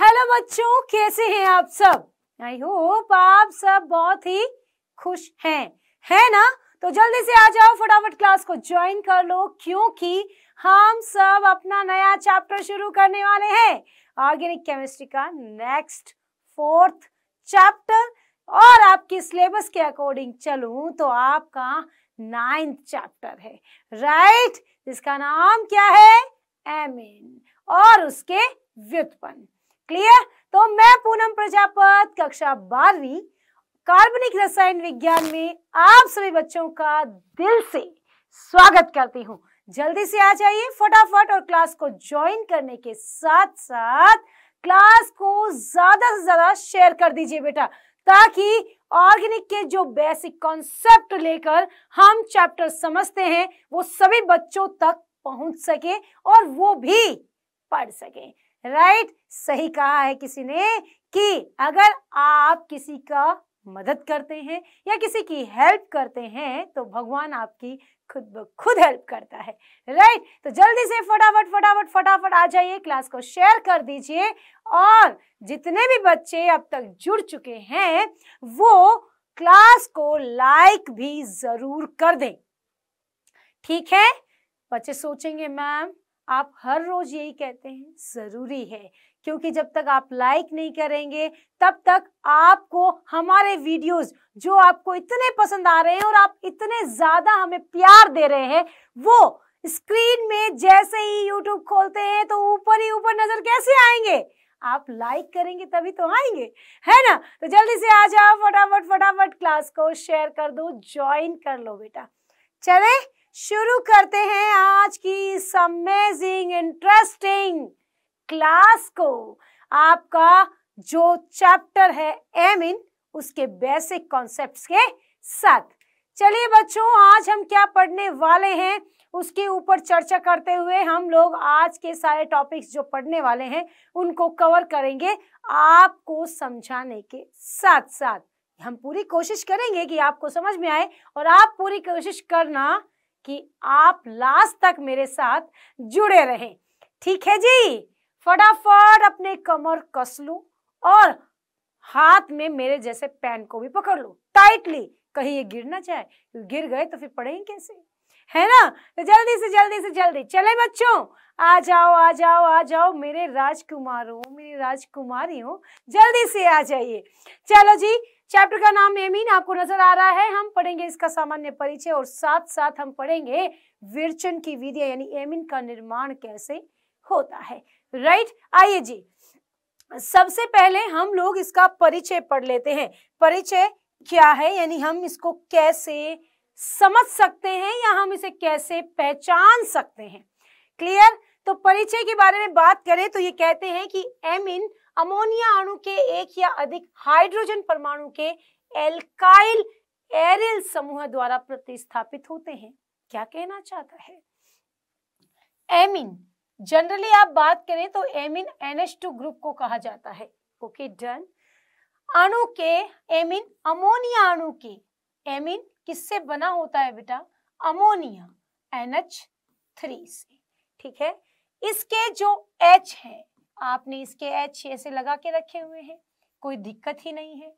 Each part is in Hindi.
हेलो बच्चों कैसे हैं आप सब आई होप आप सब बहुत ही खुश हैं है ना तो जल्दी से आ जाओ फटाफट क्लास को ज्वाइन कर लो क्योंकि हम सब अपना नया चैप्टर शुरू करने वाले हैं ऑर्गेनिक केमिस्ट्री का नेक्स्ट फोर्थ चैप्टर और आपकी सिलेबस के अकॉर्डिंग चलूं तो आपका नाइन्थ चैप्टर है राइट जिसका नाम क्या है एमिन और उसके व्युत्पन्न क्लियर तो मैं पूनम प्रजापत कक्षा बारहवीं कार्बनिक रसायन विज्ञान में आप सभी बच्चों का दिल से स्वागत करती हूँ जल्दी से आ जाइए फटाफट और क्लास को ज्वाइन करने के साथ साथ क्लास को ज्यादा से ज्यादा शेयर कर दीजिए बेटा ताकि ऑर्गेनिक के जो बेसिक कॉन्सेप्ट लेकर हम चैप्टर समझते हैं वो सभी बच्चों तक पहुंच सके और वो भी पढ़ सके राइट सही कहा है किसी ने कि अगर आप किसी का मदद करते हैं या किसी की हेल्प करते हैं तो भगवान आपकी खुद ब खुद हेल्प करता है राइट तो जल्दी से फटाफट फटाफट फटाफट आ जाइए क्लास को शेयर कर दीजिए और जितने भी बच्चे अब तक जुड़ चुके हैं वो क्लास को लाइक भी जरूर कर दें ठीक है बच्चे सोचेंगे मैम आप हर रोज यही कहते हैं जरूरी है क्योंकि जब तक आप लाइक नहीं करेंगे तब तक आपको हमारे वीडियोस जो आपको इतने पसंद आ रहे हैं और आप इतने ज्यादा हमें प्यार दे रहे हैं वो स्क्रीन में जैसे ही यूट्यूब खोलते हैं तो ऊपर ही ऊपर नजर कैसे आएंगे आप लाइक करेंगे तभी तो आएंगे है ना तो जल्दी से आ जाओ फटाफट फटाफट क्लास को शेयर कर दो ज्वाइन कर लो बेटा चले शुरू करते हैं आज की इस अमेजिंग इंटरेस्टिंग क्लास को आपका जो चैप्टर है एम इन उसके बेसिक कॉन्सेप्ट्स के साथ चलिए बच्चों आज हम क्या पढ़ने वाले हैं उसके ऊपर चर्चा करते हुए हम लोग आज के सारे टॉपिक्स जो पढ़ने वाले हैं उनको कवर करेंगे आपको समझाने के साथ साथ हम पूरी कोशिश करेंगे कि आपको समझ में आए और आप पूरी कोशिश करना कि आप लास्ट तक मेरे साथ जुड़े रहें ठीक है जी फटाफट अपने कमर कस लो और हाथ में मेरे जैसे पैन को भी पकड़ लो टाइटली कहीं ये गिर ना जाए गिर गए तो फिर पड़े कैसे है ना तो जल्दी से जल्दी से जल्दी चले बच्चों आ जाओ आ जाओ आ जाओ मेरे राजकुमारों मेरी राजकुमारियों जल्दी से आ जाइए चलो जी चैप्टर का नाम एमीन आपको नजर आ रहा है हम पढ़ेंगे इसका सामान्य परिचय और साथ साथ हम पढ़ेंगे विरचन की विधि यानी एमीन का निर्माण कैसे होता है राइट आइए जी सबसे पहले हम लोग इसका परिचय पढ़ लेते हैं परिचय क्या है यानी हम इसको कैसे समझ सकते हैं या हम इसे कैसे पहचान सकते हैं क्लियर तो परिचय के बारे में बात करें तो ये कहते हैं कि एमिन अमोनिया अणु के एक या अधिक हाइड्रोजन परमाणु के एल्काइल एरिल समूह द्वारा प्रतिस्थापित होते हैं क्या कहना चाहता है एमिन जनरली आप बात करें तो एमिन NH2 ग्रुप को कहा जाता है ओके डन अणु के एमिन अमोनिया अणु के एमिन किससे बना होता है बेटा अमोनिया एनएच थ्री से ठीक है इसके जो एच है आपने इसके एच ऐसे लगा के रखे हुए हैं कोई दिक्कत ही नहीं है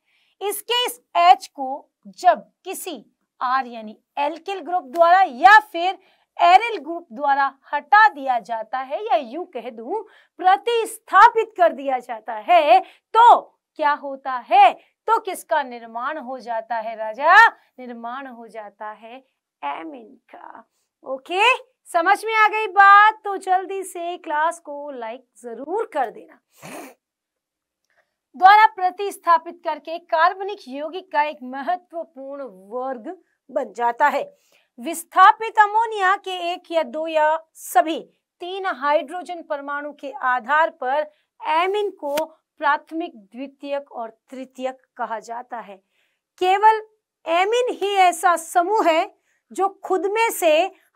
इसके इस एच को जब किसी आर यानी एल्किल ग्रुप द्वारा या फिर एरिल ग्रुप द्वारा हटा दिया जाता है या यू कह दू प्रतिस्थापित कर दिया जाता है तो क्या होता है तो किसका निर्माण हो जाता है राजा निर्माण हो जाता है एमिन का ओके okay? समझ में आ गई बात तो जल्दी से क्लास को लाइक जरूर कर देना द्वारा प्रतिस्थापित करके कार्बनिक यौगिक का एक महत्वपूर्ण वर्ग बन जाता है विस्थापित अमोनिया के एक या दो या सभी तीन हाइड्रोजन परमाणु के आधार पर एमिन को प्राथमिक द्वितीयक और तृतीयक कहा जाता है केवल एमिन ही ऐसा समूह है जो खुद में से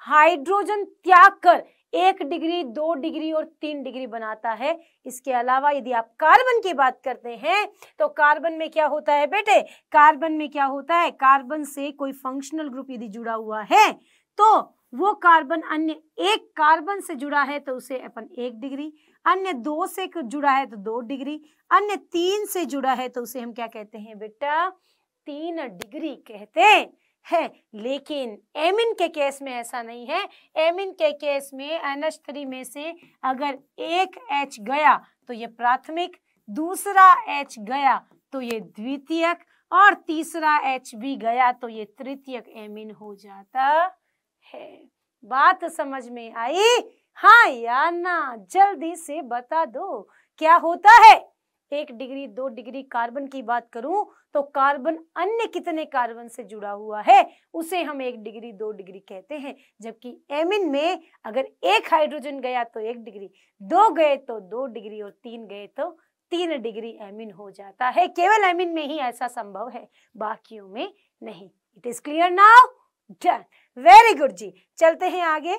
हाइड्रोजन त्याग कर एक डिग्री दो डिग्री और तीन डिग्री बनाता है इसके अलावा यदि आप कार्बन की बात करते हैं तो कार्बन में क्या होता है बेटे कार्बन में क्या होता है कार्बन से कोई फंक्शनल ग्रुप यदि जुड़ा हुआ है तो वो कार्बन अन्य एक कार्बन से जुड़ा है तो उसे अपन एक डिग्री अन्य दो से जुड़ा है तो दो डिग्री अन्य तीन से जुड़ा है तो उसे हम क्या कहते हैं बेटा तीन डिग्री कहते हैं है लेकिन एमिन के केस में ऐसा नहीं है एमिन के केस में एनएच थ्री में से अगर एक एच गया तो ये प्राथमिक दूसरा एच गया तो ये द्वितीयक और तीसरा एच भी गया तो ये तृतीयक एमिन हो जाता है बात समझ में आई हाँ या ना जल्दी से बता दो क्या होता है एक डिग्री दो डिग्री कार्बन की बात करूं तो कार्बन अन्य कितने कार्बन से जुड़ा हुआ है उसे हम एक डिग्री दो डिग्री कहते हैं जबकि एमिन में अगर एक हाइड्रोजन गया तो एक डिग्री दो गए तो दो डिग्री और तीन गए तो तीन डिग्री एमिन हो जाता है केवल एमिन में ही ऐसा संभव है बाकियों में नहीं it is clear now done very good जी चलते हैं आगे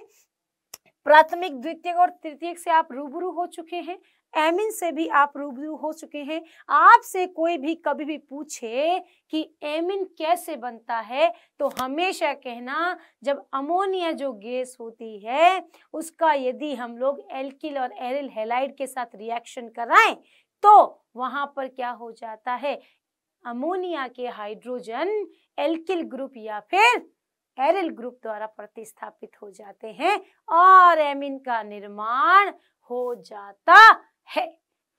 प्राथमिक द्वितीय और तृतीय से आप रूबरू हो चुके हैं एमिन से भी आप रूबरू हो चुके हैं आपसे कोई भी कभी भी पूछे कि एमिन कैसे बनता है तो हमेशा कहना जब अमोनिया जो गैस होती है उसका यदि हम लोग एल्किल और एरिल हेलाइड के साथ रिएक्शन कराएं तो वहां पर क्या हो जाता है अमोनिया के हाइड्रोजन एल्किल ग्रुप या फिर एरिल ग्रुप द्वारा प्रतिस्थापित हो जाते हैं और एमिन का निर्माण हो जाता है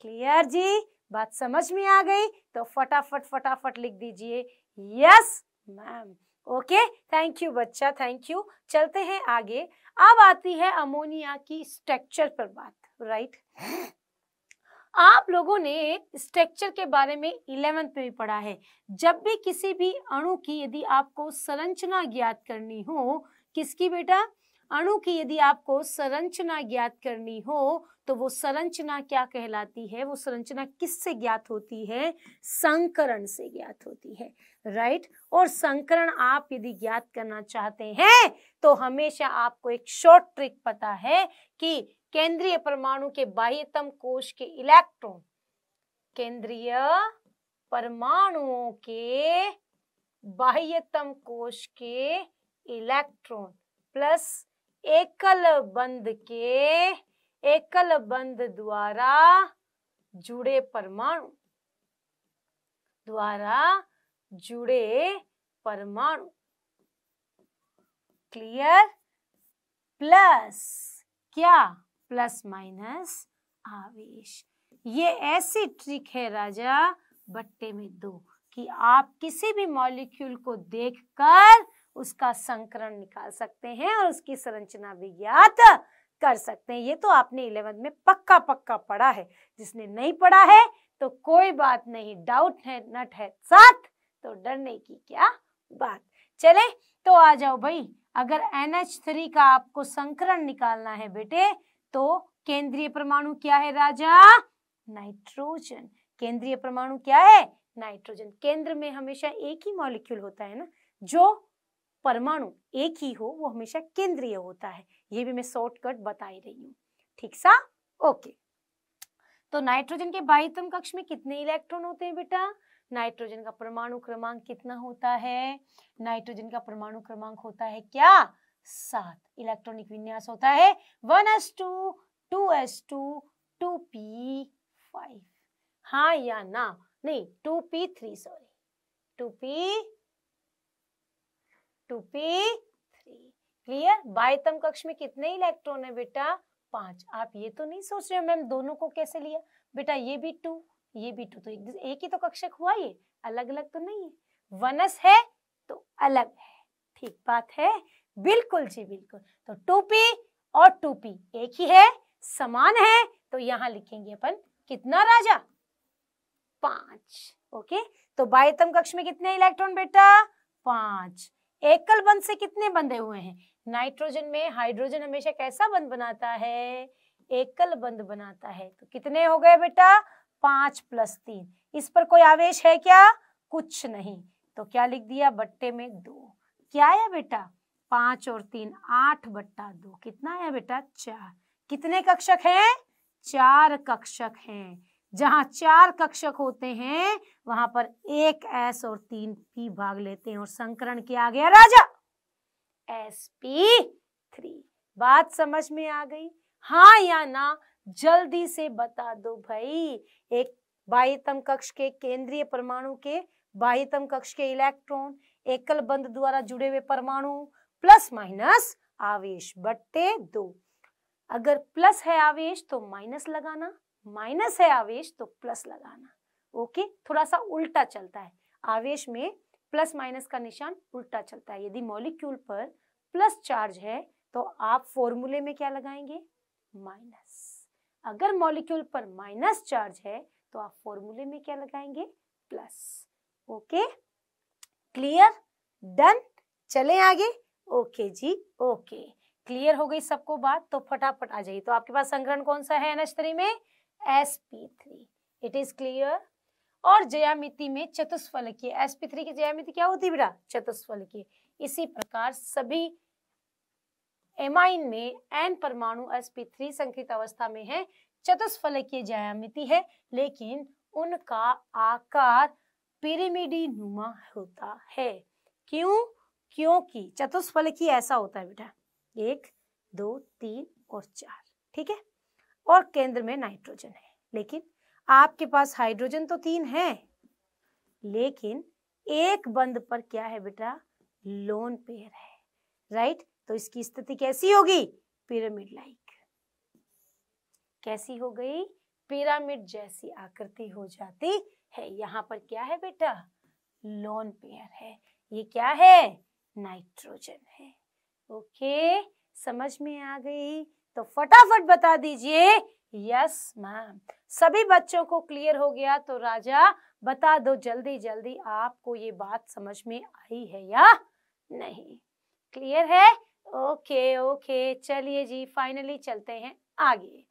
क्लियर जी बात समझ में आ गई तो फटाफट फटाफट लिख दीजिए yes ma'am okay thank you बच्चा थैंक यू चलते हैं आगे अब आती है अमोनिया की स्ट्रक्चर पर बात राइट आप लोगों ने स्ट्रक्चर के बारे में इलेवेंथ में भी पढ़ा है जब भी किसी भी अणु की यदि आपको संरचना ज्ञात करनी हो किसकी बेटा अणु की यदि आपको संरचना ज्ञात करनी हो तो वो संरचना क्या कहलाती है वो संरचना किससे ज्ञात होती है संकरण से ज्ञात होती है राइट और संकरण आप यदि ज्ञात करना चाहते हैं तो हमेशा आपको एक शॉर्ट ट्रिक पता है कि केंद्रीय परमाणु के बाह्यतम कोश के इलेक्ट्रॉन केंद्रीय परमाणुओं के बाह्यतम कोश के इलेक्ट्रॉन प्लस एकल बंद के एकल बंद द्वारा जुड़े परमाणु द्वारा जुड़े परमाणु क्लियर प्लस क्या प्लस माइनस आवेश ये ऐसी ट्रिक है राजा बट्टे में दो कि आप किसी भी मॉलिक्यूल को देखकर उसका संकरण निकाल सकते हैं और उसकी संरचना भी ज्ञात कर सकते हैं ये तो आपने इलेवेंथ में पक्का पक्का पढ़ा है जिसने नहीं पढ़ा है तो कोई बात नहीं डाउट है नट है साथ तो डरने की क्या बात चले तो आ जाओ भाई अगर NH3 का आपको संकरण निकालना है बेटे तो केंद्रीय परमाणु क्या है राजा नाइट्रोजन केंद्रीय परमाणु क्या है नाइट्रोजन केंद्र में हमेशा एक ही मॉलिक्यूल होता है ना जो परमाणु एक ही हो वो हमेशा केंद्रीय होता है ये भी मैं शॉर्टकट बता ही रही हूँ ठीक सा ओके तो नाइट्रोजन के बाईतम कक्ष में कितने इलेक्ट्रॉन होते हैं बेटा नाइट्रोजन का परमाणु क्रमांक कितना होता है नाइट्रोजन का परमाणु क्रमांक होता है क्या सात इलेक्ट्रॉनिक विन्यास होता है one S two two S two two P five हाँ या ना नहीं two P three sorry two P two P three clear बायतम कक्ष में कितने इलेक्ट्रॉन है बेटा पांच आप ये तो नहीं सोच रहे हो मैम दोनों को कैसे लिया बेटा ये भी टू ये भी टू तो एक, एक ही तो कक्षक हुआ ये अलग अलग तो नहीं है वनस है तो अलग है ठीक बात है बिल्कुल जी बिल्कुल तो टू पी और टू पी एक ही है समान है तो यहाँ लिखेंगे अपन कितना राजा पांच ओके तो बायतम कक्ष में कितने इलेक्ट्रॉन बेटा पांच एकल बंद से कितने बंधे हुए हैं नाइट्रोजन में हाइड्रोजन हमेशा कैसा बंद बनाता है एकल बंद बनाता है तो कितने हो गए बेटा पांच प्लस तीन इस पर कोई आवेश है क्या कुछ नहीं तो क्या लिख दिया बट्टे में दो क्या है बेटा पांच और तीन आठ बट्टा दो कितना है बेटा चार कितने कक्षक हैं चार कक्षक हैं जहां चार कक्षक होते हैं वहां पर एक एस और तीन पी भाग लेते हैं और संकरण किया आ गया राजा एस पी थ्री बात समझ में आ गई हाँ या ना जल्दी से बता दो भाई एक बाह्यतम कक्ष के केंद्रीय परमाणु के बाह्यतम कक्ष के इलेक्ट्रॉन एकल बंद द्वारा जुड़े हुए परमाणु प्लस माइनस आवेश बट्टे दो अगर प्लस है आवेश तो माइनस लगाना माइनस है आवेश तो प्लस लगाना ओके थोड़ा सा उल्टा चलता है आवेश में प्लस माइनस का निशान उल्टा चलता है यदि मॉलिक्यूल पर प्लस चार्ज है तो आप फॉर्मूले में क्या लगाएंगे माइनस अगर मॉलिक्यूल पर माइनस चार्ज है तो आप फॉर्मूले में क्या लगाएंगे प्लस ओके क्लियर डन चले आगे ओके जी ओके क्लियर हो गई सबको बात तो फटाफट आ जाइए तो आपके पास संग्रहण कौन सा है एनएच में sp3 इट इज क्लियर और जयामिति में चतुष्फलकीय sp3 की जयामिति क्या होती है बेटा चतुष्फलकीय इसी प्रकार सभी एमाइन में एन परमाणु sp3 संकृत अवस्था में है चतुष्फलकीय जयामिति है लेकिन उनका आकार पिरामिडी नुमा होता है क्यों क्योंकि चतुष्फलकीय ऐसा होता है बेटा एक दो तीन और चार ठीक है और केंद्र में नाइट्रोजन है लेकिन आपके पास हाइड्रोजन तो तीन है लेकिन एक बंद पर क्या है बेटा लोन पेयर है राइट तो इसकी स्थिति कैसी होगी पिरामिड लाइक कैसी हो गई पिरामिड जैसी आकृति हो जाती है यहाँ पर क्या है बेटा लोन पेयर है ये क्या है नाइट्रोजन है ओके समझ में आ गई तो फटाफट बता दीजिए यस मैम सभी बच्चों को क्लियर हो गया तो राजा बता दो जल्दी जल्दी आपको ये बात समझ में आई है या नहीं क्लियर है ओके ओके चलिए जी फाइनली चलते हैं आगे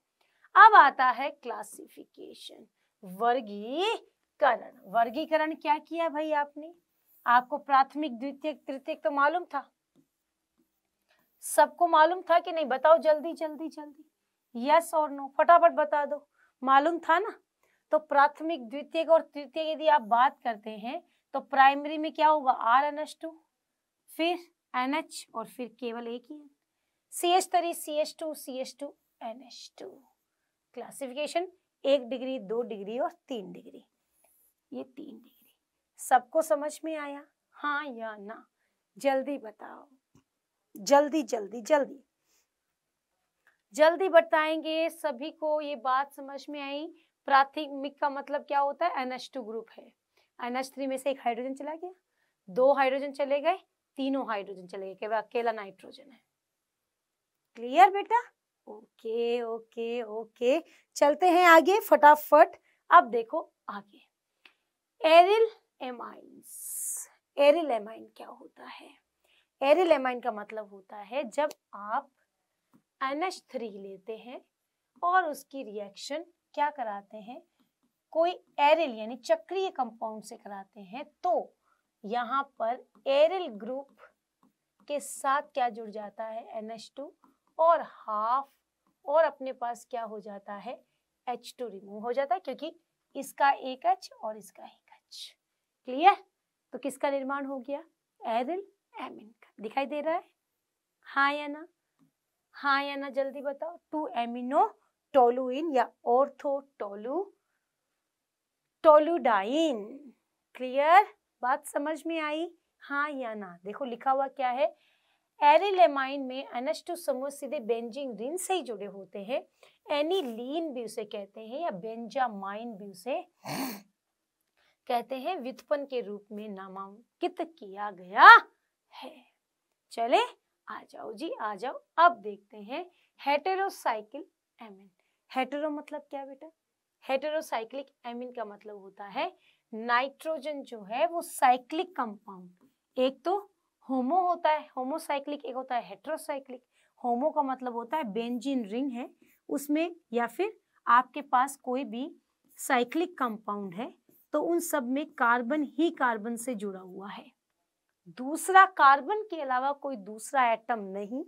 अब आता है क्लासिफिकेशन वर्गीकरण वर्गीकरण क्या किया भाई आपने आपको प्राथमिक द्वितीय तृतीय तो मालूम था सबको मालूम था कि नहीं बताओ जल्दी जल्दी जल्दी यस और नो फटाफट बता दो मालूम था ना तो प्राथमिक द्वितीय और तृतीय यदि आप बात करते हैं तो प्राइमरी में क्या होगा आर एन एच टू फिर एन एच और फिर केवल एक ही C H three C H two C H two N H two classification एक डिग्री दो डिग्री और तीन डिग्री ये तीन डिग्री सबको समझ में आया हाँ या ना जल्दी बताओ जल्दी जल्दी जल्दी जल्दी बताएंगे सभी को ये बात समझ में आई प्राथमिक का मतलब क्या होता है एनएच टू ग्रुप है एनएच थ्री में से एक हाइड्रोजन चला गया दो हाइड्रोजन चले गए तीनों हाइड्रोजन चले गए केवल अकेला नाइट्रोजन है क्लियर बेटा ओके ओके ओके चलते हैं आगे फटाफट अब देखो आगे एरिल एमाइंस एरिल एमाइन क्या होता है एरिलेमाइन का मतलब होता है जब आप एन एच थ्री लेते हैं और उसकी रिएक्शन क्या कराते हैं कोई एरिल यानी चक्रीय कंपाउंड से कराते हैं तो यहाँ पर एरिल ग्रुप के साथ क्या जुड़ जाता है एन एच टू और हाफ और अपने पास क्या हो जाता है एच टू रिमूव हो जाता है क्योंकि इसका एक एच और इसका एक एच क्लियर तो किसका निर्माण हो गया एरिल एमिन दिखाई दे रहा है हाँ या ना हाँ या ना जल्दी बताओ टू एमिनो टोलुइन या ऑर्थो ऑर्थोटोलू टोलुडाइन क्लियर बात समझ में आई हाँ या ना देखो लिखा हुआ क्या है एरिलेमाइन में अनस्टू समूह सीधे बेंजिंग रिन से ही जुड़े होते हैं एनिलीन भी उसे कहते हैं या बेंजामाइन भी उसे कहते हैं व्युत्पन्न के रूप में नामांकित किया गया है चले आ जाओ जी आ जाओ अब देखते हैं हेटेरोसाइकिल एमिन हेटेरो मतलब क्या बेटा हेटेरोसाइक्लिक एमिन का मतलब होता है नाइट्रोजन जो है वो साइक्लिक कंपाउंड एक तो होमो होता है होमोसाइक्लिक एक होता है हेट्रोसाइक्लिक होमो का मतलब होता है बेंजीन रिंग है उसमें या फिर आपके पास कोई भी साइक्लिक कंपाउंड है तो उन सब में कार्बन ही कार्बन से जुड़ा हुआ है दूसरा कार्बन के अलावा कोई दूसरा एटम नहीं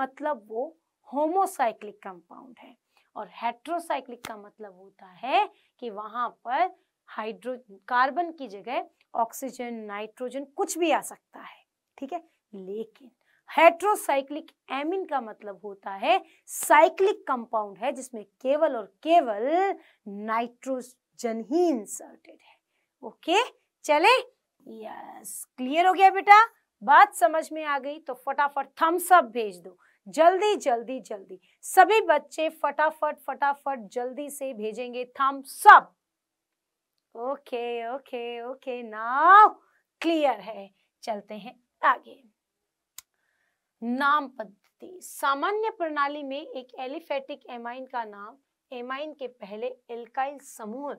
मतलब वो होमोसाइक्लिक कंपाउंड है और हेट्रोसाइक्लिक का मतलब होता है कि वहां पर हाइड्रो कार्बन की जगह ऑक्सीजन नाइट्रोजन कुछ भी आ सकता है ठीक है लेकिन हेट्रोसाइक्लिक एमिन का मतलब होता है साइक्लिक कंपाउंड है जिसमें केवल और केवल नाइट्रोजन ही इंसर्टेड है ओके चले यस क्लियर हो गया बेटा बात समझ में आ गई तो फटाफट थम्स अप भेज दो जल्दी जल्दी जल्दी सभी बच्चे फटाफट फटाफट जल्दी से भेजेंगे thumbs up okay okay okay now clear है चलते हैं आगे नाम पद्धति सामान्य प्रणाली में एक एलिफेटिक एमाइन का नाम एमाइन के पहले एल्काइल समूह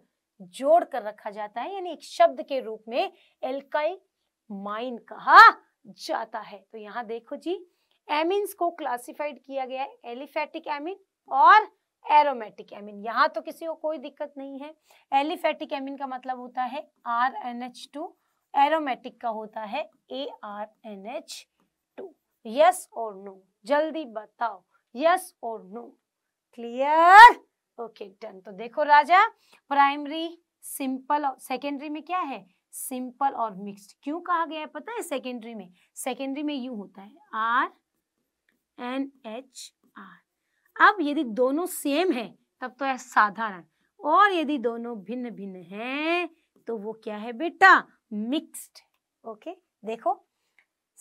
जोड़ कर रखा जाता है यानी एक शब्द के रूप में एल्काइल माइन कहा जाता है तो यहाँ देखो जी एमिन्स को क्लासिफाइड किया गया है एलिफेटिक एमिन और एरोमेटिक एमिन यहाँ तो किसी को कोई दिक्कत नहीं है एलिफेटिक एमिन का मतलब होता है R N H two aromatic का होता है A R N H two yes और नो जल्दी बताओ यस और नो क्लियर ओके डन तो देखो राजा प्राइमरी सिंपल और सेकेंडरी में क्या है सिंपल और मिक्स्ड क्यों कहा गया है पता है सेकेंडरी में सेकेंडरी में यू होता है आर एन एच आर अब यदि दोनों सेम है तब तो है साधारण और यदि दोनों भिन्न भिन्न हैं तो वो क्या है बेटा मिक्स्ड ओके देखो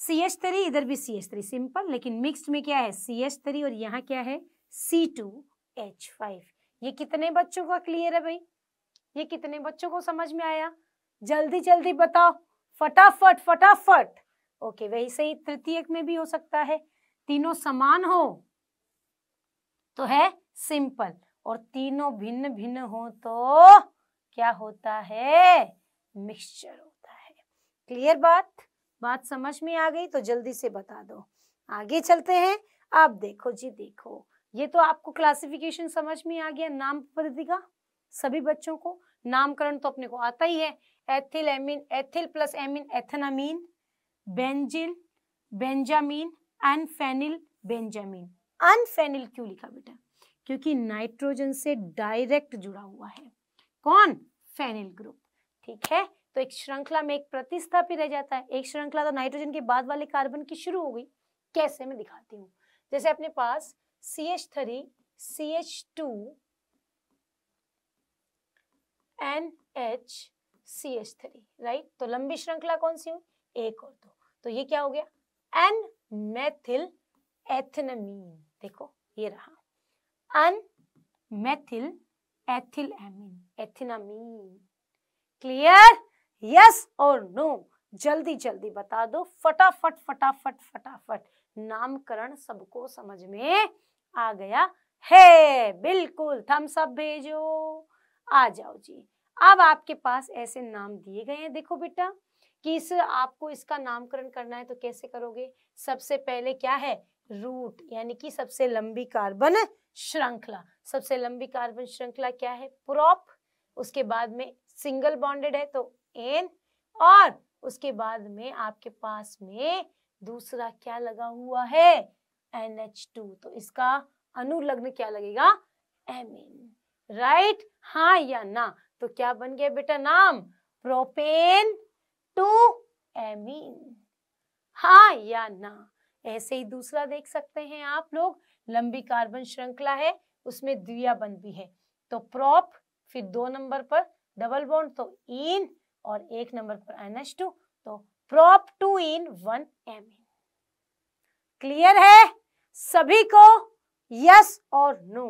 सी एच थ्री इधर भी सी एच थ्री सिंपल लेकिन मिक्स्ड में क्या है सी एच थ्री और यहाँ क्या है सी टू एच फाइव ये कितने बच्चों का क्लियर है भाई ये कितने बच्चों को समझ में आया जल्दी जल्दी बताओ फटाफट फटाफट ओके वही ही तृतीय में भी हो सकता है तीनों समान हो तो है सिंपल और तीनों भिन्न भिन्न हो तो क्या होता है मिक्सचर होता है क्लियर बात बात समझ में आ गई तो जल्दी से बता दो आगे चलते हैं आप देखो जी देखो ये तो आपको क्लासिफिकेशन समझ में आ गया नाम पद्धति का सभी बच्चों को नामकरण तो अपने को आता ही है ethyl amine ethyl plus amine ethanamine benzyl benzamine N phenyl benzamine N phenyl क्यों लिखा बेटा क्योंकि नाइट्रोजन से डायरेक्ट जुड़ा हुआ है कौन फेनिल ग्रुप ठीक है तो एक श्रृंखला में एक प्रतिस्थापी रह जाता है एक श्रृंखला तो नाइट्रोजन के बाद वाले कार्बन की शुरू हो गई कैसे मैं दिखाती हूँ जैसे अपने पास C C H three H two N H C H three right तो लंबी श्रृंखला कौन सी हुई एक और दो तो ये क्या हो गया एन मैथिल एथनमीन देखो ये रहा N methyl ethyl amine ethanamine clear yes और नो जल्दी जल्दी बता दो फटाफट फटाफट फटाफट नामकरण सबको समझ में आ गया है बिल्कुल थम्स अप भेजो आ जाओ जी अब आपके पास ऐसे नाम दिए गए हैं देखो बेटा कि इस आपको इसका नामकरण करना है तो कैसे करोगे सबसे पहले क्या है रूट यानी कि सबसे लंबी कार्बन श्रृंखला सबसे लंबी कार्बन श्रृंखला क्या है प्रॉप उसके बाद में सिंगल बॉन्डेड है तो एन और उसके बाद में आपके पास में दूसरा क्या लगा हुआ है एन एच टू तो इसका अनुलग्न क्या लगेगा एम एमिन राइट हाँ या ना तो क्या बन गया बेटा नाम प्रोपेन टू एमीन हा या ना ऐसे ही दूसरा देख सकते हैं आप लोग लंबी कार्बन श्रृंखला है उसमें द्विया बंद भी है तो प्रोप फिर दो नंबर पर डबल बॉन्ड तो इन और एक नंबर पर एन तो prop two in one M clear है सभी को यस और नो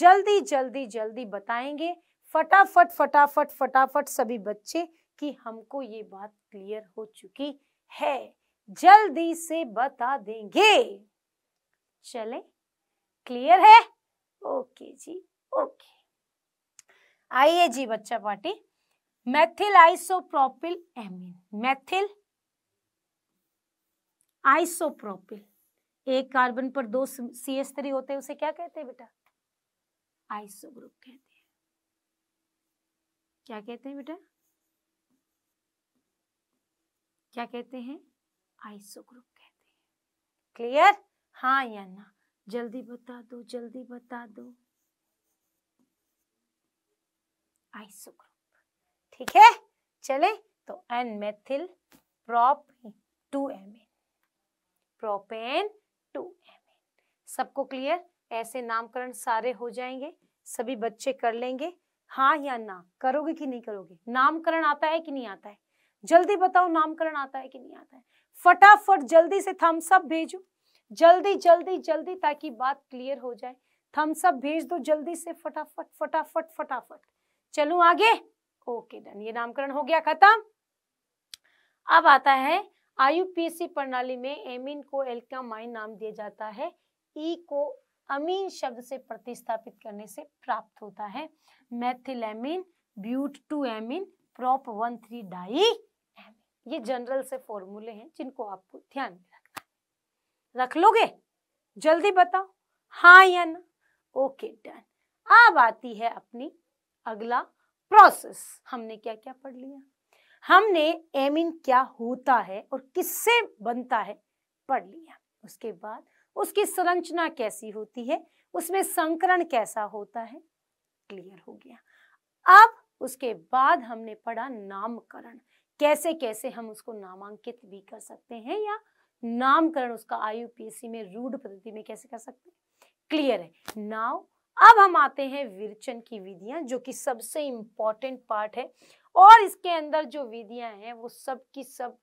जल्दी जल्दी जल्दी बताएंगे फटाफट फटाफट फटाफट सभी बच्चे कि हमको ये बात क्लियर हो चुकी है जल्दी से बता देंगे चले क्लियर है ओके जी ओके आइए जी बच्चा party methyl isopropyl amine methyl isopropyl एक कार्बन पर दो सी एस थ्री होते हैं उसे क्या कहते हैं बेटा आइसो ग्रुप कहते हैं क्या कहते हैं बेटा क्या कहते हैं आइसो ग्रुप कहते हैं क्लियर हाँ या ना जल्दी बता दो जल्दी बता दो आइसो ग्रुप ठीक है चले तो N methyl prop two M N propane two M सबको क्लियर ऐसे नामकरण सारे हो जाएंगे सभी बच्चे कर लेंगे हाँ या ना करोगे कि नहीं करोगे नामकरण आता है कि नहीं आता है जल्दी बताओ नामकरण आता है कि नहीं आता है फटाफट जल्दी से थम्सअप भेजो जल्दी जल्दी जल्दी ताकि बात क्लियर हो जाए थम्सअप भेज दो जल्दी से फटाफट फटाफट फटाफट चलो आगे ओके डन ये नामकरण हो गया खत्म अब आता है आईयूपीएसी प्रणाली में एमिन को एल्कामाइन नाम दिया जाता है ई e को अमीन शब्द से प्रतिस्थापित करने से प्राप्त होता है methylamine but two amine prop one three di ये जनरल से फॉर्मूले हैं जिनको आपको ध्यान में रखना रख लोगे जल्दी बताओ हाँ या ना ओके डन अब आती है अपनी अगला प्रोसेस हमने क्या क्या पढ़ लिया हमने एमिन क्या होता है और किससे बनता है पढ़ लिया उसके बाद उसकी संरचना कैसी होती है उसमें संकरण कैसा होता है क्लियर हो गया अब उसके बाद हमने पढ़ा नामकरण कैसे कैसे हम उसको नामांकित भी कर सकते हैं या नामकरण उसका आयु आईयूपीएससी में रूढ़ पद्धति में कैसे कर सकते हैं क्लियर है नाव अब हम आते हैं विरचन की विधियां जो कि सबसे इंपॉर्टेंट पार्ट है और इसके अंदर जो विधियां हैं वो सब की सब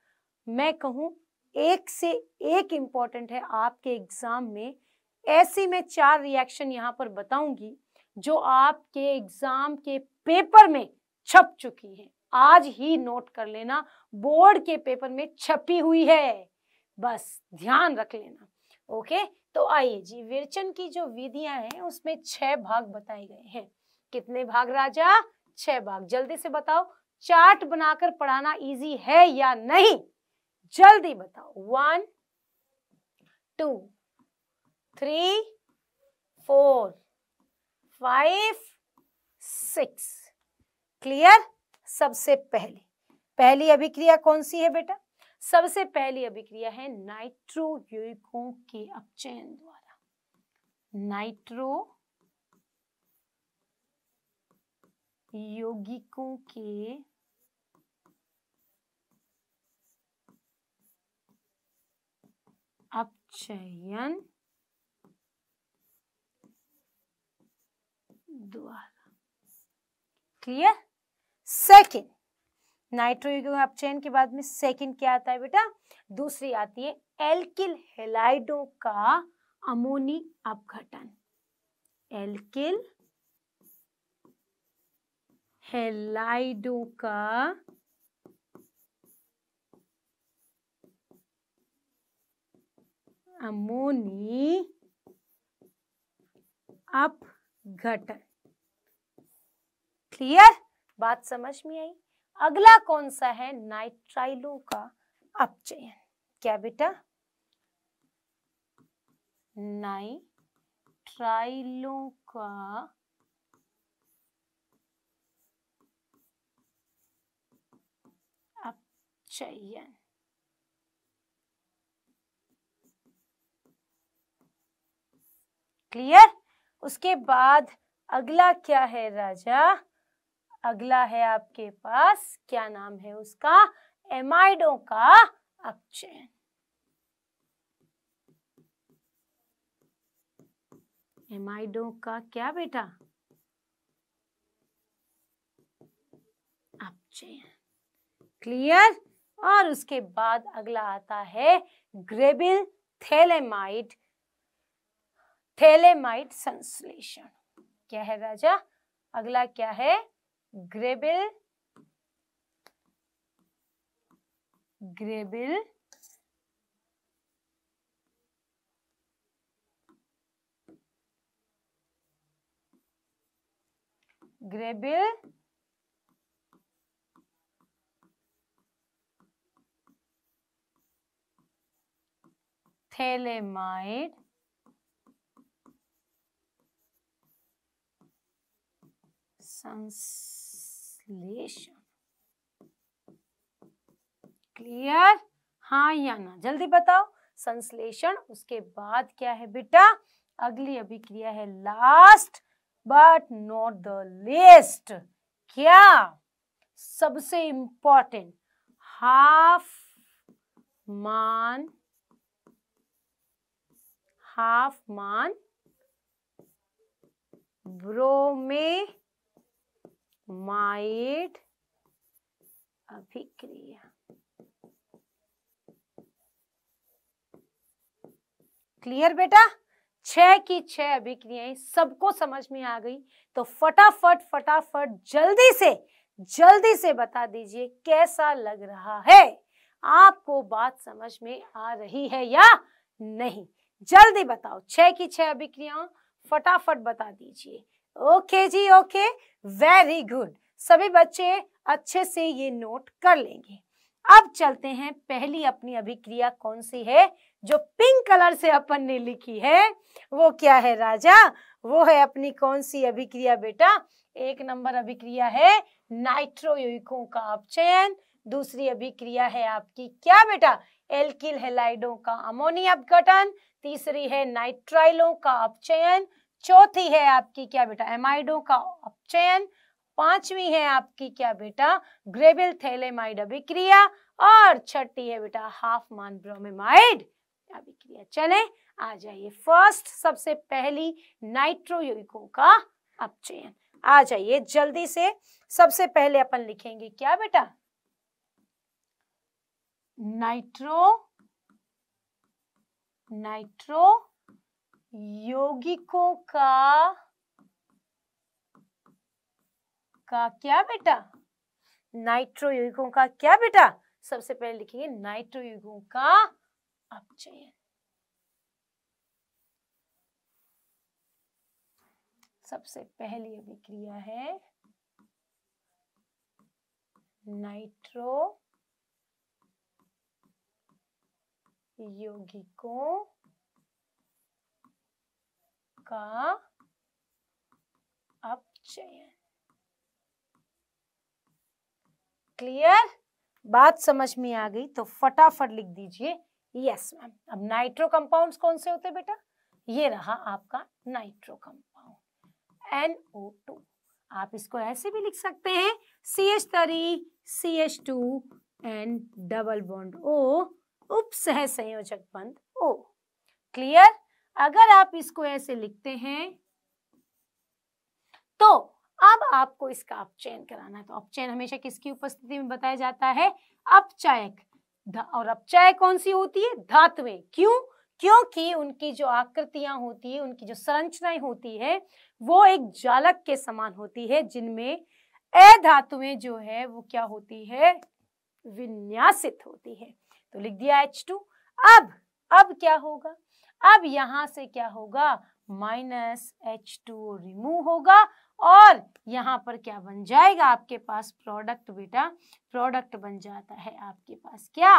मैं कहूँ एक से एक इम्पॉर्टेंट है आपके एग्जाम में ऐसी मैं चार रिएक्शन यहाँ पर बताऊंगी जो आपके एग्जाम के पेपर में छप चुकी हैं आज ही नोट कर लेना बोर्ड के पेपर में छपी हुई है बस ध्यान रख लेना ओके तो आइए जी विरचन की जो विधियां हैं उसमें छह भाग बताए गए हैं कितने भाग राजा छह भाग जल्दी से बताओ चार्ट बनाकर पढ़ाना इजी है या नहीं जल्दी बताओ one two three four five six clear सबसे पहले पहली अभिक्रिया कौन सी है बेटा सबसे पहली अभिक्रिया है नाइट्रो यौगिकों के अपचयन द्वारा नाइट्रो यौगिकों के चयन द्वारा क्लियर सेकेंड आप अपचयन के बाद में सेकेंड क्या आता है बेटा दूसरी आती है एल्किल हेलाइडों का अमोनी अपघटन एल्किल हेलाइडों का अमोनी अपघटन क्लियर बात समझ में आई अगला कौन सा है नाइट्राइलों का अपचयन क्या बेटा नाइट्राइलों का अपचयन क्लियर उसके बाद अगला क्या है राजा अगला है आपके पास क्या नाम है उसका एमाइडो का अपचयन एमाइडो का क्या बेटा अपचयन क्लियर और उसके बाद अगला आता है ग्रेबिल थेलेमाइड थेलेमाइट संश्लेषण क्या है राजा अगला क्या है ग्रेबिल ग्रेबिल ग्रेबिल थेलेमाइट संश्लेषण क्लियर हाँ या ना जल्दी बताओ संश्लेषण उसके बाद क्या है बेटा अगली अभिक्रिया है last but not the least क्या सबसे इंपॉर्टेंट हाफ मान हाफ मान ब्रोमे माइट अभिक्रिया क्लियर बेटा छह की छह अभिक्रियाएं सबको समझ में आ गई तो फटाफट फटाफट जल्दी से जल्दी से बता दीजिए कैसा लग रहा है आपको बात समझ में आ रही है या नहीं जल्दी बताओ छह की छह अभिक्रियाओं फटाफट बता दीजिए ओके जी ओके वेरी गुड सभी बच्चे अच्छे से ये नोट कर लेंगे अब चलते हैं पहली अपनी अभिक्रिया कौन सी है जो पिंक कलर से अपन ने लिखी है वो क्या है राजा वो है अपनी कौन सी अभिक्रिया बेटा एक नंबर अभिक्रिया है नाइट्रो यौगिकों का अपचयन दूसरी अभिक्रिया है आपकी क्या बेटा एल्किल हेलाइडों का अमोनिया अपघटन तीसरी है नाइट्राइलों का अपचयन चौथी है आपकी क्या बेटा एमाइडो का अपचयन पांचवी है आपकी क्या बेटा ग्रेबिल थैलेमाइड अभिक्रिया और छठी है बेटा हाफ मान ब्रोमेमाइड अभिक्रिया चले आ जाइए फर्स्ट सबसे पहली नाइट्रो यौगिकों का अपचयन आ जाइए जल्दी से सबसे पहले अपन लिखेंगे क्या बेटा नाइट्रो नाइट्रो योगिकों का का क्या बेटा नाइट्रो युगों का क्या बेटा सबसे पहले लिखेंगे नाइट्रो यौगिकों का अपचयन सबसे पहली अभिक्रिया है नाइट्रो यौगिकों का अपचयन क्लियर बात समझ में आ गई तो फटाफट लिख दीजिए यस मैम अब नाइट्रो कंपाउंड्स कौन से होते बेटा ये रहा आपका नाइट्रो कंपाउंड NO2 आप इसको ऐसे भी लिख सकते हैं C H three C H two and double bond O उप सह संयोजक बंद ओ क्लियर अगर आप इसको ऐसे लिखते हैं तो अब आपको इसका अपचयन कराना है तो अपचयन हमेशा किसकी उपस्थिति में बताया जाता है अपचयक और अपचय कौन सी होती है धातुएं क्यों क्योंकि उनकी जो आकृतियां होती है उनकी जो संरचनाएं होती है वो एक जालक के समान होती है जिनमें ए धातुएं जो है वो क्या होती है विन्यासित होती है तो लिख दिया H2 अब अब क्या होगा अब यहाँ से क्या होगा माइनस एच टू रिमूव होगा और यहाँ पर क्या बन जाएगा आपके पास प्रोडक्ट बेटा प्रोडक्ट बन जाता है आपके पास क्या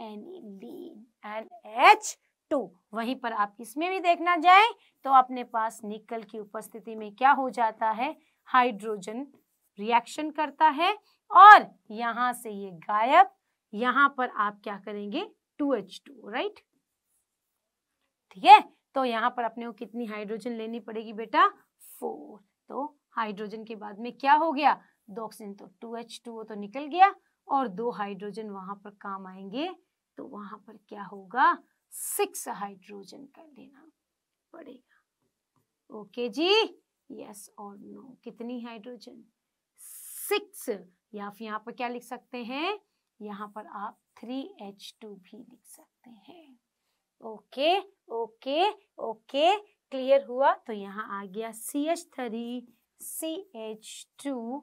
एनिलीन एच टू वहीं पर आप इसमें भी देखना जाए तो अपने पास निकल की उपस्थिति में क्या हो जाता है हाइड्रोजन रिएक्शन करता है और यहाँ से ये गायब यहाँ पर आप क्या करेंगे टू एच टू राइट ठीक है तो यहाँ पर अपने को कितनी हाइड्रोजन लेनी पड़ेगी बेटा फोर तो हाइड्रोजन के बाद में क्या हो गया दो ऑक्सीजन तो टू एच टू तो निकल गया और दो हाइड्रोजन वहां पर काम आएंगे तो वहां पर क्या होगा सिक्स हाइड्रोजन का लेना पड़ेगा ओके जी यस और नो कितनी हाइड्रोजन सिक्स या फिर यहाँ पर क्या लिख सकते हैं यहाँ पर आप थ्री एच टू भी लिख सकते हैं ओके ओके ओके क्लियर हुआ तो यहाँ आ गया C H three C H two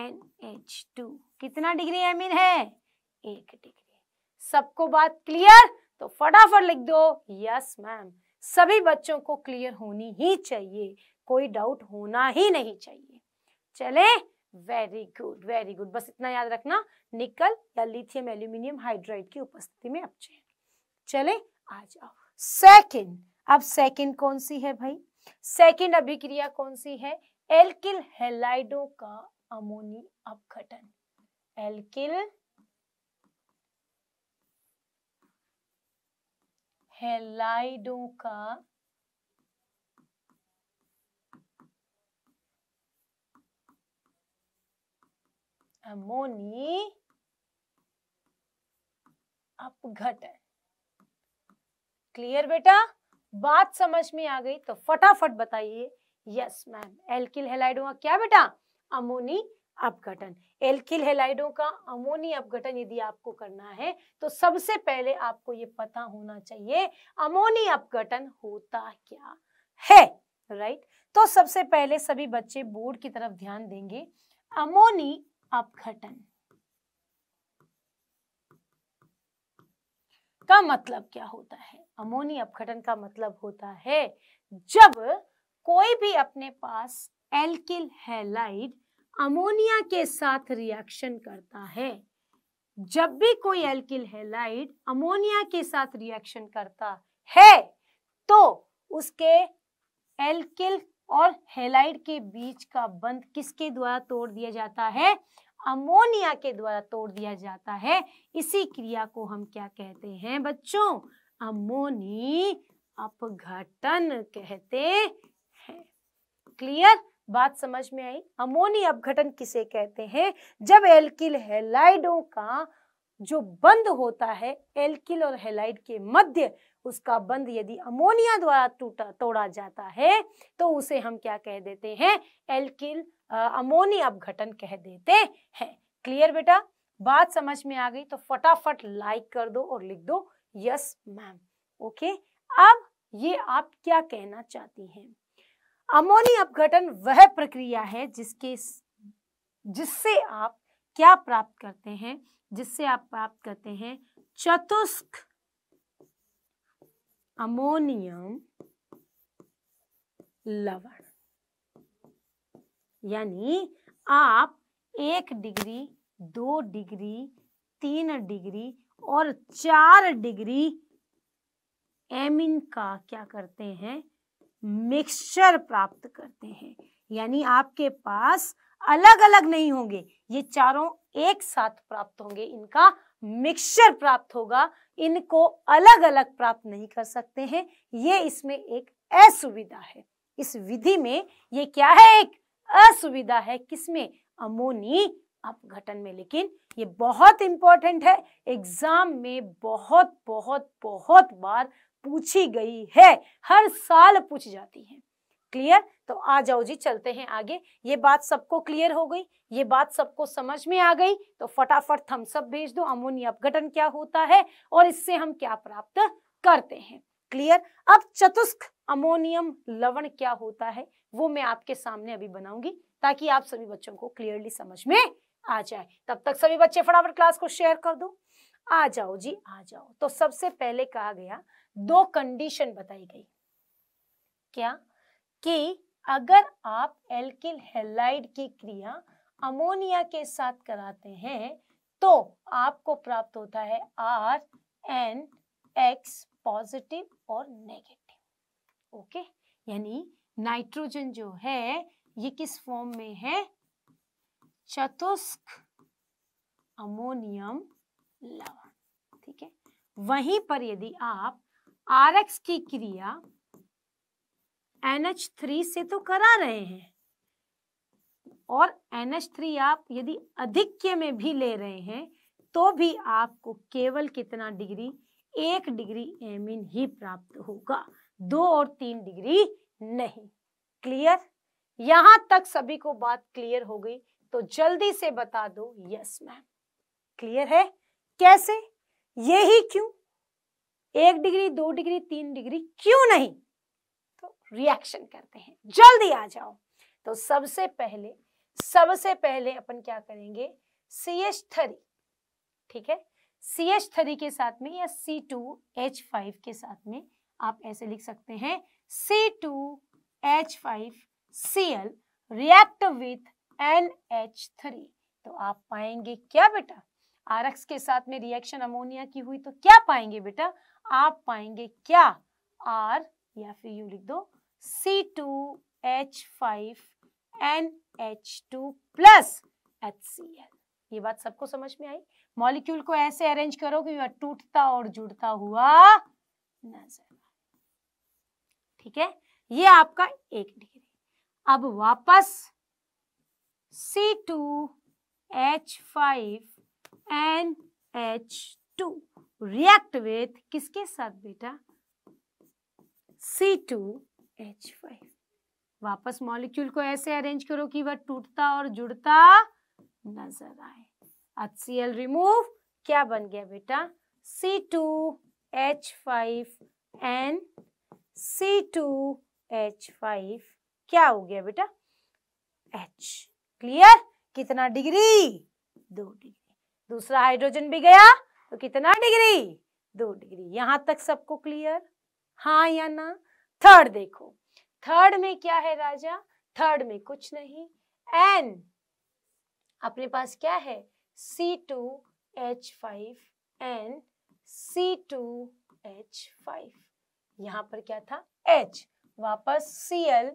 N H two कितना डिग्री एमिन है एक डिग्री सबको बात क्लियर तो फटाफट लिख दो यस मैम सभी बच्चों को क्लियर होनी ही चाहिए कोई डाउट होना ही नहीं चाहिए चले वेरी गुड वेरी गुड बस इतना याद रखना निकल या लिथियम एल्यूमिनियम हाइड्राइड की उपस्थिति में अपचयन चले आ जाओ सेकेंड अब सेकेंड कौन सी है भाई सेकेंड अभिक्रिया कौन सी है एल्किल हेलाइडो का अमोनी अपघटन एल्किल हेलाइडो का अमोनी अपघटन क्लियर बेटा बात समझ में आ गई तो फटाफट बताइए यस मैम एल्किल हेलाइडो क्या बेटा अमोनी अपघटन एल्किल हेलाइडो का अमोनी अपघटन यदि आपको करना है तो सबसे पहले आपको ये पता होना चाहिए अमोनी अपघटन होता क्या है राइट तो सबसे पहले सभी बच्चे बोर्ड की तरफ ध्यान देंगे अमोनी अपघटन का मतलब क्या होता है अमोनी अपघटन का मतलब होता है जब कोई भी अपने पास एल्किल हैलाइड अमोनिया के साथ रिएक्शन करता है जब भी कोई एल्किल हैलाइड अमोनिया के साथ रिएक्शन करता है तो उसके एल्किल और हेलाइड के बीच का बंध किसके द्वारा तोड़ दिया जाता है अमोनिया के द्वारा तोड़ दिया जाता है इसी क्रिया को हम क्या कहते हैं बच्चों अमोनी अपघटन कहते हैं क्लियर बात समझ में आई अमोनी अपघटन किसे कहते हैं जब एल्किल हेलाइडों का जो बंद होता है एल्किल और हेलाइड के मध्य उसका बंद यदि अमोनिया द्वारा टूटा तोड़ा जाता है तो उसे हम क्या कह देते हैं एल्किल अमोनी अपघटन कह देते हैं क्लियर बेटा बात समझ में आ गई तो फटाफट लाइक कर दो और लिख दो यस मैम ओके अब ये आप क्या कहना चाहती हैं अमोनी अपघटन वह प्रक्रिया है जिसके जिससे आप क्या प्राप्त करते हैं जिससे आप प्राप्त करते हैं चतुष्क अमोनियम लवण यानी आप एक डिग्री दो डिग्री तीन डिग्री और चार डिग्री एमिन का क्या करते हैं मिक्सचर प्राप्त करते हैं यानी आपके पास अलग अलग नहीं होंगे ये चारों एक साथ प्राप्त होंगे इनका मिक्सचर प्राप्त होगा इनको अलग अलग प्राप्त नहीं कर सकते हैं ये इसमें एक असुविधा है इस विधि में ये क्या है एक असुविधा है किसमें अमोनी अपघटन में लेकिन ये बहुत इंपॉर्टेंट है एग्जाम में बहुत बहुत बहुत बार पूछी गई है हर साल पूछ जाती है क्लियर तो आ जाओ जी चलते हैं आगे ये बात सबको क्लियर हो गई ये बात सबको समझ में आ गई तो फटाफट थम्सअप भेज दो अमोनिया अपघटन क्या होता है और इससे हम क्या प्राप्त करते हैं क्लियर अब चतुष्क अमोनियम लवण क्या होता है वो मैं आपके सामने अभी बनाऊंगी ताकि आप सभी बच्चों को क्लियरली समझ में आ जाए तब तक सभी बच्चे फटाफट क्लास को शेयर कर दो आ जाओ जी आ जाओ तो सबसे पहले कहा गया दो कंडीशन बताई गई क्या कि अगर आप एल्किल हेलाइड की क्रिया अमोनिया के साथ कराते हैं तो आपको प्राप्त होता है आर एन एक्स पॉजिटिव और नेगेटिव ओके यानी नाइट्रोजन जो है ये किस फॉर्म में है चतुष्क अमोनियम लवण ठीक है वहीं पर यदि आप आर एक्स की क्रिया थ्री से तो करा रहे हैं और NH3 आप यदि अधिक के में भी ले रहे हैं तो भी आपको केवल कितना डिग्री एक डिग्री एम इन ही प्राप्त होगा दो और तीन डिग्री नहीं क्लियर यहां तक सभी को बात क्लियर हो गई तो जल्दी से बता दो यस मैम क्लियर है कैसे ये ही क्यों एक डिग्री दो डिग्री तीन डिग्री क्यों नहीं तो रिएक्शन करते हैं जल्दी आ जाओ तो सबसे पहले सबसे पहले अपन क्या करेंगे सी एच थ्री ठीक है सी एच थ्री के साथ में या सी टू एच फाइव के साथ में आप ऐसे लिख सकते हैं C two H five C L react with N H three तो आप पाएंगे क्या बेटा एक्स के साथ में रिएक्शन अमोनिया की हुई तो क्या पाएंगे बेटा आप पाएंगे क्या आर या फिर यू लिख दो C two H five N H two plus H C L ये बात सबको समझ में आई मॉलिक्यूल को ऐसे अरेंज करो कि वह टूटता और जुड़ता हुआ नजर ठीक है ये आपका एक डिग्री अब वापस C two H five N H two react with किसके साथ बेटा सी टू एच फाइव वापस मॉलिक्यूल को ऐसे अरेंज करो कि वह टूटता और जुड़ता नजर आए एच सी एल रिमूव क्या बन गया बेटा C two H five N C two H five क्या हो गया बेटा एच क्लियर कितना डिग्री दो डिग्री दूसरा हाइड्रोजन भी गया तो कितना डिग्री दो डिग्री यहां तक सबको क्लियर हाँ या ना थर्ड देखो थर्ड में क्या है राजा थर्ड में कुछ नहीं एन अपने पास क्या है C2H5 and C2H5 यहाँ पर क्या था H वापस Cl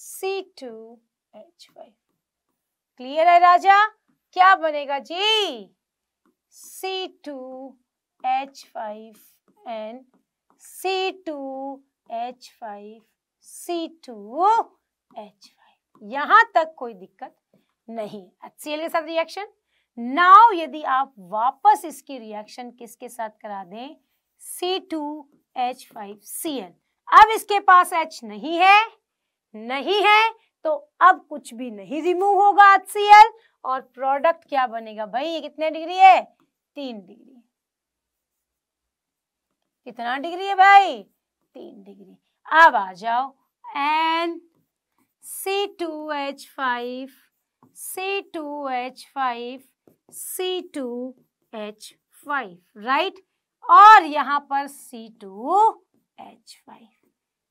C2H5 क्लियर है राजा क्या बनेगा जी C2H5 and C2H5 C2H5 यहां तक कोई दिक्कत नहीं HCl के साथ रिएक्शन नाव यदि आप वापस इसकी रिएक्शन किसके साथ करा दें C two H five C L अब इसके पास H नहीं है नहीं है तो अब कुछ भी नहीं रिमूव होगा एच सी एल और प्रोडक्ट क्या बनेगा भाई ये कितने डिग्री है तीन डिग्री कितना डिग्री है भाई तीन डिग्री अब आ जाओ N C two H five C two H five C two H five right और यहां पर सी टू एच फाइव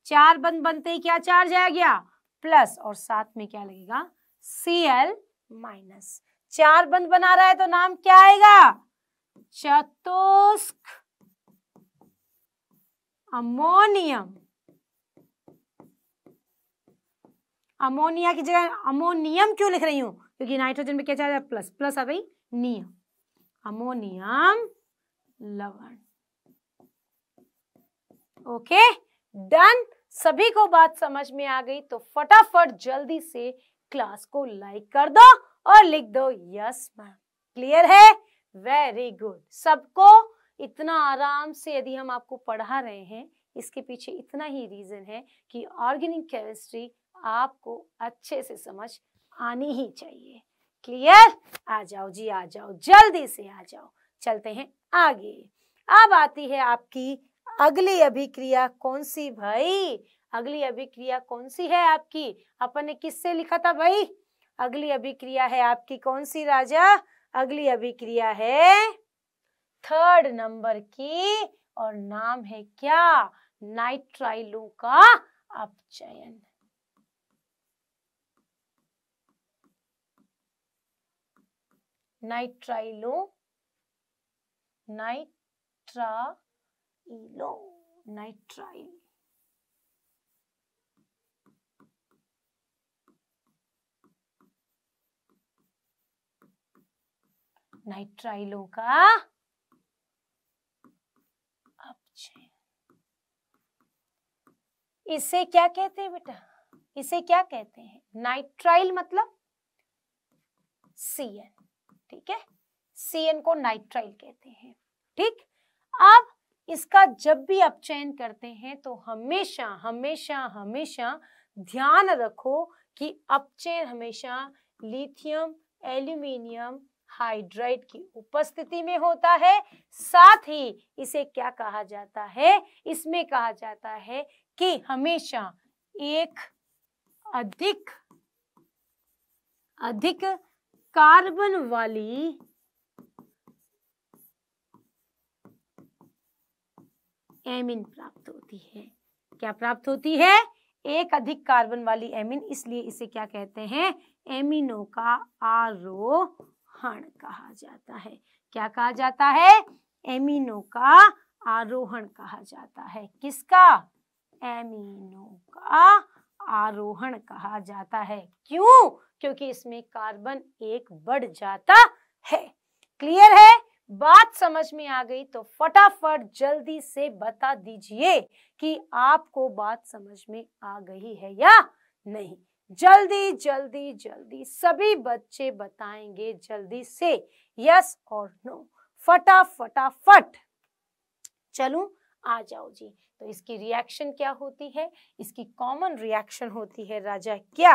चार बंद बनते ही क्या चार्ज आ गया प्लस और साथ में क्या लगेगा सी एल माइनस चार बंद बना रहा है तो नाम क्या आएगा चतुष्क अमोनियम अमोनिया की जगह अमोनियम क्यों लिख रही हूं क्योंकि नाइट्रोजन में क्या चार्ज है प्लस प्लस आ गई नियम अमोनियम लवण ओके डन सभी को बात समझ में आ गई तो फटाफट जल्दी से क्लास को लाइक कर दो और लिख दो यस मैम क्लियर है वेरी गुड सबको इतना आराम से यदि हम आपको पढ़ा रहे हैं इसके पीछे इतना ही रीजन है कि ऑर्गेनिक केमिस्ट्री आपको अच्छे से समझ आनी ही चाहिए क्लियर आ जाओ जी आ जाओ जल्दी से आ जाओ चलते हैं आगे अब आती है आपकी अगली अभिक्रिया कौन सी भाई अगली अभिक्रिया कौन सी है आपकी अपन ने किससे लिखा था भाई अगली अभिक्रिया है आपकी कौन सी राजा अगली अभिक्रिया है थर्ड नंबर की और नाम है क्या नाइट्राइलो का अपचयन नाइट्राइलो नाइट्राइलो नाइट्राइल नाइट्राइलो का इसे क्या कहते हैं बेटा इसे क्या कहते हैं नाइट्राइल मतलब सी एन ठीक है सी को नाइट्राइल कहते हैं ठीक अब इसका जब भी आप चयन करते हैं तो हमेशा हमेशा हमेशा ध्यान रखो कि अपचयन हमेशा लिथियम एल्यूमिनियम हाइड्राइड की उपस्थिति में होता है साथ ही इसे क्या कहा जाता है इसमें कहा जाता है कि हमेशा एक अधिक अधिक कार्बन वाली एमिन प्राप्त होती है क्या प्राप्त होती है एक अधिक कार्बन वाली एमिन इसलिए इसे क्या कहते हैं एमिनो का आरोहण कहा जाता है क्या कहा जाता है एमिनो का आरोहण कहा जाता है किसका एमिनो का आरोहण कहा जाता है क्यों क्योंकि इसमें कार्बन एक बढ़ जाता है क्लियर है बात समझ में आ गई तो फटाफट जल्दी से बता दीजिए कि आपको बात समझ में आ गई है या नहीं जल्दी जल्दी जल्दी सभी बच्चे बताएंगे जल्दी से यस और नो फटाफटाफट चलू आ जाओ जी तो इसकी रिएक्शन क्या होती है इसकी कॉमन रिएक्शन होती है राजा क्या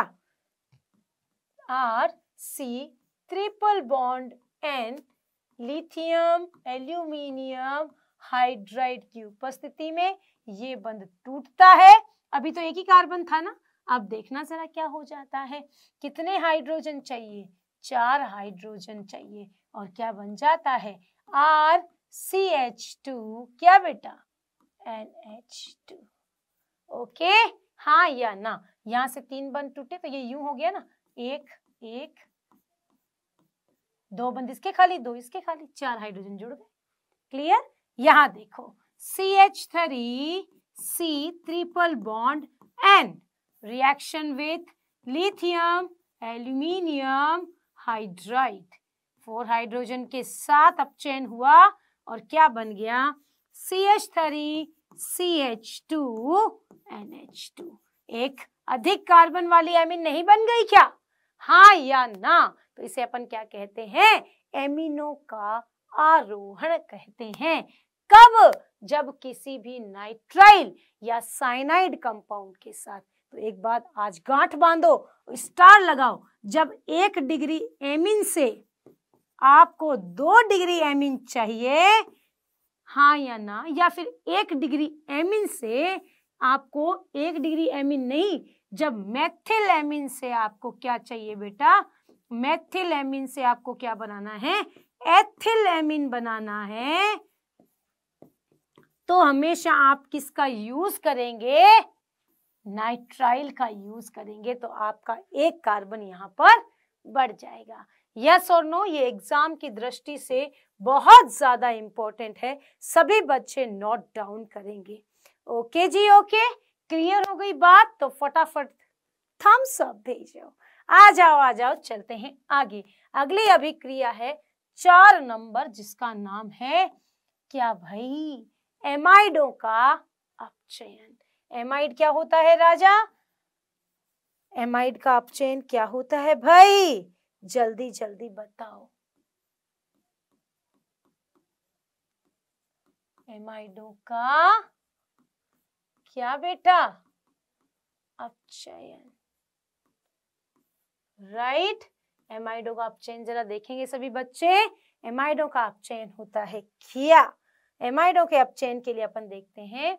R C triple bond N lithium aluminium hydride की उपस्थिति में ये बंद टूटता है अभी तो एक ही कार्बन था ना अब देखना जरा क्या हो जाता है कितने हाइड्रोजन चाहिए चार हाइड्रोजन चाहिए और क्या बन जाता है आर सी एच टू क्या बेटा एन एच टू ओके हाँ या ना यहाँ से तीन बंद टूटे तो ये यू हो गया ना एक एक दो बंद इसके खाली दो इसके खाली चार हाइड्रोजन जुड़ गए क्लियर यहां देखो C H three C triple bond N reaction with lithium aluminium hydride four hydrogen के साथ अपचयन हुआ और क्या बन गया C H three C H two N H two एक अधिक कार्बन वाली एमिन नहीं बन गई क्या हाँ या ना तो इसे अपन क्या कहते हैं एमिनो का आरोहण कहते हैं कब जब किसी भी नाइट्राइल या साइनाइड कंपाउंड के साथ तो एक बात आज गांठ बांधो स्टार लगाओ जब एक डिग्री एमिन से आपको दो डिग्री एमिन चाहिए हाँ या ना या फिर एक डिग्री एमिन से आपको एक डिग्री एमिन नहीं जब मैथिल एमिन से आपको क्या चाहिए बेटा मैथिल एमिन से आपको क्या बनाना है एथिल एमिन बनाना है तो हमेशा आप किसका यूज करेंगे नाइट्राइल का यूज करेंगे तो आपका एक कार्बन यहां पर बढ़ जाएगा यस और नो ये एग्जाम की दृष्टि से बहुत ज्यादा इंपॉर्टेंट है सभी बच्चे नोट डाउन करेंगे ओके okay जी ओके okay? क्लियर हो गई बात तो फटाफट थम्स अप भेजो आ जाओ आ जाओ चलते हैं आगे अगली अभिक्रिया है चार नंबर जिसका नाम है क्या भाई एमाइडो का अपचयन एमाइड क्या होता है राजा एमाइड का अपचयन क्या होता है भाई जल्दी जल्दी बताओ एम आई डू का क्या बेटा अपचयन राइट एम आई का आप अपचयन जरा देखेंगे सभी बच्चे एम आई डो का अपचयन होता है किया एम आई डो के अपचयन के लिए अपन देखते हैं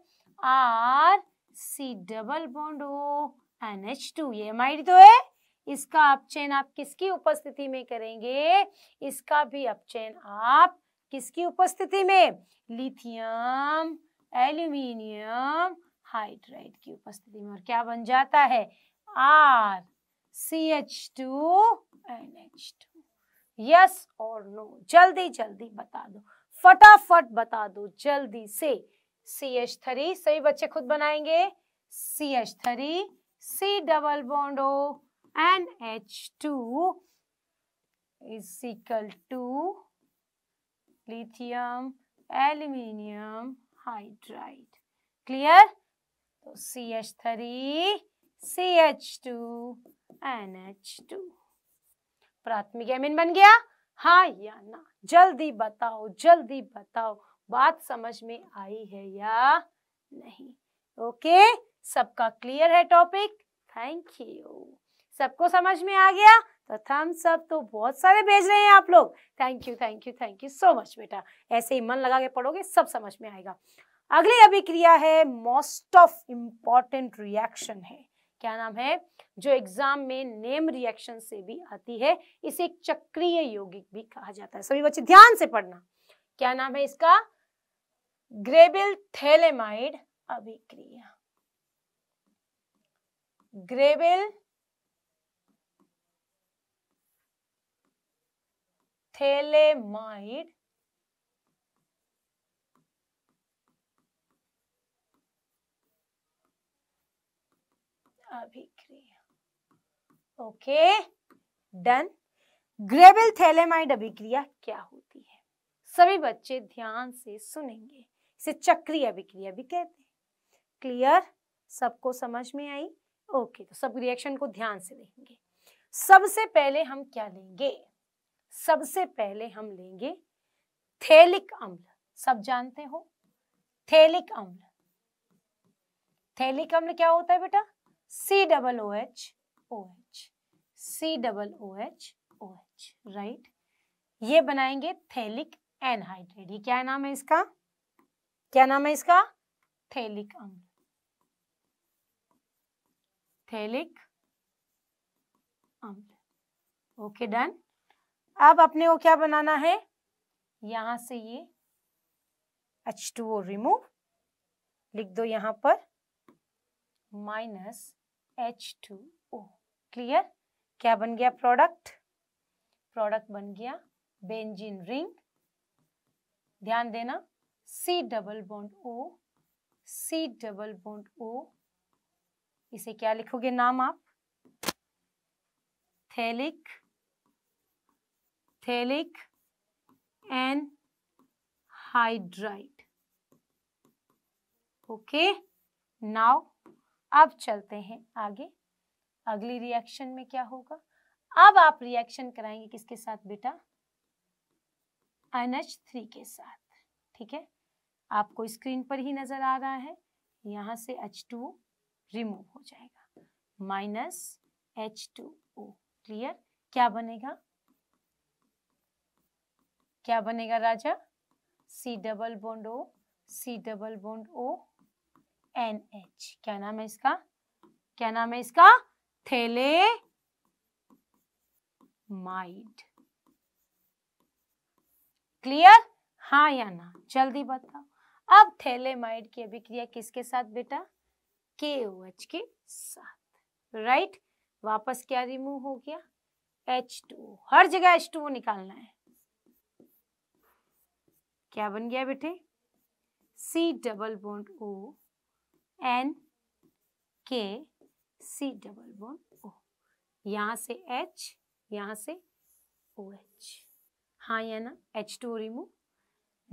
R C double bond O N H two ये एम आई डी तो है इसका अपचयन आप किसकी उपस्थिति में करेंगे इसका भी अपचयन आप किसकी उपस्थिति में लिथियम एल्यूमिनियम हाइड्राइड की उपस्थिति में और क्या बन जाता है R C H two N H two yes और नो जल्दी जल्दी बता दो फटाफट बता दो जल्दी से सी एच थ्री सभी बच्चे खुद बनाएंगे C H three C double bond O and H2 is equal to lithium aluminium hydride. Clear? So CH3, CH2, NH2. प्राथमिक एमिन बन गया हाँ या ना जल्दी बताओ जल्दी बताओ बात समझ में आई है या नहीं ओके सबका क्लियर है टॉपिक थैंक यू सबको समझ में आ गया तो थम्स अप तो बहुत सारे भेज रहे हैं आप लोग thank you thank you thank you so much बेटा ऐसे ही मन लगा के पढ़ोगे सब समझ में आएगा अगली अभिक्रिया है मोस्ट ऑफ इम्पॉर्टेंट रिएक्शन है क्या नाम है जो एग्जाम में नेम रिएक्शन से भी आती है इसे एक चक्रीय यौगिक भी कहा जाता है सभी बच्चे ध्यान से पढ़ना क्या नाम है इसका ग्रेबिल थैलेमाइड अभिक्रिया ग्रेबिल थेलेमाइड अभिक्रिया ओके डन ग्रेबल थैलेमाइड अभिक्रिया क्या होती है सभी बच्चे ध्यान से सुनेंगे इसे चक्रीय अभिक्रिया भी कहते हैं क्लियर सबको समझ में आई ओके तो सब रिएक्शन को ध्यान से देखेंगे सबसे पहले हम क्या लेंगे सबसे पहले हम लेंगे थैलिक अम्ल सब जानते हो थैलिक अम्ल थैलिक अम्ल क्या होता है बेटा C double O H O H C double O H O H right ये बनाएंगे थैलिक एनहाइड्रेट ये क्या नाम है इसका क्या नाम है इसका थैलिक अम्ल थैलिक अम्ल ओके डन अब अपने को क्या बनाना है यहां से ये एच टू ओ रिमूव लिख दो यहां पर minus H two O clear क्या बन गया प्रोडक्ट प्रोडक्ट बन गया बेंजीन रिंग ध्यान देना C double bond O C double bond O इसे क्या लिखोगे नाम आप phthalic phthalic and hydride okay okay, now अब चलते हैं आगे अगली रिएक्शन में क्या होगा अब आप रिएक्शन कराएंगे किसके साथ बेटा एनएच थ्री के साथ ठीक है आपको स्क्रीन पर ही नजर आ रहा है यहां से एच टू रिमूव हो जाएगा minus H two O clear क्या बनेगा क्या बनेगा राजा C double bond O C double bond O N H क्या नाम है इसका क्या नाम है इसका थेले माइड क्लियर हाँ या ना जल्दी बताओ अब थेले माइड की अभिक्रिया किसके साथ बेटा के ओ एच के साथ राइट वापस क्या रिमूव हो गया एच टू हर जगह एच टू निकालना है क्या बन गया बेटे C double bond O N के सी डबल बोन्ड ओ यहाँ से एच यहाँ से ओ एच हाँ या ना एच टू रिमूव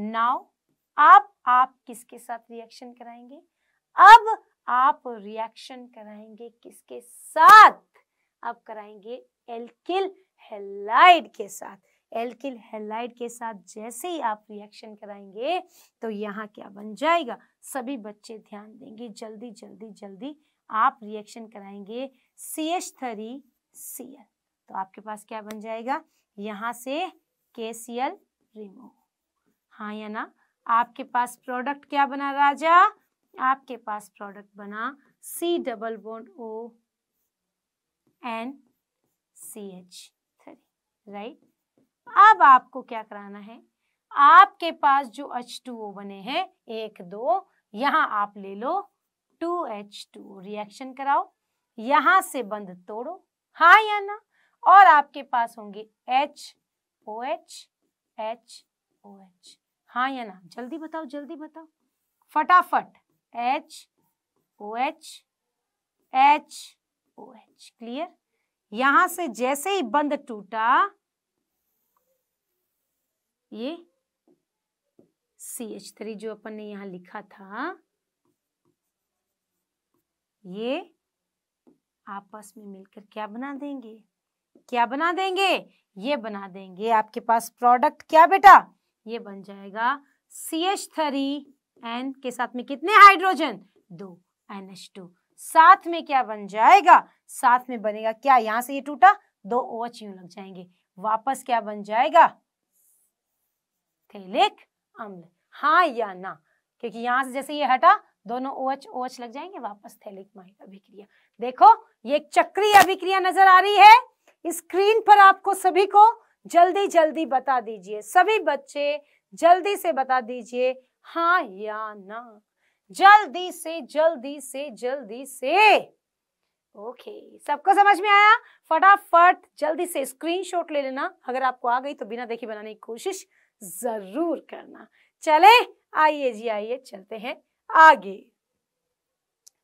नाउ अब आप किसके साथ रिएक्शन कराएंगे अब आप रिएक्शन कराएंगे किसके साथ अब कराएंगे एल्किल हेलाइड के साथ एल्किल हेलाइड के साथ जैसे ही आप रिएक्शन कराएंगे तो यहाँ क्या बन जाएगा सभी बच्चे ध्यान देंगे जल्दी जल्दी जल्दी आप रिएक्शन कराएंगे C H three C L तो आपके पास क्या बन जाएगा यहाँ से के सी एल रिमूव हाँ या ना आपके पास प्रोडक्ट क्या बना राजा आपके पास प्रोडक्ट बना C double bond O N C H three right अब आपको क्या कराना है आपके पास जो एच टू ओ बने हैं एक दो यहाँ आप ले लो टू एच टू रिएक्शन कराओ यहाँ से बंद तोड़ो हाँ या ना और आपके पास होंगे H O H H O H हाँ या ना जल्दी बताओ जल्दी बताओ फटाफट H O H H O H clear यहां से जैसे ही बंद टूटा ये सी एच थ्री जो अपन ने यहाँ लिखा था ये आपस में मिलकर क्या बना देंगे क्या बना देंगे ये बना देंगे आपके पास प्रोडक्ट क्या बेटा ये बन जाएगा सी एच थ्री एन के साथ में कितने हाइड्रोजन दो एन एच टू साथ में क्या बन जाएगा साथ में बनेगा क्या यहां से ये टूटा दो ओ एच यू लग जाएंगे वापस क्या बन जाएगा मेथिलिक अम्ल हाँ या ना क्योंकि यहाँ से जैसे ये हटा दोनों ओ एच ओ एच लग जाएंगे वापस थैलिक माइक अभिक्रिया देखो ये एक चक्रीय अभिक्रिया नजर आ रही है स्क्रीन पर आपको सभी को जल्दी जल्दी बता दीजिए सभी बच्चे जल्दी से बता दीजिए हाँ या ना जल्दी से जल्दी से जल्दी से ओके सबको समझ में आया फटाफट जल्दी से स्क्रीनशॉट ले लेना अगर आपको आ गई तो बिना देखे बनाने की कोशिश जरूर करना चले आइए जी आइए चलते हैं आगे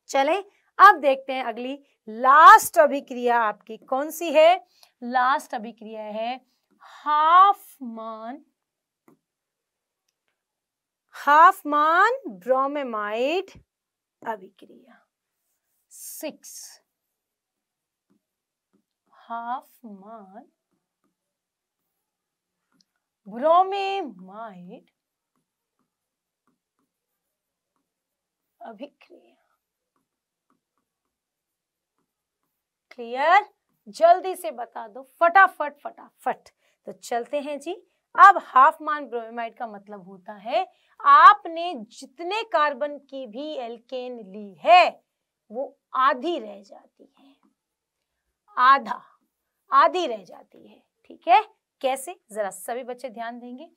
चले अब देखते हैं अगली लास्ट अभिक्रिया आपकी कौन सी है लास्ट अभिक्रिया है हाफ मान हाफ मान ब्रोमेमाइड अभिक्रिया सिक्स हाफ मान bromamide अभिक्रिया क्लियर जल्दी से बता दो फटाफट फटाफट तो चलते हैं जी अब हाफ मान ब्रोमाइड का मतलब होता है आपने जितने कार्बन की भी एल्केन ली है वो आधी रह जाती है आधा आधी रह जाती है ठीक है कैसे जरा सभी बच्चे ध्यान देंगे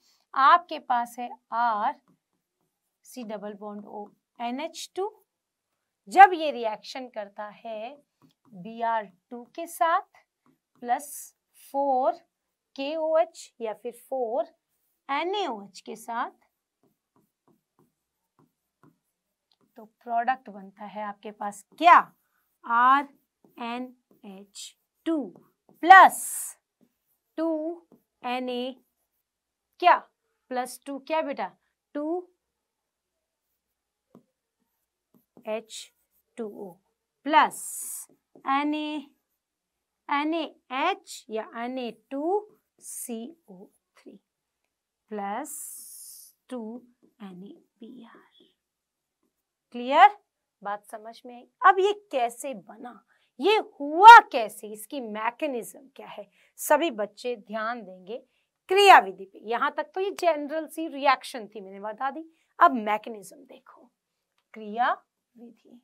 आपके पास है R C double bond O N H two जब ये रिएक्शन करता है बी आर टू के साथ प्लस फोर के ओ एच या फिर four N A O H के साथ तो प्रोडक्ट बनता है आपके पास क्या R N H two plus two N A क्या प्लस टू क्या बेटा two H two O plus N A N H या N A two C O three plus two N A B R clear बात समझ में आई अब ये कैसे बना ये हुआ कैसे इसकी मैकेनिज्म क्या है सभी बच्चे ध्यान देंगे क्रिया विधि पे यहाँ तक तो ये जनरल सी रिएक्शन थी मैंने बता दी अब मैकेनिज्म देखो क्रिया विधि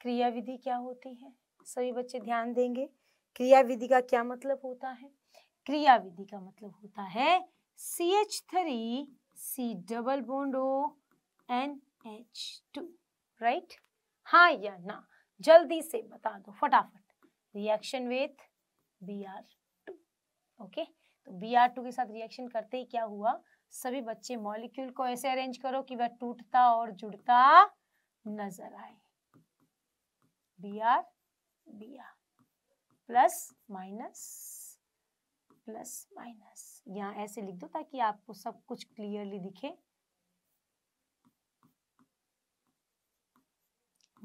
क्रिया विधि क्या होती है सभी बच्चे ध्यान देंगे क्रिया विधि का क्या मतलब होता है क्रिया विधि का मतलब होता है C H three C double bond O N H two right हाँ या ना जल्दी से बता दो फटाफट reaction with B R two okay तो बी आर टू के साथ रिएक्शन करते ही क्या हुआ सभी बच्चे मॉलिक्यूल को ऐसे अरेंज करो कि वह टूटता और जुड़ता नजर आए B R B R plus minus plus minus यहाँ ऐसे लिख दो ताकि आपको सब कुछ क्लियरली दिखे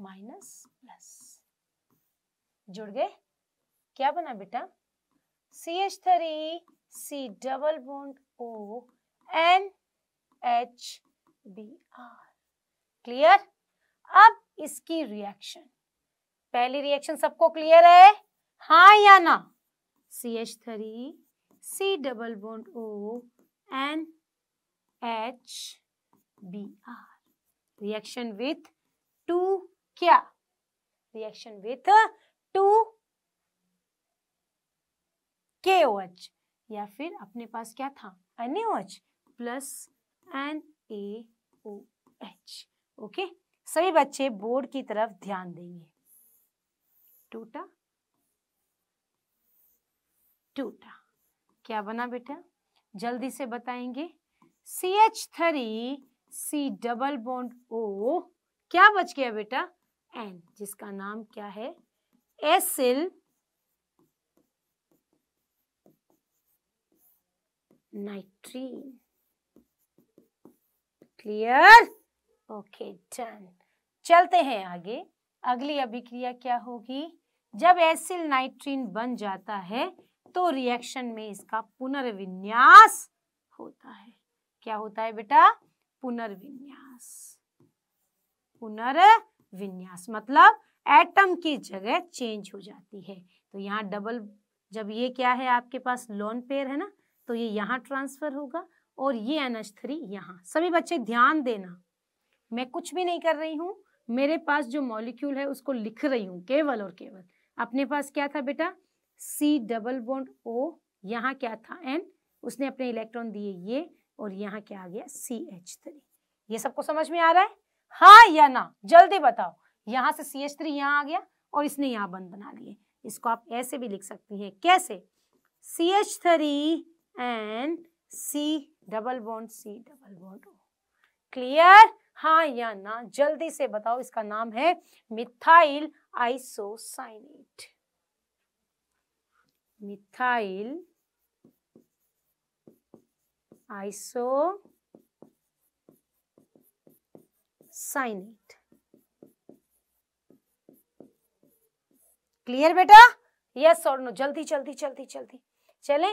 माइनस प्लस जुड़ गए क्या बना बेटा C H three C double bond O N H B R clear अब इसकी रिएक्शन पहली रिएक्शन सबको क्लियर है हा या ना C H three C double bond O N H B R reaction with two क्या reaction with two K O H या फिर अपने पास क्या था NH plus N A H okay सभी बच्चे बोर्ड की तरफ ध्यान देंगे टूटा टूटा क्या बना बेटा जल्दी से बताएंगे C H three C double bond O क्या बच गया बेटा एन जिसका नाम क्या है acyl nitrene clear okay done चलते हैं आगे अगली अभिक्रिया क्या होगी जब एसिल नाइट्रीन बन जाता है तो रिएक्शन में इसका पुनर्विन्यास होता है क्या होता है बेटा पुनर्विन्यास पुनर् विन्यास मतलब एटम की जगह चेंज हो जाती है तो यहाँ डबल जब ये क्या है आपके पास लोन पेयर है ना तो ये यहाँ ट्रांसफर होगा और ये एन एच थ्री यहाँ सभी बच्चे ध्यान देना मैं कुछ भी नहीं कर रही हूँ मेरे पास जो मॉलिक्यूल है उसको लिख रही हूँ केवल और केवल अपने पास क्या था बेटा सी डबल बॉन्ड ओ यहाँ क्या था एन उसने अपने इलेक्ट्रॉन दिए ये और यहाँ क्या आ गया सी एच थ्री ये सबको समझ में आ रहा है हाँ या ना जल्दी बताओ यहां से सी एच थ्री यहाँ आ गया और इसने यहाँ बंद बना लिए इसको आप ऐसे भी लिख सकती हैं कैसे C H three and C double bond C double bond O clear हाँ या ना जल्दी से बताओ इसका नाम है methyl isocyanate methyl isocyanate clear बेटा यस और नो जल्दी जल्दी जल्दी जल्दी चले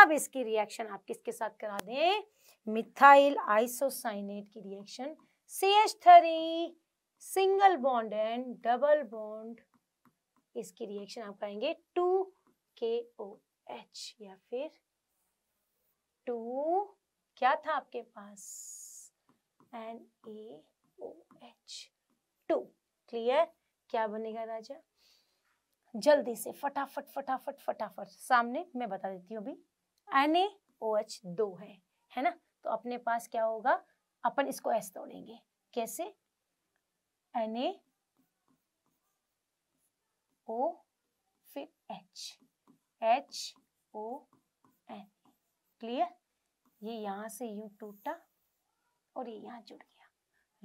अब इसकी रिएक्शन आप किसके साथ करा दें मिथाइल आइसोसाइनेट की reaction C H three single bond and double bond इसकी रिएक्शन आप करेंगे टू के ओ एच या फिर टू क्या था आपके पास N A O H two clear क्या बनेगा राजा जल्दी से फटाफट फटाफट फटाफट सामने मैं बता देती हूँ अभी एन ए ओ एच दो है है ना तो अपने पास क्या होगा अपन इसको एस तोड़ेंगे कैसे एन ए ओ फिर H H O N clear ये यहाँ से यू टूटा और ये यहाँ जुड़ गया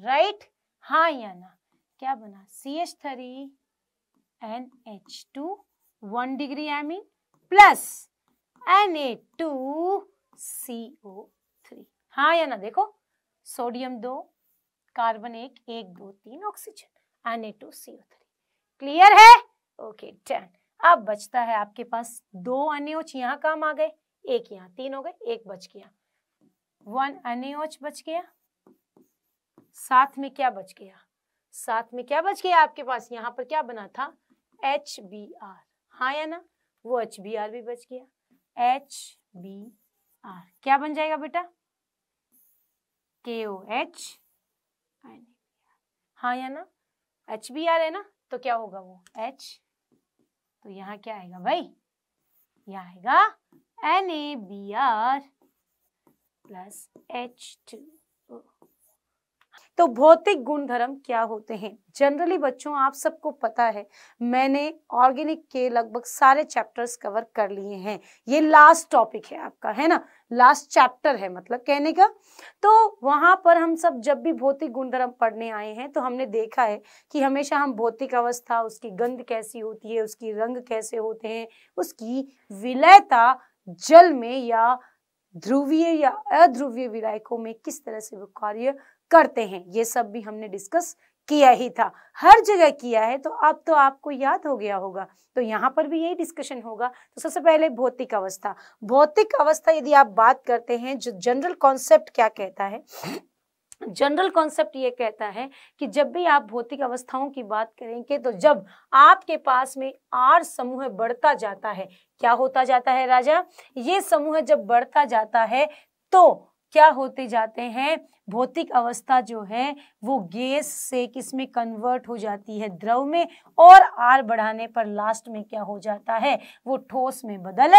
राइट हा हाँ या ना क्या बना C H three N H two one degree I mean plus N A two C O three हाँ या ना देखो सोडियम दो कार्बन एक एक दो तीन oxygen N A two C O three clear है ओके टेन अब बचता है आपके पास दो अनएच यहाँ काम आ गए एक यहाँ तीन हो गए एक बच गया वन अनएच बच गया साथ में क्या बच गया साथ में क्या बच गया आपके पास यहाँ पर क्या बना था एच बी आर हाँ या ना वो एच बी आर भी बच गया एच बी आर क्या बन जाएगा बेटा के ओ एच हाँ या ना एच बी आर है ना तो क्या होगा वो एच तो यहाँ क्या आएगा भाई यह आएगा N A B R plus H two तो भौतिक गुणधर्म क्या होते हैं जनरली बच्चों आप सबको पता है मैंने ऑर्गेनिक के लगभग सारे चैप्टर्स कवर कर लिए हैं ये लास्ट टॉपिक है आपका है ना लास्ट चैप्टर है मतलब कहने का तो वहां पर हम सब जब भी भौतिक गुणधर्म पढ़ने आए हैं तो हमने देखा है कि हमेशा हम भौतिक अवस्था उसकी गंध कैसी होती है उसकी रंग कैसे होते हैं उसकी विलयता जल में या ध्रुवीय या अध्रुवीय विलायकों में किस तरह से वो कार्य करते हैं ये सब भी हमने डिस्कस किया ही था हर जगह किया है तो अब तो आपको याद हो गया होगा तो यहाँ पर भी यही डिस्कशन होगा तो सबसे पहले भौतिक अवस्था भौतिक अवस्था यदि आप बात करते हैं जो जनरल कॉन्सेप्ट क्या कहता है जनरल कॉन्सेप्ट ये कहता है कि जब भी आप भौतिक अवस्थाओं की बात करेंगे तो जब आपके पास में आर समूह बढ़ता जाता है क्या होता जाता है राजा ये समूह जब बढ़ता जाता है तो क्या होते जाते हैं भौतिक अवस्था जो है वो गैस से किस में कन्वर्ट हो जाती है द्रव में और आर बढ़ाने पर लास्ट में क्या हो जाता है वो ठोस में बदल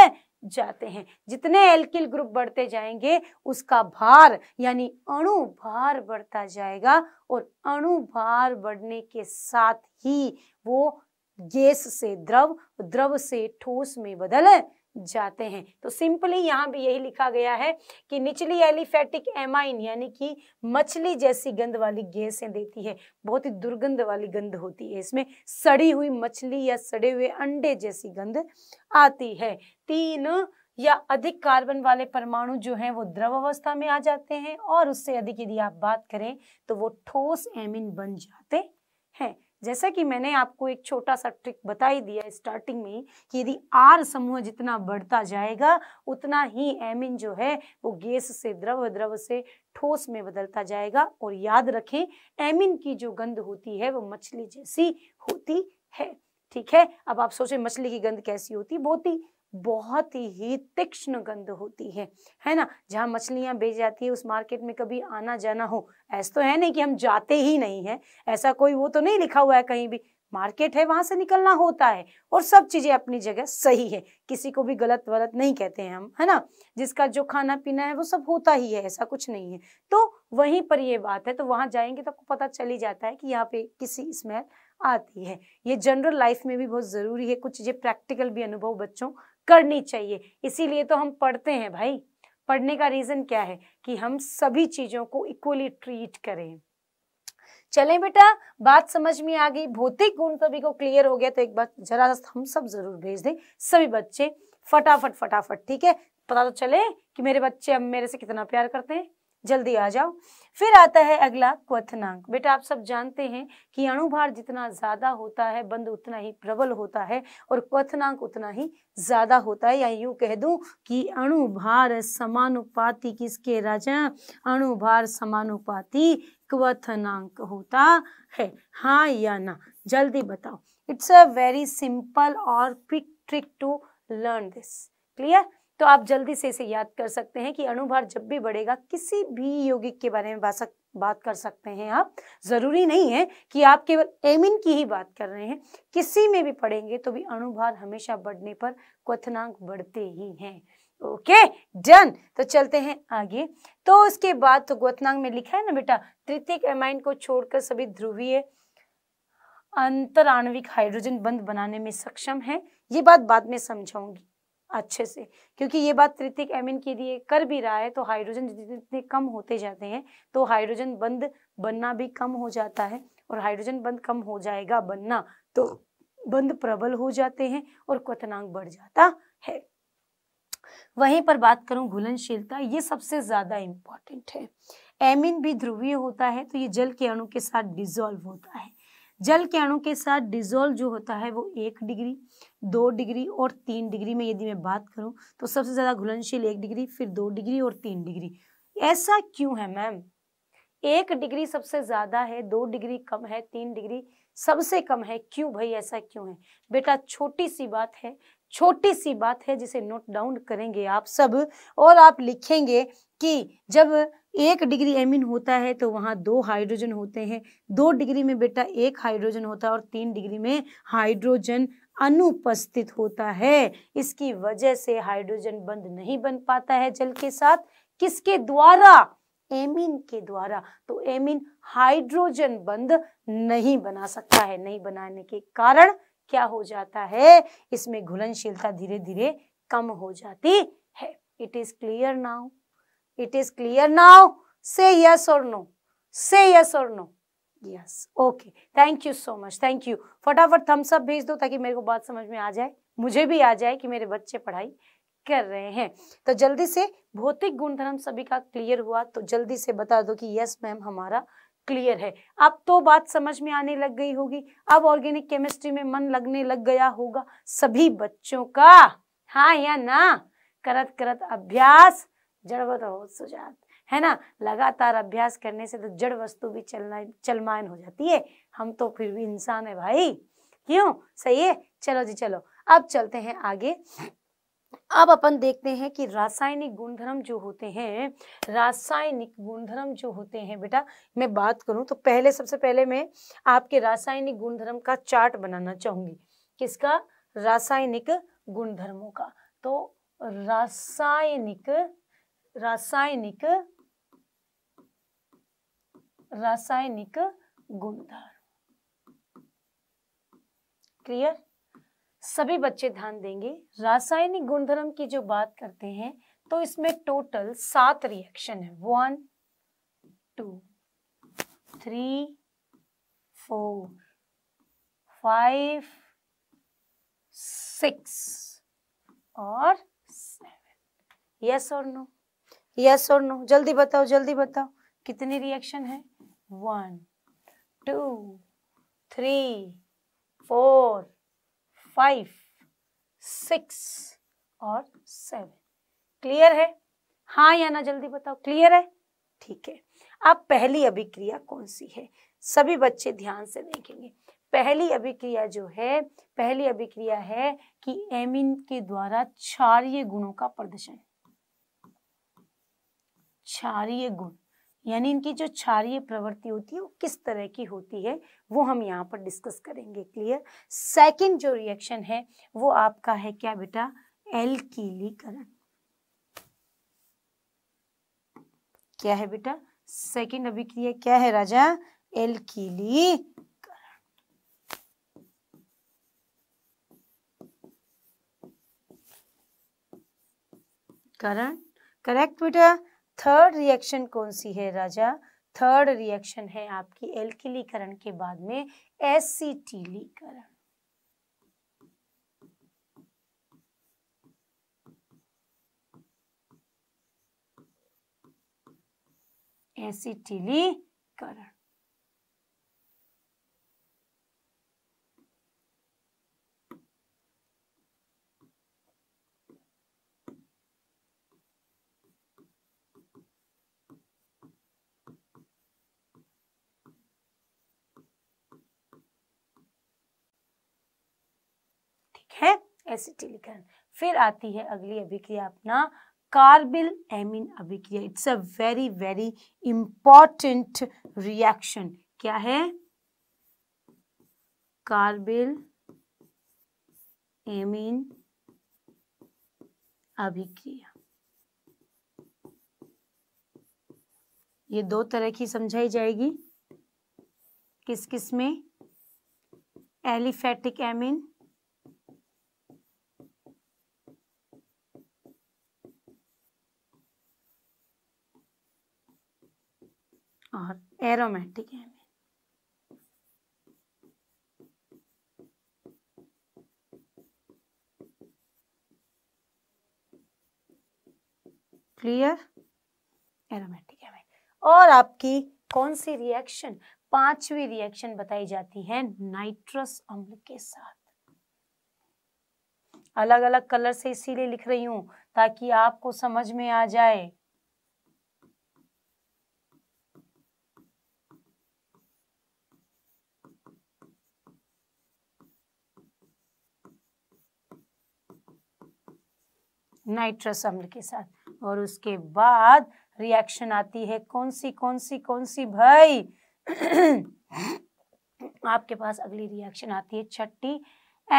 जाते हैं जितने एल्किल ग्रुप बढ़ते जाएंगे उसका भार यानी अणु भार बढ़ता जाएगा और अणु भार बढ़ने के साथ ही वो गैस से द्रव द्रव से ठोस में बदल जाते हैं तो सिंपली यहाँ भी यही लिखा गया है कि निचली एलिफेटिक एमाइन यानी कि मछली जैसी गंध वाली गैसें देती है बहुत ही दुर्गंध वाली गंध होती है इसमें सड़ी हुई मछली या सड़े हुए अंडे जैसी गंध आती है तीन या अधिक कार्बन वाले परमाणु जो हैं वो द्रव अवस्था में आ जाते हैं और उससे अधिक यदि आप बात करें तो वो ठोस एमिन बन जाते हैं जैसा कि मैंने आपको एक छोटा सा ट्रिक बताई दिया स्टार्टिंग में कि यदि आर समूह जितना बढ़ता जाएगा उतना ही एमिन जो है वो गैस से द्रव द्रव से ठोस में बदलता जाएगा और याद रखें एमिन की जो गंध होती है वो मछली जैसी होती है ठीक है अब आप सोचें मछली की गंध कैसी होती बहुत ही बहुत ही तीक्ष्ण गंध होती है है ना जहाँ मछलियाँ बेच जाती है उस मार्केट में कभी आना जाना हो ऐसा तो है नहीं कि हम जाते ही नहीं है ऐसा कोई वो तो नहीं लिखा हुआ है कहीं भी मार्केट है वहां से निकलना होता है और सब चीजें अपनी जगह सही है किसी को भी गलत वलत नहीं कहते हैं हम है ना जिसका जो खाना पीना है वो सब होता ही है ऐसा कुछ नहीं है तो वहीं पर ये बात है तो वहां जाएंगे तो आपको पता चल ही जाता है कि यहाँ पे किसी स्मेल आती है ये जनरल लाइफ में भी बहुत ज़रूरी है कुछ चीज़ें प्रैक्टिकल भी अनुभव बच्चों करनी चाहिए इसीलिए तो हम पढ़ते हैं भाई पढ़ने का रीज़न क्या है कि हम सभी चीज़ों को इक्वली ट्रीट करें चले बेटा बात समझ में आ गई भौतिक गुण सभी को क्लियर हो गया तो एक बार जरा हम सब जरूर भेज दें सभी बच्चे फटाफट फटाफट ठीक है पता तो चले कि मेरे बच्चे अब मेरे से कितना प्यार करते हैं जल्दी आ जाओ फिर आता है अगला क्वथनांक बेटा आप सब जानते हैं कि अणुभार जितना ज़्यादा होता है बंद उतना ही प्रबल होता है और क्वथनांक उतना ही ज़्यादा होता है या यूँ कह दूँ कि अणुभार समानुपाती किसके राजा अणुभार समानुपाती क्वथनांक होता है हाँ या ना जल्दी बताओ इट्स अ वेरी सिंपल और quick trick to learn this clear तो आप जल्दी से इसे याद कर सकते हैं कि अणुभार जब भी बढ़ेगा किसी भी यौगिक के बारे में बात कर सकते हैं आप ज़रूरी नहीं है कि आप केवल एमिन की ही बात कर रहे हैं किसी में भी पढ़ेंगे तो भी अणुभार हमेशा बढ़ने पर क्वनांक बढ़ते ही हैं ओके डन तो चलते हैं आगे तो उसके बाद तो गोतनांग में लिखा है ना बेटा तृतीय एमाइन को छोड़कर सभी ध्रुवीय अंतरणविक हाइड्रोजन बंद बनाने में सक्षम है ये बात बाद में समझाऊंगी अच्छे से क्योंकि ये बात तृतिक एमिन के लिए कर भी रहा है तो हाइड्रोजन जितने कम होते जाते हैं तो हाइड्रोजन बंद बनना भी कम हो जाता है और हाइड्रोजन बंद कम हो जाएगा बनना तो बंद प्रबल हो जाते हैं और क्वनांक बढ़ जाता है वहीं पर बात करूं घुलनशीलता ये सबसे ज्यादा इंपॉर्टेंट है एमिन भी ध्रुवीय होता है तो ये जल के अणु के साथ डिजोल्व होता है जल के अणु के साथ डिजोल्व जो होता है वो एक डिग्री दो डिग्री और तीन डिग्री में यदि मैं बात करूं तो सबसे ज़्यादा घुलनशील एक डिग्री फिर दो डिग्री और तीन डिग्री ऐसा क्यों है मैम एक डिग्री सबसे ज़्यादा है दो डिग्री कम है तीन डिग्री सबसे कम है क्यों भाई ऐसा क्यों है बेटा छोटी सी बात है छोटी सी बात है जिसे नोट डाउन करेंगे आप सब और आप लिखेंगे कि जब एक डिग्री एमिन होता है तो वहां दो हाइड्रोजन होते हैं दो डिग्री में बेटा एक हाइड्रोजन होता है और तीन डिग्री में हाइड्रोजन अनुपस्थित होता है इसकी वजह से हाइड्रोजन बंद नहीं बन पाता है जल के साथ किसके द्वारा एमिन के द्वारा तो एमिन हाइड्रोजन बंद नहीं बना सकता है नहीं बनाने के कारण क्या हो जाता है इसमें घुलनशीलता धीरे धीरे कम हो जाती है it is clear now it is clear now say yes और नो से यस और no yes okay thank you so much thank you फटाफट थम्स अप भेज दो ताकि मेरे को बात समझ में आ जाए मुझे भी आ जाए कि मेरे बच्चे पढ़ाई कर रहे हैं तो जल्दी से भौतिक गुणधर्म सभी का क्लियर हुआ तो जल्दी से बता दो कि यस मैम हमारा क्लियर है अब तो बात समझ में आने लग गई होगी अब ऑर्गेनिक केमिस्ट्री में मन लगने लग गया होगा सभी बच्चों का हाँ या ना करत करत अभ्यास जड़वत हो सुजात है ना लगातार अभ्यास करने से तो जड़ वस्तु भी चलना चलमान हो जाती है हम तो फिर भी इंसान है भाई क्यों सही है चलो जी चलो अब चलते हैं आगे अब अपन देखते हैं कि रासायनिक गुणधर्म जो होते हैं रासायनिक गुणधर्म जो होते हैं बेटा मैं बात करूं तो पहले सबसे पहले मैं आपके रासायनिक गुणधर्म का चार्ट बनाना चाहूंगी किसका रासायनिक गुणधर्मों का तो रासायनिक रासायनिक रासायनिक गुणधर्म क्लियर सभी बच्चे ध्यान देंगे रासायनिक गुणधर्म की जो बात करते हैं तो इसमें टोटल सात रिएक्शन है one two three four five six और सेवन यस और नो यस और नो जल्दी बताओ जल्दी बताओ कितने रिएक्शन है one, two, three, four, five six और सेवन क्लियर है हाँ या ना जल्दी बताओ क्लियर है ठीक है अब पहली अभिक्रिया कौन सी है सभी बच्चे ध्यान से देखेंगे पहली अभिक्रिया जो है पहली अभिक्रिया है कि एमिन के द्वारा क्षारिय गुणों का प्रदर्शन क्षारिय गुण यानी इनकी जो क्षारीय प्रवृत्ति होती है वो किस तरह की होती है वो हम यहाँ पर डिस्कस करेंगे क्लियर सेकंड जो रिएक्शन है वो आपका है क्या बेटा एल्कीलीकरण क्या है बेटा सेकंड अभिक्रिया क्या है राजा एल्कीलीकरण करण करेक्ट बेटा थर्ड रिएक्शन कौन सी है राजा थर्ड रिएक्शन है आपकी एल्किलीकरण के बाद में एसिटिलीकरण एसिटिलीकरण है एसिटिलिकन फिर आती है अगली अभिक्रिया अपना कार्बिल एमिन अभिक्रिया it's a very very important reaction क्या है कार्बिल एमिन अभिक्रिया ये दो तरह की समझाई जाएगी किस किस में एलिफेटिक एमिन और एरोमेटिक है क्लियर एरोमेटिक है और आपकी कौन सी रिएक्शन पांचवी रिएक्शन बताई जाती है नाइट्रस अम्ल के साथ अलग अलग कलर से इसीलिए लिख रही हूं ताकि आपको समझ में आ जाए नाइट्रस अम्ल के साथ और उसके बाद रिएक्शन आती है कौन सी कौन सी कौन सी भाई आपके पास अगली रिएक्शन आती है छठी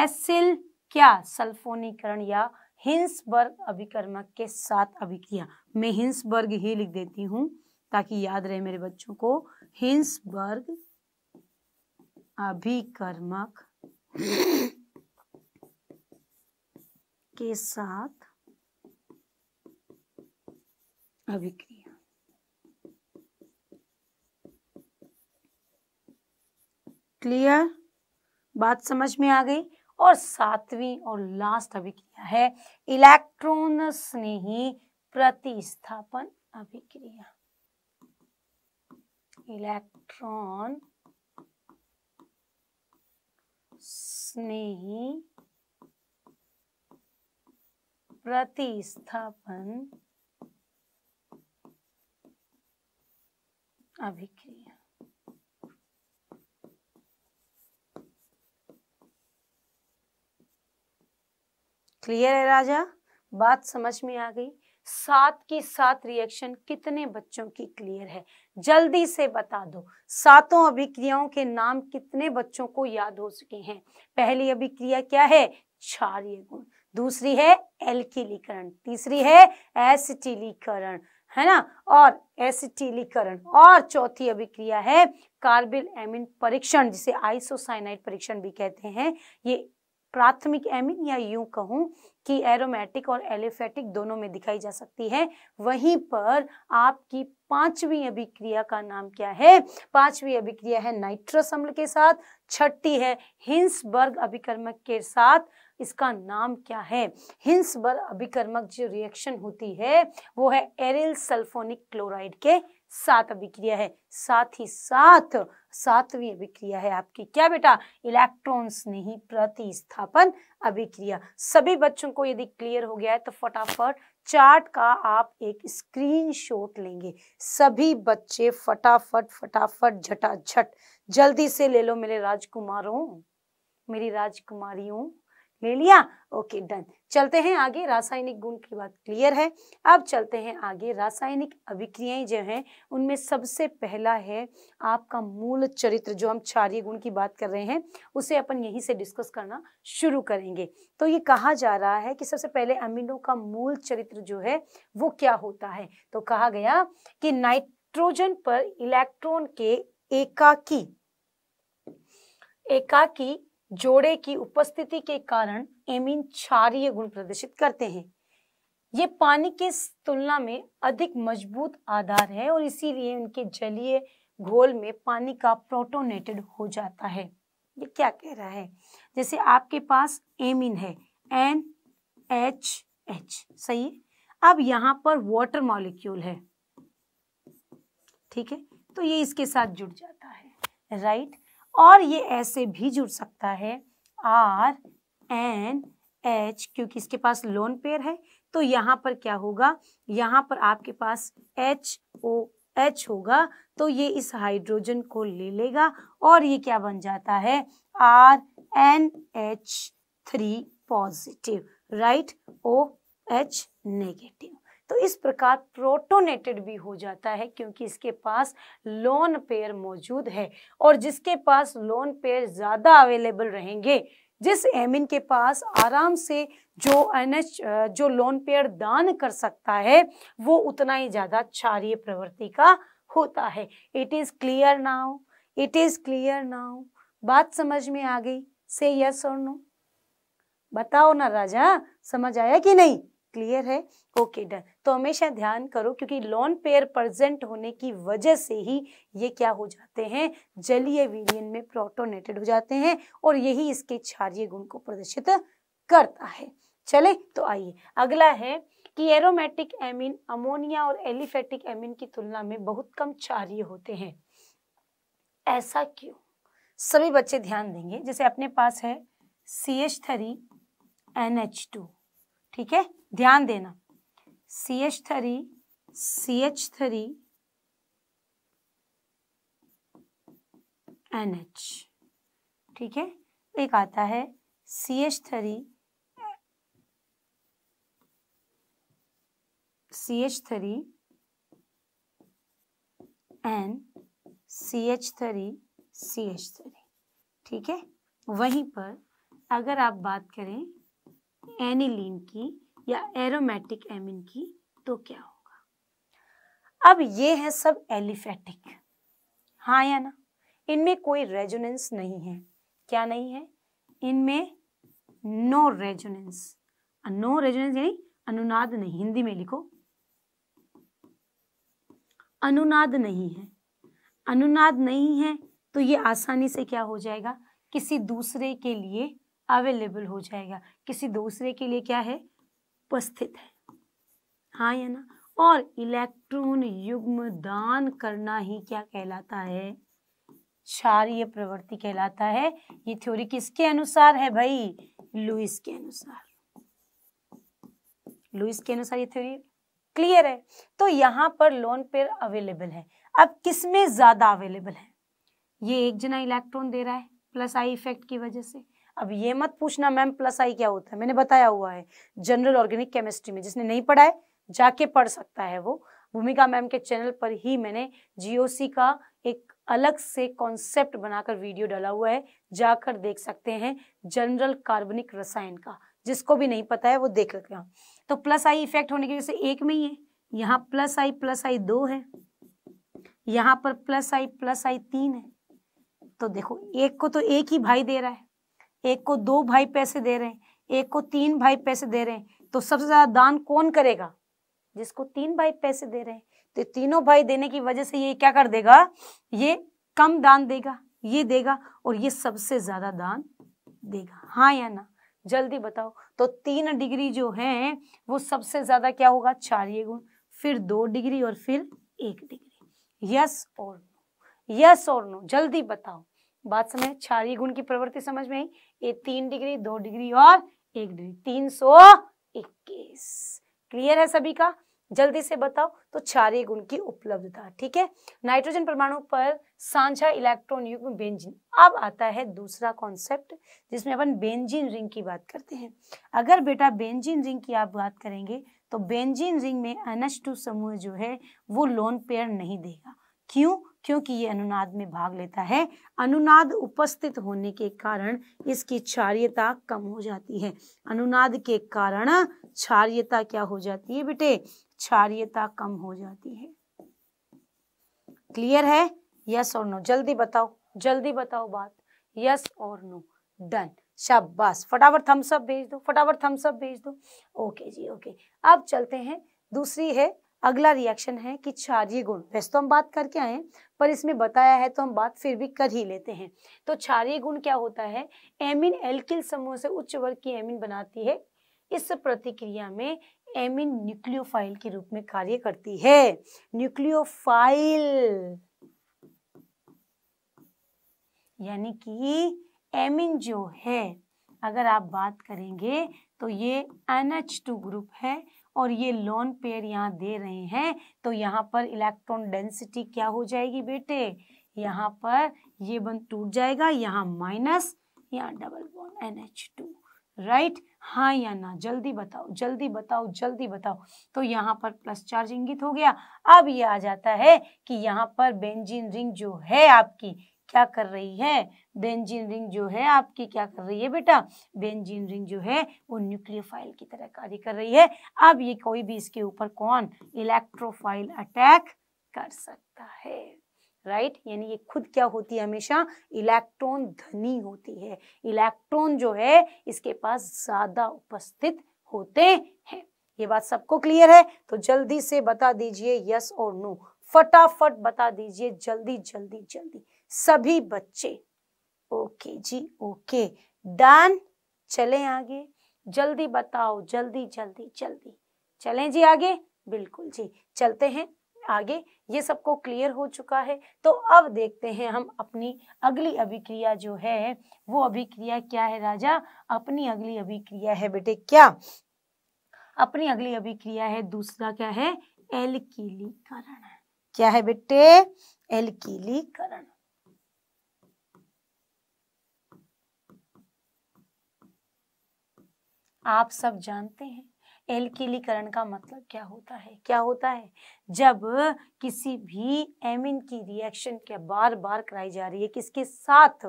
एसिल क्या सल्फोनीकरण या हिंसबर्ग अभिकर्मक के साथ अभिक्रिया मैं हिंसबर्ग ही लिख देती हूँ ताकि याद रहे मेरे बच्चों को हिंसबर्ग अभिकर्मक के साथ अभिक्रिया क्लियर बात समझ में आ गई और सातवीं और लास्ट अभिक्रिया है इलेक्ट्रॉन स्नेही प्रतिस्थापन अभिक्रिया इलेक्ट्रॉन स्नेही प्रतिस्थापन अभिक्रिया क्लियर है राजा बात समझ में आ गई सात की सात रिएक्शन कितने बच्चों की क्लियर है जल्दी से बता दो सातों अभिक्रियाओं के नाम कितने बच्चों को याद हो चुके हैं पहली अभिक्रिया क्या है क्षार्य गुण दूसरी है एल्किलीकरण तीसरी है एसिटिलीकरण है ना और एसिटिलीकरण और चौथी अभिक्रिया है कार्बिल एमिन परीक्षण जिसे आइसोसाइनाइड परीक्षण भी कहते हैं ये प्राथमिक एमिन या यूं कहूं कि एरोमेटिक और एलिफेटिक दोनों में दिखाई जा सकती है वहीं पर आपकी पांचवी अभिक्रिया का नाम क्या है पांचवी अभिक्रिया है नाइट्रस अम्ल के साथ छठी है हिंसबर्ग अभिकर्मक के साथ इसका नाम क्या है हिंसबर्ग अभिकर्मक जो रिएक्शन होती है वो है एरिल सल्फोनिक क्लोराइड के साथ अभिक्रिया है साथ ही साथ सातवीं अभिक्रिया है आपकी क्या बेटा इलेक्ट्रॉन्स नहीं प्रतिस्थापन अभिक्रिया सभी बच्चों को यदि क्लियर हो गया है तो फटाफट चार्ट का आप एक स्क्रीनशॉट लेंगे सभी बच्चे फटाफट फटाफट झटाझट जल्दी से ले लो मेरे राजकुमारों मेरी राजकुमारियों ले लिया ओके डन चलते हैं आगे रासायनिक गुण की बात क्लियर है अब चलते हैं आगे रासायनिक अभिक्रियाएं जो हैं उनमें सबसे पहला है आपका मूल चरित्र जो हम क्षारीय गुण की बात कर रहे हैं उसे अपन यहीं से डिस्कस करना शुरू करेंगे तो ये कहा जा रहा है कि सबसे पहले अमीनो का मूल चरित्र जो है वो क्या होता है तो कहा गया कि नाइट्रोजन पर इलेक्ट्रॉन के एकाकी एकाकी जोड़े की उपस्थिति के कारण एमिन क्षारीय गुण प्रदर्शित करते हैं ये पानी के तुलना में अधिक मजबूत आधार है और इसीलिए उनके जलीय घोल में पानी का प्रोटोनेटेड हो जाता है ये क्या कह रहा है जैसे आपके पास एमिन है एन एच एच सही है अब यहाँ पर वाटर मॉलिक्यूल है ठीक है तो ये इसके साथ जुड़ जाता है राइट right? और ये ऐसे भी जुड़ सकता है आर एन एच क्योंकि इसके पास लोन पेयर है तो यहाँ पर क्या होगा यहाँ पर आपके पास एच ओ एच होगा तो ये इस हाइड्रोजन को ले लेगा और ये क्या बन जाता है R N H three positive right O H negative तो इस प्रकार प्रोटोनेटेड भी हो जाता है क्योंकि इसके पास लोन पेयर मौजूद है और जिसके पास लोन पेयर ज़्यादा अवेलेबल रहेंगे जिस एमिन के पास आराम से जो एन जो लोन पेयर दान कर सकता है वो उतना ही ज़्यादा क्षारिय प्रवृत्ति का होता है it is clear now it is clear now बात समझ में आ गई से यस और नो बताओ ना राजा समझ आया कि नहीं क्लियर है ओके डन तो हमेशा ध्यान करो क्योंकि लॉन पेयर प्रेजेंट होने की वजह से ही ये क्या हो जाते हैं जलीय विलियन में प्रोटोनेटेड हो जाते हैं और यही इसके क्षारीय गुण को प्रदर्शित करता है चले तो आइए अगला है कि एरोमेटिक एमिन अमोनिया और एलिफेटिक एमिन की तुलना में बहुत कम क्षारीय होते हैं ऐसा क्यों सभी बच्चे ध्यान देंगे जैसे अपने पास है C H three N H two ठीक है ध्यान देना C H three C H three N H ठीक है एक आता है C H three C H three N C H three C H three ठीक है वहीं पर अगर आप बात करें एनिलीन की या एरोमेटिक एमिन की तो क्या होगा अब ये है सब एलिफेटिक हाँ या ना इनमें कोई रेजोनेंस नहीं है क्या नहीं है इनमें नो रेजोनेंस नो रेजोनेंस यानी अनुनाद नहीं हिंदी में लिखो अनुनाद नहीं है अनुनाद नहीं है तो ये आसानी से क्या हो जाएगा किसी दूसरे के लिए अवेलेबल हो जाएगा किसी दूसरे के लिए क्या है उपस्थित है हाँ या ना और इलेक्ट्रॉन युग्म दान करना ही क्या कहलाता है क्षारीय प्रवृत्ति कहलाता है ये थ्योरी किसके अनुसार है भाई लुइस के अनुसार लुइस के अनुसार ये थ्योरी क्लियर है तो यहाँ पर लोन पेयर अवेलेबल है अब किसमें ज्यादा अवेलेबल है ये एक जना इलेक्ट्रॉन दे रहा है प्लस आई इफेक्ट की वजह से अब ये मत पूछना मैम प्लस आई क्या होता है मैंने बताया हुआ है जनरल ऑर्गेनिक केमिस्ट्री में जिसने नहीं पढ़ा है जाके पढ़ सकता है वो भूमिका मैम के चैनल पर ही मैंने जीओसी का एक अलग से कॉन्सेप्ट बनाकर वीडियो डाला हुआ है जाकर देख सकते हैं जनरल कार्बनिक रसायन का जिसको भी नहीं पता है वो देख सकते तो प्लस आई इफेक्ट होने की वजह से एक में ही है यहाँ प्लस आई प्लस आई दो है यहाँ पर प्लस आई प्लस आई तीन है तो देखो एक को तो एक ही भाई दे रहा है एक को दो भाई पैसे दे रहे हैं एक को तीन भाई पैसे दे रहे हैं तो सबसे ज़्यादा दान कौन करेगा जिसको तीन भाई पैसे दे रहे हैं तो तीनों भाई देने की वजह से ये क्या कर देगा ये कम दान देगा ये देगा और ये सबसे ज़्यादा दान देगा हाँ या ना जल्दी बताओ तो तीन डिग्री जो है वो सबसे ज़्यादा क्या होगा चार ये गुण फिर दो डिग्री और फिर एक डिग्री यस और नो यस और नो जल्दी बताओ बात समय क्षारीय गुण की प्रवृत्ति समझ में आई ये तीन डिग्री दो डिग्री और एक डिग्री तीन सौ इक्कीस क्लियर है सभी का जल्दी से बताओ तो क्षारीय गुण की उपलब्धता ठीक है नाइट्रोजन परमाणु पर सांझा इलेक्ट्रॉन युग्म बेंजीन अब आता है दूसरा कॉन्सेप्ट जिसमें अपन बेंजीन रिंग की बात करते हैं अगर बेटा बेंजीन रिंग की आप बात करेंगे तो बेंजीन रिंग में एनएच समूह जो है वो लोन पेयर नहीं देगा क्यों क्योंकि ये अनुनाद में भाग लेता है अनुनाद उपस्थित होने के कारण इसकी क्षारियता कम हो जाती है अनुनाद के कारण क्षारियता क्या हो जाती है बेटे क्षारियता कम हो जाती है क्लियर है यस और नो जल्दी बताओ जल्दी बताओ बात यस और नो डन शाबाश फटाफट थम्सअप भेज दो फटाफट थम्सअप भेज दो ओके जी ओके अब चलते हैं दूसरी है अगला रिएक्शन है कि क्षारिय गुण वैसे तो हम बात करके आए पर इसमें बताया है तो हम बात फिर भी कर ही लेते हैं तो क्षारिय गुण क्या होता है एमिन एल्किल समूह से उच्च वर्ग की एमिन बनाती है इस प्रतिक्रिया में एमिन न्यूक्लियोफाइल के रूप में कार्य करती है न्यूक्लियोफाइल यानी कि एमिन जो है अगर आप बात करेंगे तो ये एनएच टू ग्रुप है और ये लोन पेयर यहाँ दे रहे हैं तो यहाँ पर इलेक्ट्रॉन डेंसिटी क्या हो जाएगी बेटे यहाँ पर ये बंद टूट जाएगा यहाँ माइनस यहाँ double bond N H two right हाँ या ना जल्दी बताओ जल्दी बताओ जल्दी बताओ तो यहाँ पर प्लस चार्ज इंगित हो गया अब ये आ जाता है कि यहाँ पर बेंजीन रिंग जो है आपकी क्या कर रही है बेंजीन रिंग जो है आपकी क्या कर रही है बेटा बेंजीन रिंग जो है वो न्यूक्लियोफाइल की तरह कार्य कर रही है अब ये कोई भी इसके ऊपर कौन इलेक्ट्रोफाइल अटैक कर सकता है राइट right? यानी ये खुद क्या होती है हमेशा इलेक्ट्रॉन धनी होती है इलेक्ट्रॉन जो है इसके पास ज्यादा उपस्थित होते हैं ये बात सबको क्लियर है तो जल्दी से बता दीजिए यस और नो फटाफट बता दीजिए जल्दी जल्दी जल्दी सभी बच्चे ओके जी ओके डन चले आगे जल्दी बताओ जल्दी जल्दी जल्दी चलें जी आगे बिल्कुल जी चलते हैं आगे ये सबको क्लियर हो चुका है तो अब देखते हैं हम अपनी अगली अभिक्रिया जो है वो अभिक्रिया क्या है राजा अपनी अगली अभिक्रिया है बेटे क्या अपनी अगली अभिक्रिया है दूसरा क्या है एलकीलीकरण क्या है बेटे एलकीलीकरण आप सब जानते हैं एल्किलीकरण का मतलब क्या होता है क्या होता है जब किसी भी एमिन की रिएक्शन के बार बार कराई जा रही है किसके साथ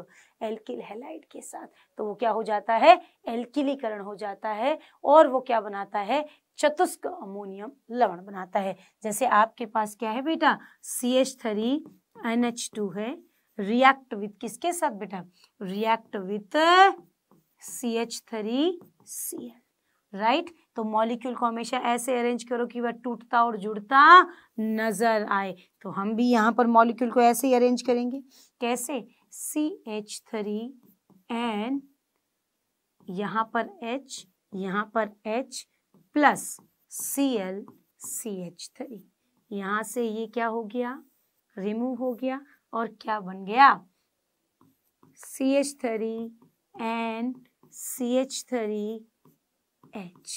एल्किल हेलाइड के साथ तो वो क्या हो जाता है एल्किलीकरण हो जाता है और वो क्या बनाता है चतुष्क अमोनियम लवण बनाता है जैसे आपके पास क्या है बेटा C H three N H two है रिएक्ट विथ किसके साथ बेटा react with C H three C L right तो मॉलिक्यूल को हमेशा ऐसे अरेंज करो कि वह टूटता और जुड़ता नजर आए तो हम भी यहाँ पर मॉलिक्यूल को ऐसे ही अरेंज करेंगे कैसे सी एच थ्री एन यहाँ पर H यहाँ पर H plus C L C H three यहाँ से ये क्या हो गया रिमूव हो गया और क्या बन गया C H three N C H three H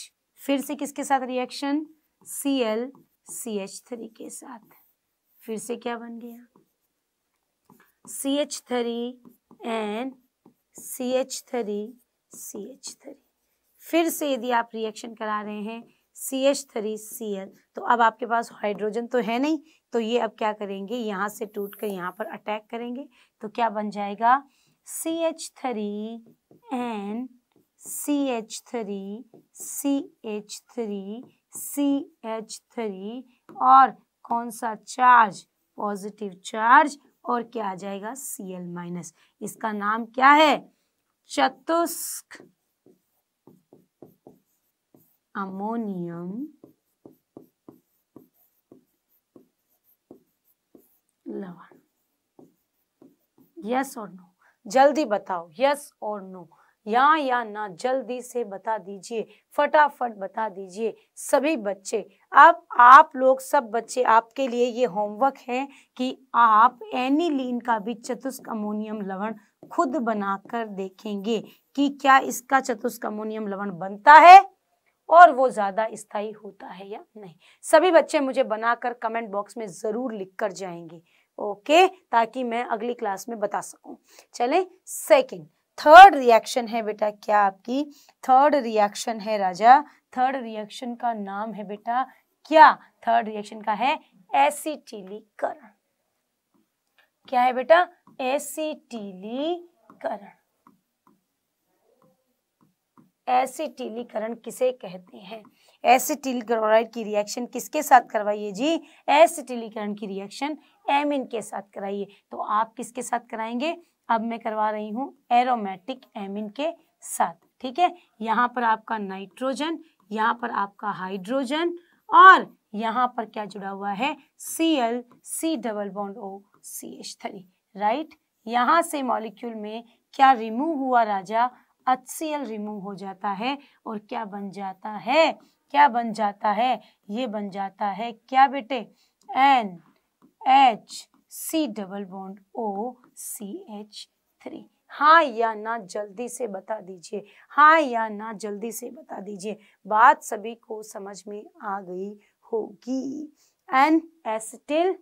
फिर से किसके साथ reaction C L C H three के साथ फिर से क्या बन गया C H three N C H three C H three फिर से यदि आप रिएक्शन करा रहे हैं C H three C L तो अब आपके पास हाइड्रोजन तो है नहीं तो ये अब क्या करेंगे यहाँ से टूट कर यहाँ पर अटैक करेंगे तो क्या बन जाएगा C H three N C H three C H three C H three और कौन सा चार्ज पॉजिटिव चार्ज और क्या आ जाएगा सी एल माइनस इसका नाम क्या है चतुष्क अमोनियम लवण यस और नो जल्दी बताओ यस और नो या या ना जल्दी से बता दीजिए फटाफट बता दीजिए सभी बच्चे अब आप लोग सब बच्चे आपके लिए ये होमवर्क है कि आप एनीलिन का भी चतुष्क अमोनियम लवण खुद बनाकर देखेंगे कि क्या इसका चतुष्क अमोनियम लवण बनता है और वो ज़्यादा स्थायी होता है या नहीं सभी बच्चे मुझे बनाकर कमेंट बॉक्स में ज़रूर लिख कर जाएंगे ओके ताकि मैं अगली क्लास में बता सकूं चले सेकेंड थर्ड रिएक्शन है बेटा क्या आपकी थर्ड रिएक्शन है राजा थर्ड रिएक्शन का नाम है बेटा क्या थर्ड रिएक्शन का है एसिटिलीकरण क्या है बेटा एसिटिलीकरण एसिटिलीकरण किसे कहते हैं एसिटिल क्लोराइड की रिएक्शन किसके साथ करवाइए जी एसिटिलीकरण की रिएक्शन एमिन के साथ कराइए तो आप किसके साथ कराएंगे अब मैं करवा रही हूँ एरोमेटिक एमिन के साथ ठीक है यहाँ पर आपका नाइट्रोजन यहाँ पर आपका हाइड्रोजन और यहाँ पर क्या जुड़ा हुआ है C L C double bond O C H three right यहाँ से मॉलिक्यूल में क्या रिमूव हुआ राजा एच सी एल रिमूव हो जाता है और क्या बन जाता है क्या बन जाता है ये बन जाता है क्या बेटे N H C double bond O C H three हाँ या ना जल्दी से बता दीजिए हाँ या ना जल्दी से बता दीजिए बात सभी को समझ में आ गई होगी एन एसिटिल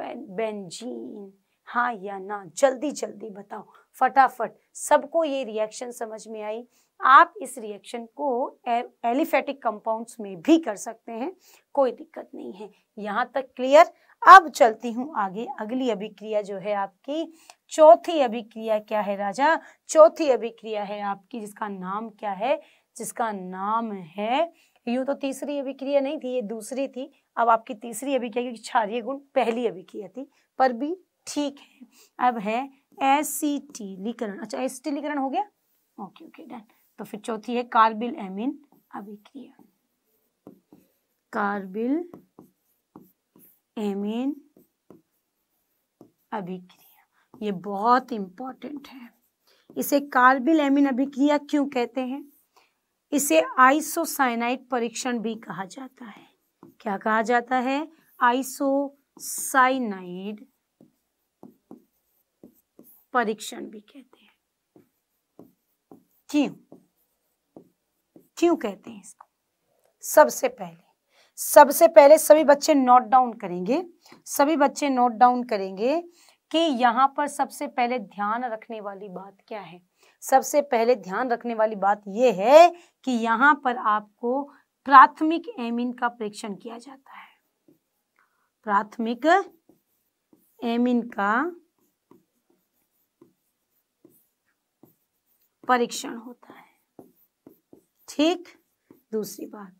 बेंजीन हाँ या ना जल्दी जल्दी बताओ फटाफट सबको ये रिएक्शन समझ में आई आप इस रिएक्शन को एलिफेटिक कंपाउंड्स में भी कर सकते हैं कोई दिक्कत नहीं है यहाँ तक क्लियर अब चलती हूँ आगे अगली अभिक्रिया जो है आपकी चौथी अभिक्रिया क्या है राजा चौथी अभिक्रिया है आपकी जिसका नाम क्या है जिसका नाम है यूं तो तीसरी अभिक्रिया नहीं थी ये दूसरी थी अब आपकी तीसरी अभिक्रिया क्योंकि क्षारिय गुण पहली अभिक्रिया थी पर भी ठीक है अब है एसिटिलीकरण अच्छा एसिटिलीकरण हो गया ओके ओके डन तो फिर चौथी है कार्बिल एमिन अभिक्रिया कार्बिल एमिन अभिक्रिया ये बहुत इंपॉर्टेंट है इसे कार्बिल एमिन अभिक्रिया क्यों कहते हैं इसे आइसोसाइनाइड परीक्षण भी कहा जाता है क्या कहा जाता है आइसोसाइनाइड परीक्षण भी कहते हैं क्यों क्यों कहते हैं इसको सबसे पहले सबसे पहले सभी बच्चे नोट डाउन करेंगे सभी बच्चे नोट डाउन करेंगे कि यहाँ पर सबसे पहले ध्यान रखने वाली बात क्या है सबसे पहले ध्यान रखने वाली बात यह है कि यहाँ पर आपको प्राथमिक एमिन का परीक्षण किया जाता है प्राथमिक एमिन का परीक्षण होता है ठीक दूसरी बात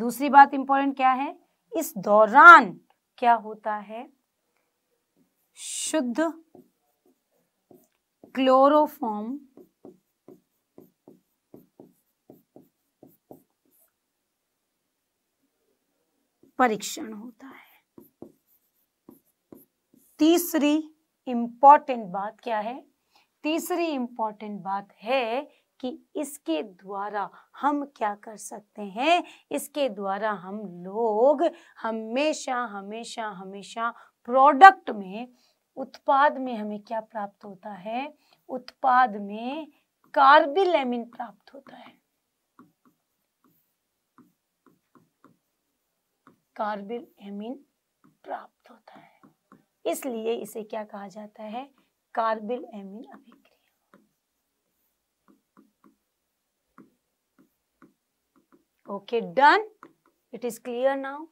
दूसरी बात इंपॉर्टेंट क्या है इस दौरान क्या होता है शुद्ध क्लोरोफॉर्म परीक्षण होता है तीसरी इंपॉर्टेंट बात क्या है तीसरी इंपॉर्टेंट बात है कि इसके द्वारा हम क्या कर सकते हैं इसके द्वारा हम लोग हमेशा हमेशा हमेशा प्रोडक्ट में उत्पाद में हमें क्या प्राप्त होता है उत्पाद में कार्बिलेमिन प्राप्त होता है कार्बिल एमिन प्राप्त होता है इसलिए इसे क्या कहा जाता है कार्बिल एमिन अभिक्रिया okay done it is clear now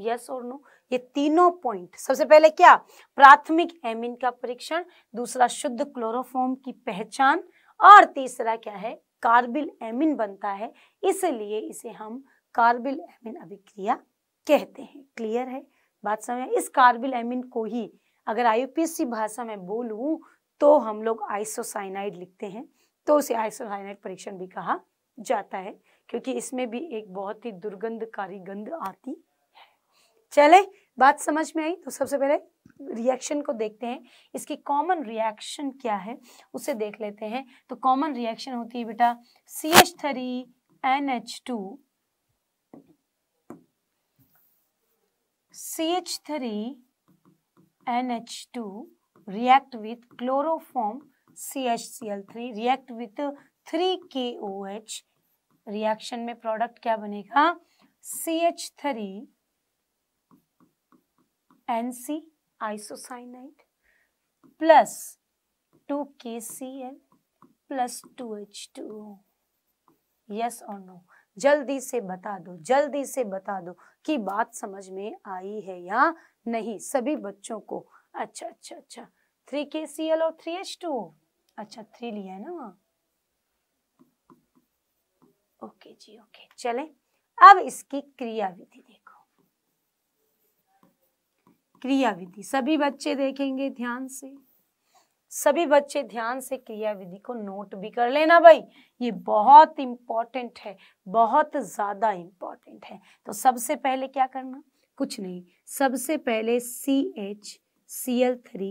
yes और नो ये तीनों पॉइंट सबसे पहले क्या प्राथमिक एमिन का परीक्षण दूसरा शुद्ध क्लोरोफॉर्म की पहचान और तीसरा क्या है कार्बिल एमिन बनता है इसलिए इसे हम कार्बिल एमिन अभिक्रिया कहते हैं क्लियर है बात समझ इस कार्बिल एमिन को ही अगर आईयूपीएससी भाषा में बोलूं तो हम लोग आइसोसाइनाइड लिखते हैं तो उसे आइसोसाइनाइड परीक्षण भी कहा जाता है क्योंकि इसमें भी एक बहुत ही दुर्गंधकारी गंध आती है चले बात समझ में आई तो सबसे पहले रिएक्शन को देखते हैं इसकी कॉमन रिएक्शन क्या है उसे देख लेते हैं तो कॉमन रिएक्शन होती है बेटा C H three N H two C H three N H two react with chloroform C C H L three react with three K O H reaction में प्रोडक्ट क्या बनेगा C H three N C isocyanide plus two K C L plus two H two yes और नो जल्दी से बता दो जल्दी से बता दो कि बात समझ में आई है या नहीं सभी बच्चों को अच्छा अच्छा अच्छा थ्री के सी एल और थ्री एच टू अच्छा थ्री लिया है ना वहाँ ओके जी ओके चलें अब इसकी क्रिया विधि देखो क्रिया विधि सभी बच्चे देखेंगे ध्यान से सभी बच्चे ध्यान से क्रिया विधि को नोट भी कर लेना भाई ये बहुत इंपॉर्टेंट है बहुत ज़्यादा इंपॉर्टेंट है तो सबसे पहले क्या करना कुछ नहीं सबसे पहले C H C L three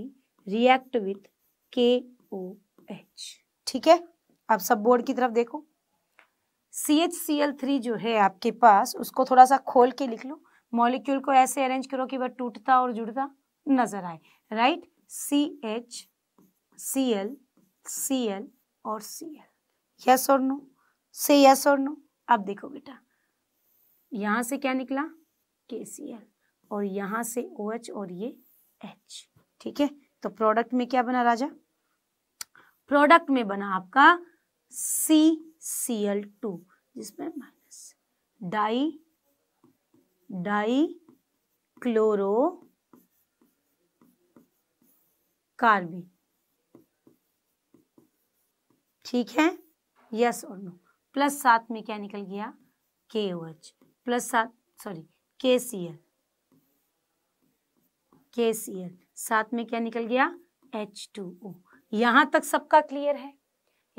react with K O H ठीक है अब सब बोर्ड की तरफ देखो C H C L three जो है आपके पास उसको थोड़ा सा खोल के लिख लो मॉलिक्यूल को ऐसे अरेंज करो कि वह टूटता और जुड़ता नजर आए right C H C L C L और सी एल यस और नो से यस और नो अब देखो बेटा यहां से क्या निकला के सी एल और यहां से ओ OH एच और ये एच ठीक है तो प्रोडक्ट में क्या बना राजा प्रोडक्ट में बना आपका सी सी एल टू जिसमें minus di di chloro carbene ठीक है यस और नो प्लस सात में क्या निकल गया के ओ एच प्लस सात सॉरी के सी एल के सी एल सात में क्या निकल गया एच टू ओ यहां तक सबका क्लियर है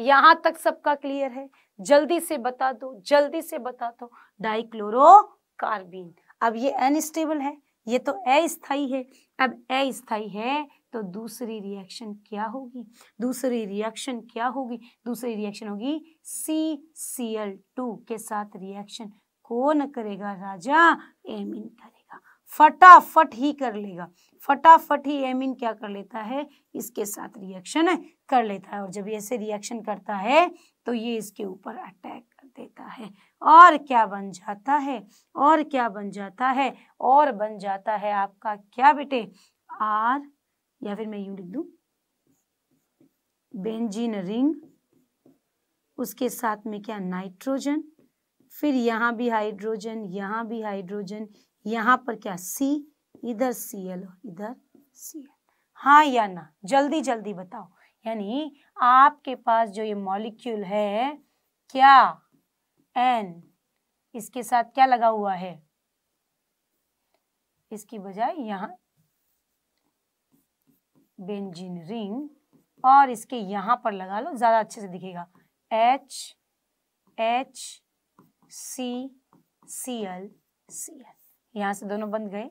यहां तक सबका क्लियर है जल्दी से बता दो जल्दी से बता दो डाइक्लोरोकार्बीन अब ये अनस्टेबल है ये तो अस्थाई है अब अस्थाई है तो दूसरी रिएक्शन क्या होगी दूसरी रिएक्शन क्या होगी दूसरी रिएक्शन होगी सी सी एल टू के साथ रिएक्शन कौन करेगा राजा एमिन फटाफट ही कर लेगा फटाफट ही एमिन क्या कर लेता है इसके साथ रिएक्शन कर लेता है और जब ऐसे रिएक्शन करता है तो ये इसके ऊपर अटैक कर देता है और क्या बन जाता है और क्या बन जाता है और बन जाता है आपका क्या बेटे आर या फिर मैं यू लिख दू बेंजीन रिंग उसके साथ में क्या नाइट्रोजन फिर यहाँ भी हाइड्रोजन यहाँ भी हाइड्रोजन यहाँ पर क्या सी इधर सी एल और इधर सी एल हाँ या ना जल्दी जल्दी बताओ यानी आपके पास जो ये मॉलिक्यूल है क्या एन इसके साथ क्या लगा हुआ है इसकी बजाय यहाँ बेंजीन रिंग और इसके यहाँ पर लगा लो ज़्यादा अच्छे से दिखेगा H H C C L C L यहाँ से दोनों बन गए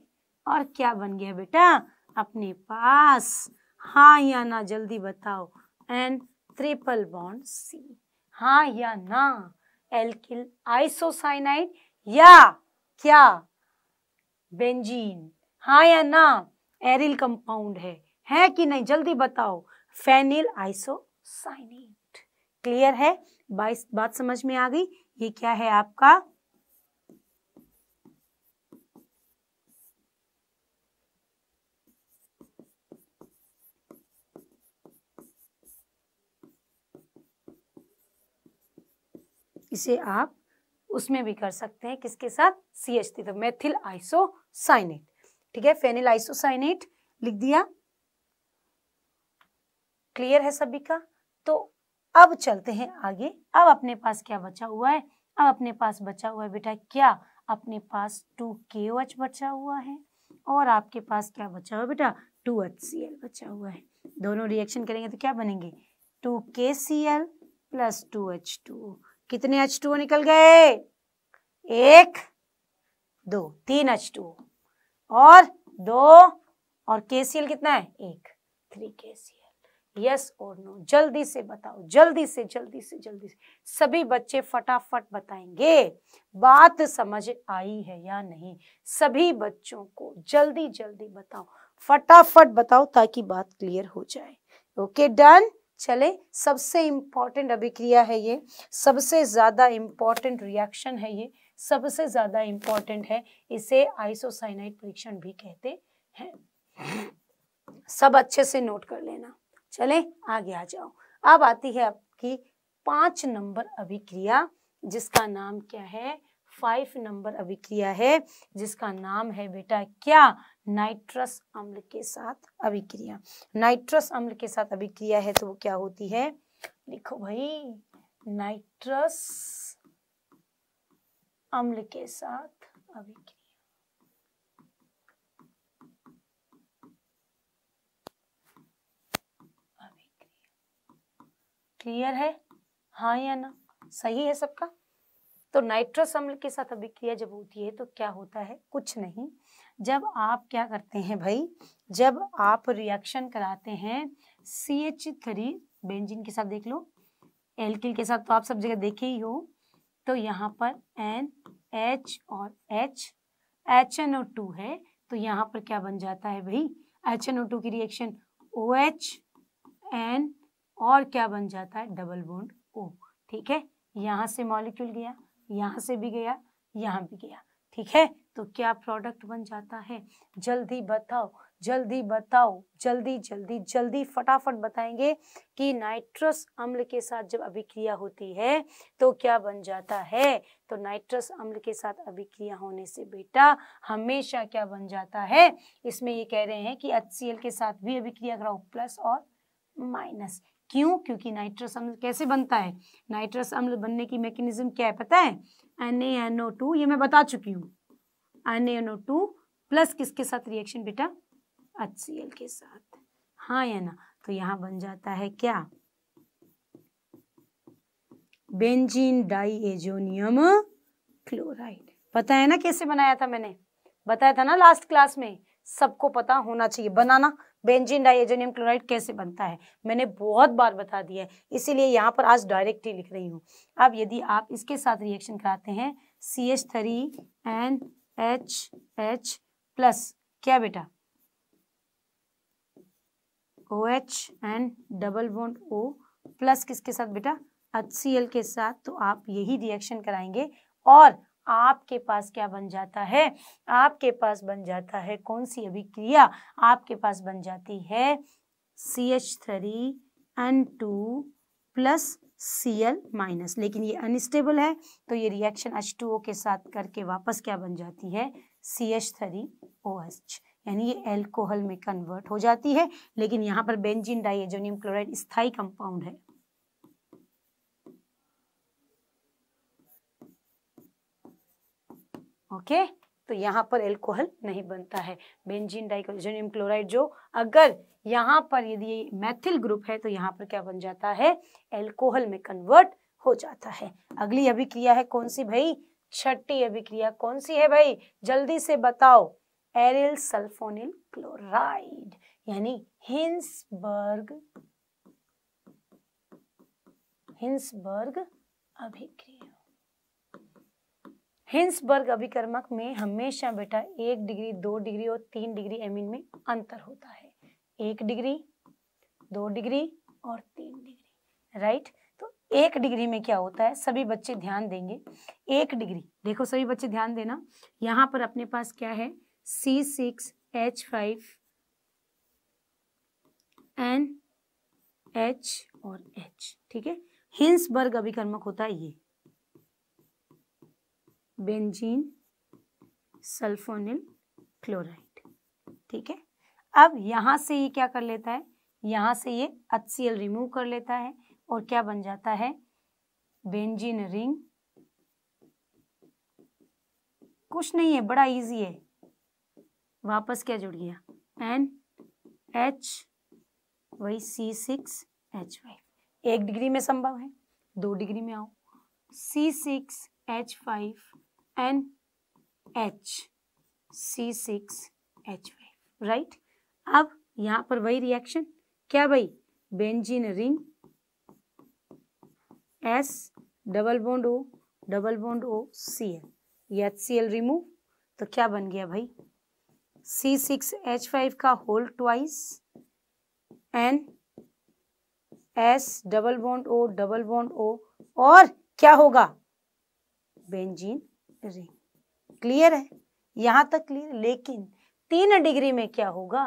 और क्या बन गया बेटा अपने पास हाँ या ना जल्दी बताओ एन ट्रिपल बॉन्ड सी हाँ या ना एल्किल आइसोसाइनाइड या क्या बेंजीन हाँ या ना एरिल कंपाउंड है है कि नहीं जल्दी बताओ फेनिल आइसोसाइनेट क्लियर है बात समझ में आ गई ये क्या है आपका इसे आप उसमें भी कर सकते हैं किसके साथ सी एच थ्री तो मेथिल आइसोसाइनेट ठीक है फेनिल आइसोसाइनेट लिख दिया क्लियर है सभी का तो अब चलते हैं आगे अब अपने पास क्या बचा हुआ है अब अपने पास बचा हुआ है बेटा क्या अपने पास टू के एच बचा हुआ है और आपके पास क्या बचा हुआ बेटा टू एच सी एल बचा हुआ है दोनों रिएक्शन करेंगे तो क्या बनेंगे two K C L plus two H two कितने एच टू निकल गए एक दो तीन एच टू और दो और केसीएल कितना है एक थ्री केसीएल यस और नो जल्दी से बताओ जल्दी से जल्दी से जल्दी से सभी बच्चे फटाफट बताएंगे बात समझ आई है या नहीं सभी बच्चों को जल्दी जल्दी बताओ फटाफट बताओ ताकि बात क्लियर हो जाए ओके okay, डन चले सबसे इम्पॉर्टेंट अभिक्रिया है ये सबसे ज़्यादा इम्पॉर्टेंट रिएक्शन है ये सबसे ज़्यादा इम्पॉर्टेंट है इसे आइसोसाइनाइड परीक्षण भी कहते हैं सब अच्छे से नोट कर लेना चले आगे आ जाओ अब आती है आपकी पांच नंबर अभिक्रिया जिसका नाम क्या है फाइव नंबर अभिक्रिया है जिसका नाम है बेटा क्या नाइट्रस अम्ल के साथ अभिक्रिया नाइट्रस अम्ल के साथ अभिक्रिया है तो वो क्या होती है लिखो भाई नाइट्रस अम्ल के साथ अभिक्रिया क्लियर है हाँ या ना सही है सबका तो नाइट्रस अम्ल के साथ अभिक्रिया जब होती है तो क्या होता है कुछ नहीं जब आप क्या करते हैं भाई जब आप रिएक्शन कराते हैं सी एच थ्री बेंजिन के साथ देख लो एल्किल के साथ तो आप सब जगह देखे ही हो तो यहाँ पर एन एच और H H N O two है तो यहाँ पर क्या बन जाता है भाई एच एन ओ टू की रिएक्शन ओ एच एन और क्या बन जाता है डबल बोन्ड ओ ठीक है यहाँ से मॉलिक्यूल गया यहाँ से भी गया यहाँ भी गया ठीक है तो क्या प्रोडक्ट बन जाता है जल्दी बताओ जल्दी बताओ जल्दी जल्दी जल्दी फटाफट बताएंगे कि नाइट्रस अम्ल के साथ जब अभिक्रिया होती है तो क्या बन जाता है तो नाइट्रस अम्ल के साथ अभिक्रिया होने से बेटा हमेशा क्या बन जाता है इसमें ये कह रहे हैं कि एच के साथ भी अभिक्रिया कराओ प्लस और माइनस क्यों क्योंकि नाइट्रस अम्ल कैसे बनता है नाइट्रस अम्ल बनने की मैकेनिज्म क्या है पता है N A N O two ये मैं बता चुकी हूँ N A N O two plus किसके साथ रिएक्शन बेटा एच सी एल के साथ हाँ या ना तो यहाँ बन जाता है क्या बेंजीन डाई एजोनियम क्लोराइड पता है ना कैसे बनाया था मैंने बताया था ना लास्ट क्लास में सबको पता होना चाहिए बनाना बेंजीन डाइजोनियम क्लोराइड कैसे बनता है मैंने बहुत बार बता दिया है इसीलिए यहाँ पर आज डायरेक्ट ही लिख रही हूँ अब यदि आप इसके साथ रिएक्शन कराते हैं C H three N H H plus क्या बेटा O H N double bond O plus किसके साथ बेटा एच के साथ तो आप यही रिएक्शन कराएंगे और आपके पास क्या बन जाता है आपके पास बन जाता है कौन सी अभिक्रिया आपके पास बन जाती है C H three N two plus C L minus लेकिन ये अनस्टेबल है तो ये रिएक्शन एच टू ओ के साथ करके वापस क्या बन जाती है C H three O H यानी ये एल्कोहल में कन्वर्ट हो जाती है लेकिन यहाँ पर बेंजीन डाइजोनियम क्लोराइड स्थाई कंपाउंड है ओके तो यहाँ पर एल्कोहल नहीं बनता है बेंजीन डाइकोजोनियम क्लोराइड जो अगर यहाँ पर यदि मैथिल ग्रुप है तो यहाँ पर क्या बन जाता है एल्कोहल में कन्वर्ट हो जाता है अगली अभिक्रिया है कौन सी भाई छठी अभिक्रिया कौन सी है भाई जल्दी से बताओ एरिल सल्फोनिल क्लोराइड यानी हिंसबर्ग हिंसबर्ग अभिक्रिया हिंसबर्ग अभिकर्मक में हमेशा बेटा एक डिग्री दो डिग्री और तीन डिग्री एमिन में अंतर होता है एक डिग्री दो डिग्री और तीन डिग्री राइट तो एक डिग्री में क्या होता है सभी बच्चे ध्यान देंगे एक डिग्री देखो सभी बच्चे ध्यान देना यहाँ पर अपने पास क्या है C six H five N H और एच ठीक है हिंसबर्ग अभिकर्मक होता है ये बेंजीन सल्फोनिल क्लोराइड ठीक है अब यहाँ से ये क्या कर लेता है यहाँ से ये एच रिमूव कर लेता है और क्या बन जाता है बेंजीन रिंग कुछ नहीं है बड़ा इजी है वापस क्या जुड़ गया एन एच वही सी सिक्स एच फाइव एक डिग्री में संभव है दो डिग्री में आओ C six H five N H C six H five right अब यहाँ पर वही रिएक्शन क्या भाई benzene ring S double bond O double bond O C L ये एच सी एल रिमूव तो क्या बन गया भाई सी सिक्स एच फाइव का whole twice N S double bond O double bond ओ और क्या होगा बेंजीन रिंग क्लियर है यहां तक क्लियर लेकिन तीन डिग्री में क्या होगा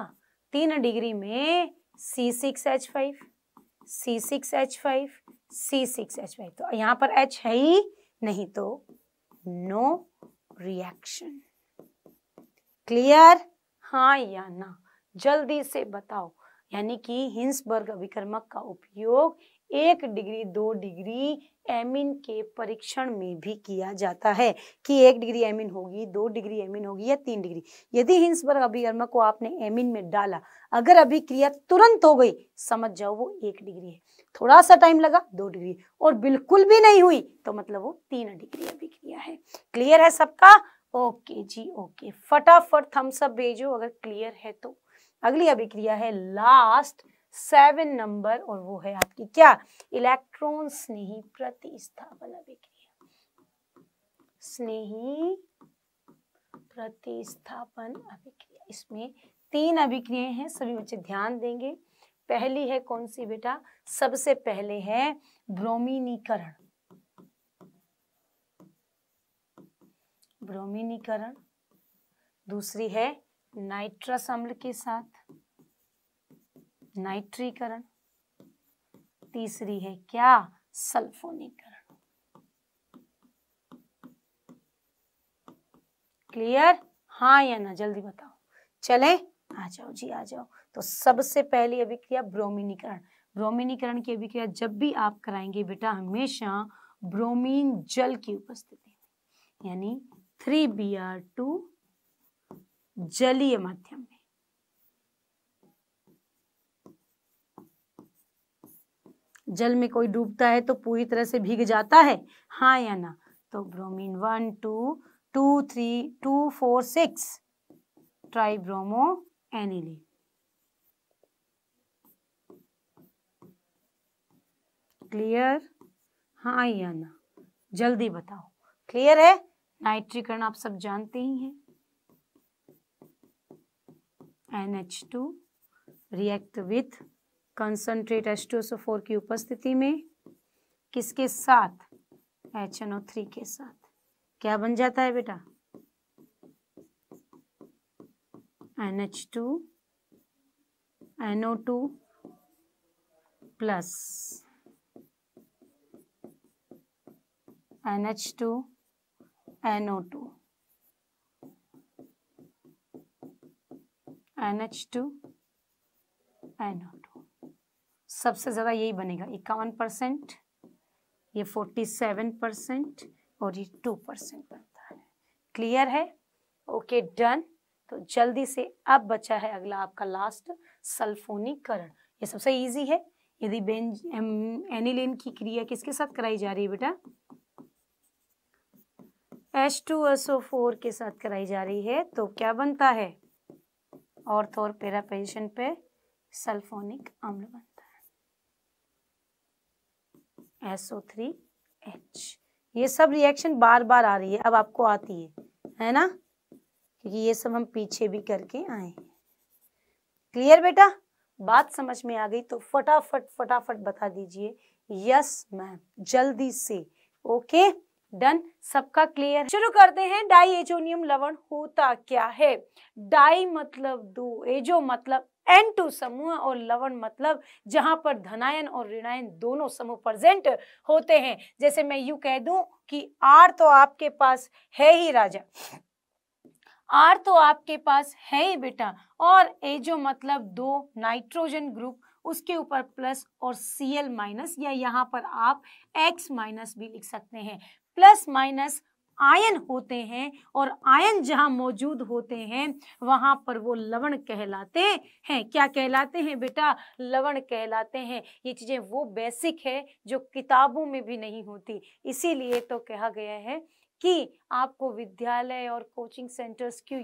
तीन डिग्री में C six H five C six H five C six H five तो यहाँ पर एच है ही नहीं तो नो रिएक्शन क्लियर हाँ या ना जल्दी से बताओ यानी कि हिंसबर्ग अभिक्रमक का उपयोग एक डिग्री दो डिग्री एमिन के परीक्षण में भी किया जाता है कि एक डिग्री एमिन होगी दो डिग्री एमिन होगी या तीन डिग्री यदि हिंसबर्ग अभिकर्मक को आपने एमिन में डाला अगर अभिक्रिया तुरंत हो गई समझ जाओ वो एक डिग्री है थोड़ा सा टाइम लगा दो डिग्री और बिल्कुल भी नहीं हुई तो मतलब वो तीन डिग्री अभिक्रिया है क्लियर है सबका ओके जी ओके फटाफट थम्सअप भेजो अगर क्लियर है तो अगली अभिक्रिया है लास्ट सेवन नंबर और वो है आपकी क्या इलेक्ट्रॉन स्नेही प्रतिस्थापन अभिक्रिया स्नेही प्रतिस्थापन अभिक्रिया इसमें तीन अभिक्रिया हैं सभी बच्चे ध्यान देंगे पहली है कौन सी बेटा सबसे पहले है ब्रोमिनीकरण ब्रोमिनीकरण दूसरी है नाइट्रस अम्ल के साथ नाइट्रीकरण तीसरी है क्या सल्फोनीकरण क्लियर हाँ या ना जल्दी बताओ चले आ जाओ जी आ जाओ तो सबसे पहली अभिक्रिया ब्रोमिनीकरण ब्रोमिनीकरण की अभिक्रिया जब भी आप कराएंगे बेटा हमेशा ब्रोमीन जल की उपस्थिति में यानी थ्री बी आर टू जलीय माध्यम में जल में कोई डूबता है तो पूरी तरह से भीग जाता है हाँ या ना तो bromine one two two three two four six bromo aniline clear हाँ या ना जल्दी बताओ क्लियर है नाइट्रीकरण आप सब जानते ही हैं N H two react with concentrate four की उपस्थिति में किसके साथ एच एन ओ थ्री के साथ क्या बन जाता है बेटा N H two N O two plus N H two N O two N H two N O two सबसे ज़्यादा यही बनेगा इक्यावन परसेंट ये फोर्टी सेवन परसेंट और ये टू परसेंट बनता है क्लियर है ओके डन तो जल्दी से अब बचा है अगला आपका लास्ट सल्फोनीकरण ये सबसे इजी है यदि बेंज एनिलिन की क्रिया किसके साथ कराई जा रही है बेटा H two S O four के साथ कराई जा रही है तो क्या बनता है और थोर पेरापेशन पे सल्फोनिक अम्ल बनता है H ये सब रिएक्शन बार बार आ रही है अब आपको आती है है ना क्योंकि ये सब हम पीछे भी करके आए हैं क्लियर बेटा बात समझ में आ गई तो फटाफट फटाफट बता दीजिए यस मैम जल्दी से ओके डन सबका क्लियर शुरू करते हैं डाई एजोनियम लवण होता क्या है डाई मतलब दो एजो मतलब एन टू समूह और लवण मतलब जहां पर धनायन और ऋणायन दोनों समूह प्रेजेंट होते हैं जैसे मैं यू कह दूं कि आर तो आपके पास है ही राजा आर तो आपके पास है ही बेटा और ए जो मतलब दो नाइट्रोजन ग्रुप उसके ऊपर प्लस और सी एल माइनस या यहाँ पर आप एक्स माइनस भी लिख सकते हैं प्लस माइनस आयन होते हैं और आयन जहां मौजूद होते हैं वहां पर वो लवण कहलाते हैं क्या कहलाते हैं बेटा लवण कहलाते हैं ये चीज़ें वो बेसिक है जो किताबों में भी नहीं होती इसीलिए तो कहा गया है कि आपको विद्यालय और कोचिंग सेंटर्स क्यों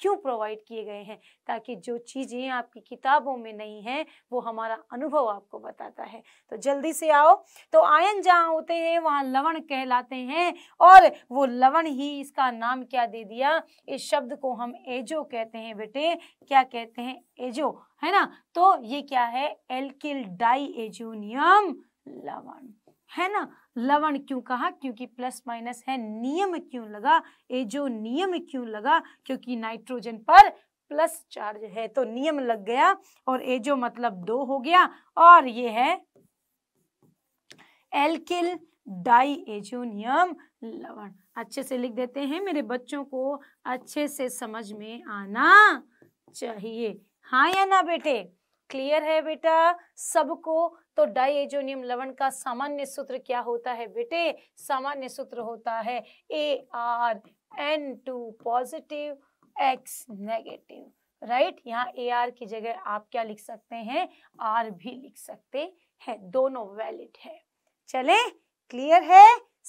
क्यों प्रोवाइड किए गए हैं ताकि जो चीज़ें आपकी किताबों में नहीं है वो हमारा अनुभव आपको बताता है तो जल्दी से आओ तो आयन जहाँ होते हैं वहाँ लवण कहलाते हैं और वो लवण ही इसका नाम क्या दे दिया इस शब्द को हम एजो कहते हैं बेटे क्या कहते हैं एजो है ना तो ये क्या है एल्किल डाई एजोनियम लवण है ना लवण क्यों कहा क्योंकि प्लस माइनस है नियम क्यों लगा ए जो नियम क्यों लगा क्योंकि नाइट्रोजन पर प्लस चार्ज है तो नियम लग गया और ए जो मतलब दो हो गया और ये है एल्किल डाई एजोनियम लवण अच्छे से लिख देते हैं मेरे बच्चों को अच्छे से समझ में आना चाहिए हाँ या ना बेटे क्लियर है बेटा सबको तो डाइएजोनियम लवण का सामान्य सूत्र क्या होता है बेटे सामान्य सूत्र होता है A R N two positive X negative right यहाँ ए आर की जगह आप क्या लिख सकते हैं आर भी लिख सकते हैं दोनों वैलिड है चले क्लियर है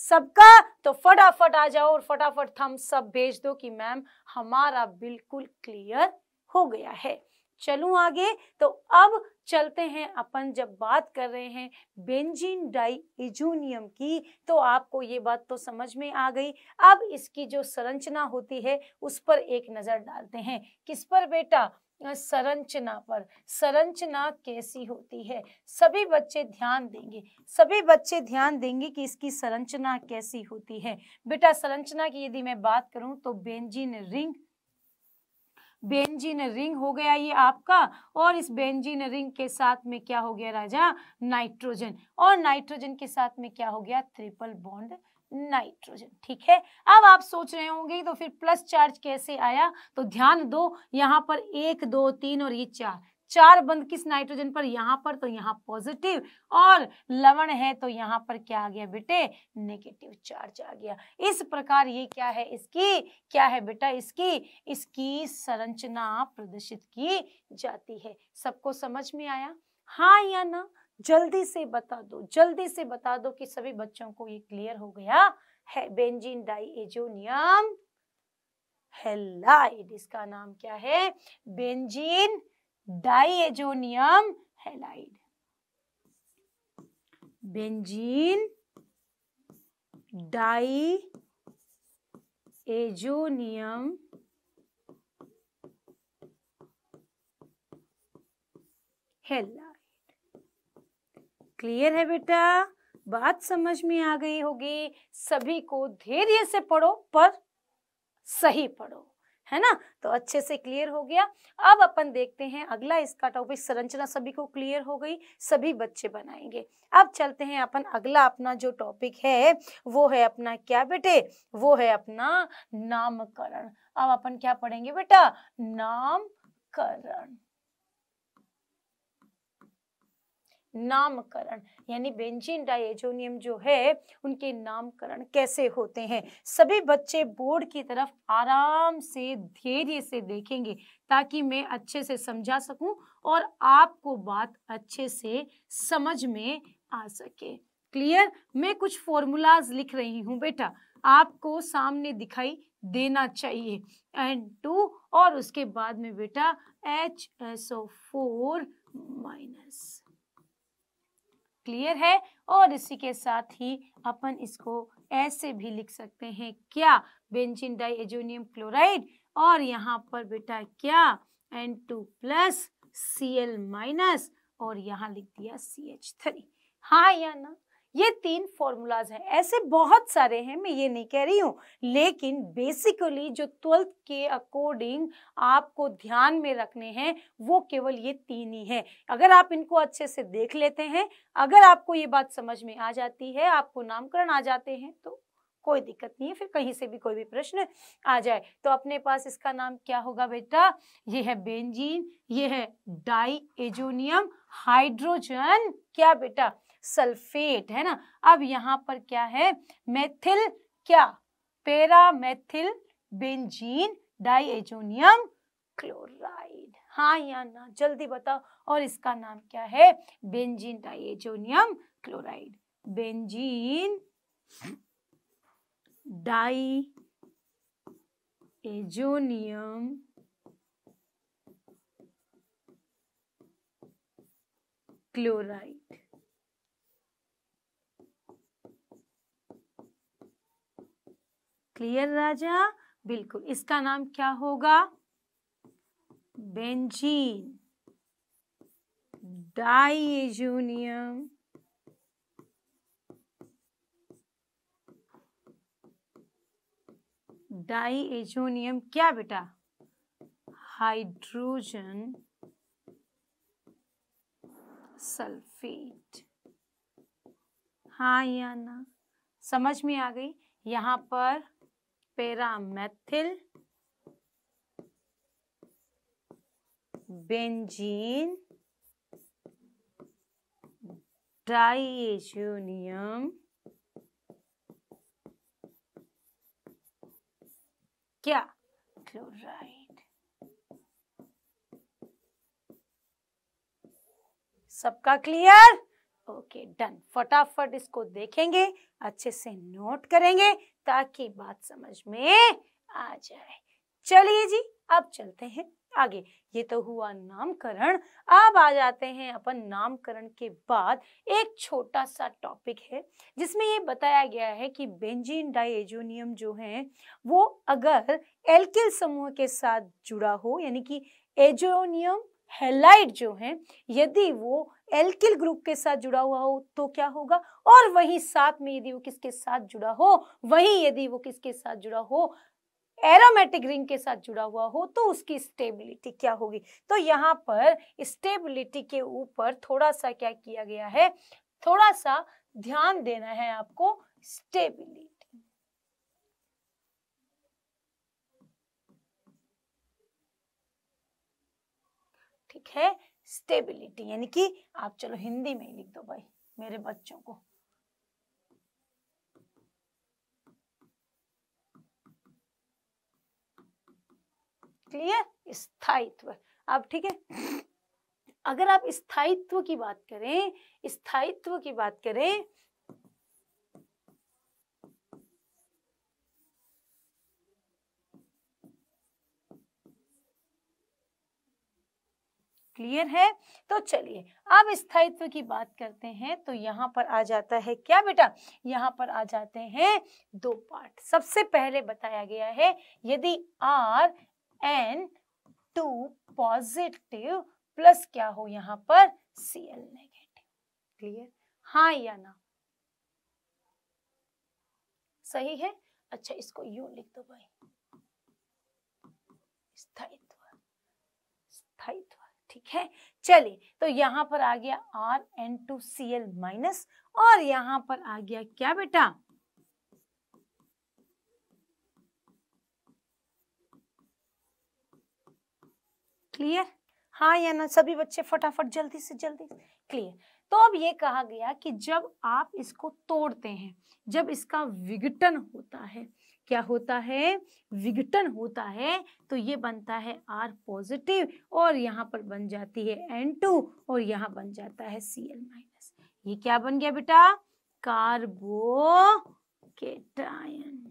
सबका तो फटाफट आ जाओ और फटाफट थम सब भेज दो कि मैम हमारा बिल्कुल क्लियर हो गया है चलू आगे तो अब चलते हैं अपन जब बात कर रहे हैं बेंजीन डाई इजूनियम की तो आपको ये बात तो समझ में आ गई अब इसकी जो संरचना होती है उस पर एक नज़र डालते हैं किस पर बेटा संरचना पर संरचना कैसी होती है सभी बच्चे ध्यान देंगे सभी बच्चे ध्यान देंगे कि इसकी संरचना कैसी होती है बेटा संरचना की यदि मैं बात करूं तो बेंजीन रिंग बेंजीन रिंग हो गया ये आपका और इस बेंजीन रिंग के साथ में क्या हो गया राजा नाइट्रोजन और नाइट्रोजन के साथ में क्या हो गया ट्रिपल बॉन्ड नाइट्रोजन ठीक है अब आप सोच रहे होंगे तो फिर प्लस चार्ज कैसे आया तो ध्यान दो यहाँ पर एक दो तीन और ये चार चार बंद किस नाइट्रोजन पर यहाँ पर तो यहाँ पॉजिटिव और लवण है तो यहाँ पर क्या आ गया बेटे नेगेटिव चार्ज आ गया इस प्रकार ये क्या है इसकी क्या है बेटा इसकी इसकी संरचना प्रदर्शित की जाती है सबको समझ में आया हाँ या ना जल्दी से बता दो जल्दी से बता दो कि सभी बच्चों को ये क्लियर हो गया है बेंजीन डाई एजोनियम हेलाइड इसका नाम क्या है benzene diazonium halide benzene diazonium halide clear है बेटा बात समझ में आ गई होगी सभी को धैर्य से पढ़ो पर सही पढ़ो है ना तो अच्छे से क्लियर हो गया अब अपन देखते हैं अगला इसका टॉपिक संरचना सभी को क्लियर हो गई सभी बच्चे बनाएंगे अब चलते हैं अपन अगला अपना जो टॉपिक है वो है अपना क्या बेटे वो है अपना नामकरण अब अपन क्या पढ़ेंगे बेटा नामकरण नामकरण यानी बेंजीन डाइजोनियम जो है उनके नामकरण कैसे होते हैं सभी बच्चे बोर्ड की तरफ आराम से धैर्य से देखेंगे ताकि मैं अच्छे से समझा सकूं और आपको बात अच्छे से समझ में आ सके क्लियर मैं कुछ फॉर्मूलाज लिख रही हूं बेटा आपको सामने दिखाई देना चाहिए एन टू और उसके बाद में बेटा H S O four minus clear है और इसी के साथ ही अपन इसको ऐसे भी लिख सकते हैं क्या बेंजिन डाई एजोनियम क्लोराइड और यहाँ पर बेटा क्या N two plus C L minus और यहाँ लिख दिया सी एच थ्री हाँ या ना ये तीन फॉर्मूलाज हैं ऐसे बहुत सारे हैं मैं ये नहीं कह रही हूँ लेकिन बेसिकली जो ट्वेल्थ के अकॉर्डिंग आपको ध्यान में रखने हैं वो केवल ये तीन ही हैं अगर आप इनको अच्छे से देख लेते हैं अगर आपको ये बात समझ में आ जाती है आपको नामकरण आ जाते हैं तो कोई दिक्कत नहीं है फिर कहीं से भी कोई भी प्रश्न आ जाए तो अपने पास इसका नाम क्या होगा बेटा ये है बेंजीन ये है डाई एजोनियम हाइड्रोजन क्या बेटा सल्फेट है ना अब यहाँ पर क्या है मेथिल क्या पेरा मेथिल बेंजीन डाइएजोनियम क्लोराइड हाँ या ना जल्दी बताओ और इसका नाम क्या है benzene diazonium chloride benzene diazonium chloride clear राजा बिल्कुल इसका नाम क्या होगा बेंजीन डाई एजोनियम क्या बेटा हाइड्रोजन सल्फेट हाँ या ना समझ में आ गई यहां पर पैरामेथिल बेंजीन डाइएजोनियम क्या क्लोराइड सबका क्लियर ओके डन फटाफट इसको देखेंगे अच्छे से नोट करेंगे ताकि बात समझ में आ जाए चलिए जी अब चलते हैं आगे ये तो हुआ नामकरण अब आ जाते हैं अपन नामकरण के बाद एक छोटा सा टॉपिक है जिसमें ये बताया गया है कि बेंजीन डाइएजोनियम जो है वो अगर एल्किल समूह के साथ जुड़ा हो यानी कि एजोनियम हेलाइट जो है यदि वो एल्किल ग्रुप के साथ जुड़ा हुआ हो तो क्या होगा और वही साथ में यदि वो किसके साथ जुड़ा हो वही यदि वो किसके साथ जुड़ा हो एरोमेटिक रिंग के साथ जुड़ा हुआ हो तो उसकी स्टेबिलिटी क्या होगी तो यहाँ पर स्टेबिलिटी के ऊपर थोड़ा सा क्या किया गया है थोड़ा सा ध्यान देना है आपको स्टेबिलिटी एक है स्टेबिलिटी यानी कि आप चलो हिंदी में ही लिख दो भाई मेरे बच्चों को क्लियर स्थायित्व अब ठीक है अगर आप स्थायित्व की बात करें स्थायित्व की बात करें क्लियर है तो चलिए अब स्थायित्व की बात करते हैं तो यहाँ पर आ जाता है क्या बेटा यहाँ पर आ जाते हैं दो पार्ट सबसे पहले बताया गया है यदि R N two positive plus क्या हो यहाँ पर सी एल नेगेटिव क्लियर हाँ या ना सही है अच्छा इसको यू लिख दो भाई स्थायित्व स्थायित्व ठीक है चलिए तो यहाँ पर आ गया R N two C L minus और यहाँ पर आ गया क्या बेटा क्लियर हाँ या ना सभी बच्चे फटाफट जल्दी से जल्दी क्लियर तो अब ये कहा गया कि जब आप इसको तोड़ते हैं जब इसका विघटन होता है क्या होता है विघटन होता है तो ये बनता है आर पॉजिटिव और यहाँ पर बन जाती है एन टू और यहाँ बन जाता है सी एल माइनस ये क्या बन गया बेटा कार्बो केटायन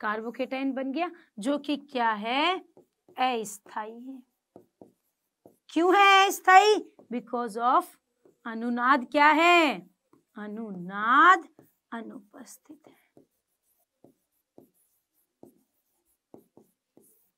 कार्बोकेटाइन बन गया जो कि क्या है अस्थाई है क्यों है अस्थाई बिकॉज ऑफ अनुनाद क्या है अनुनाद अनुपस्थित है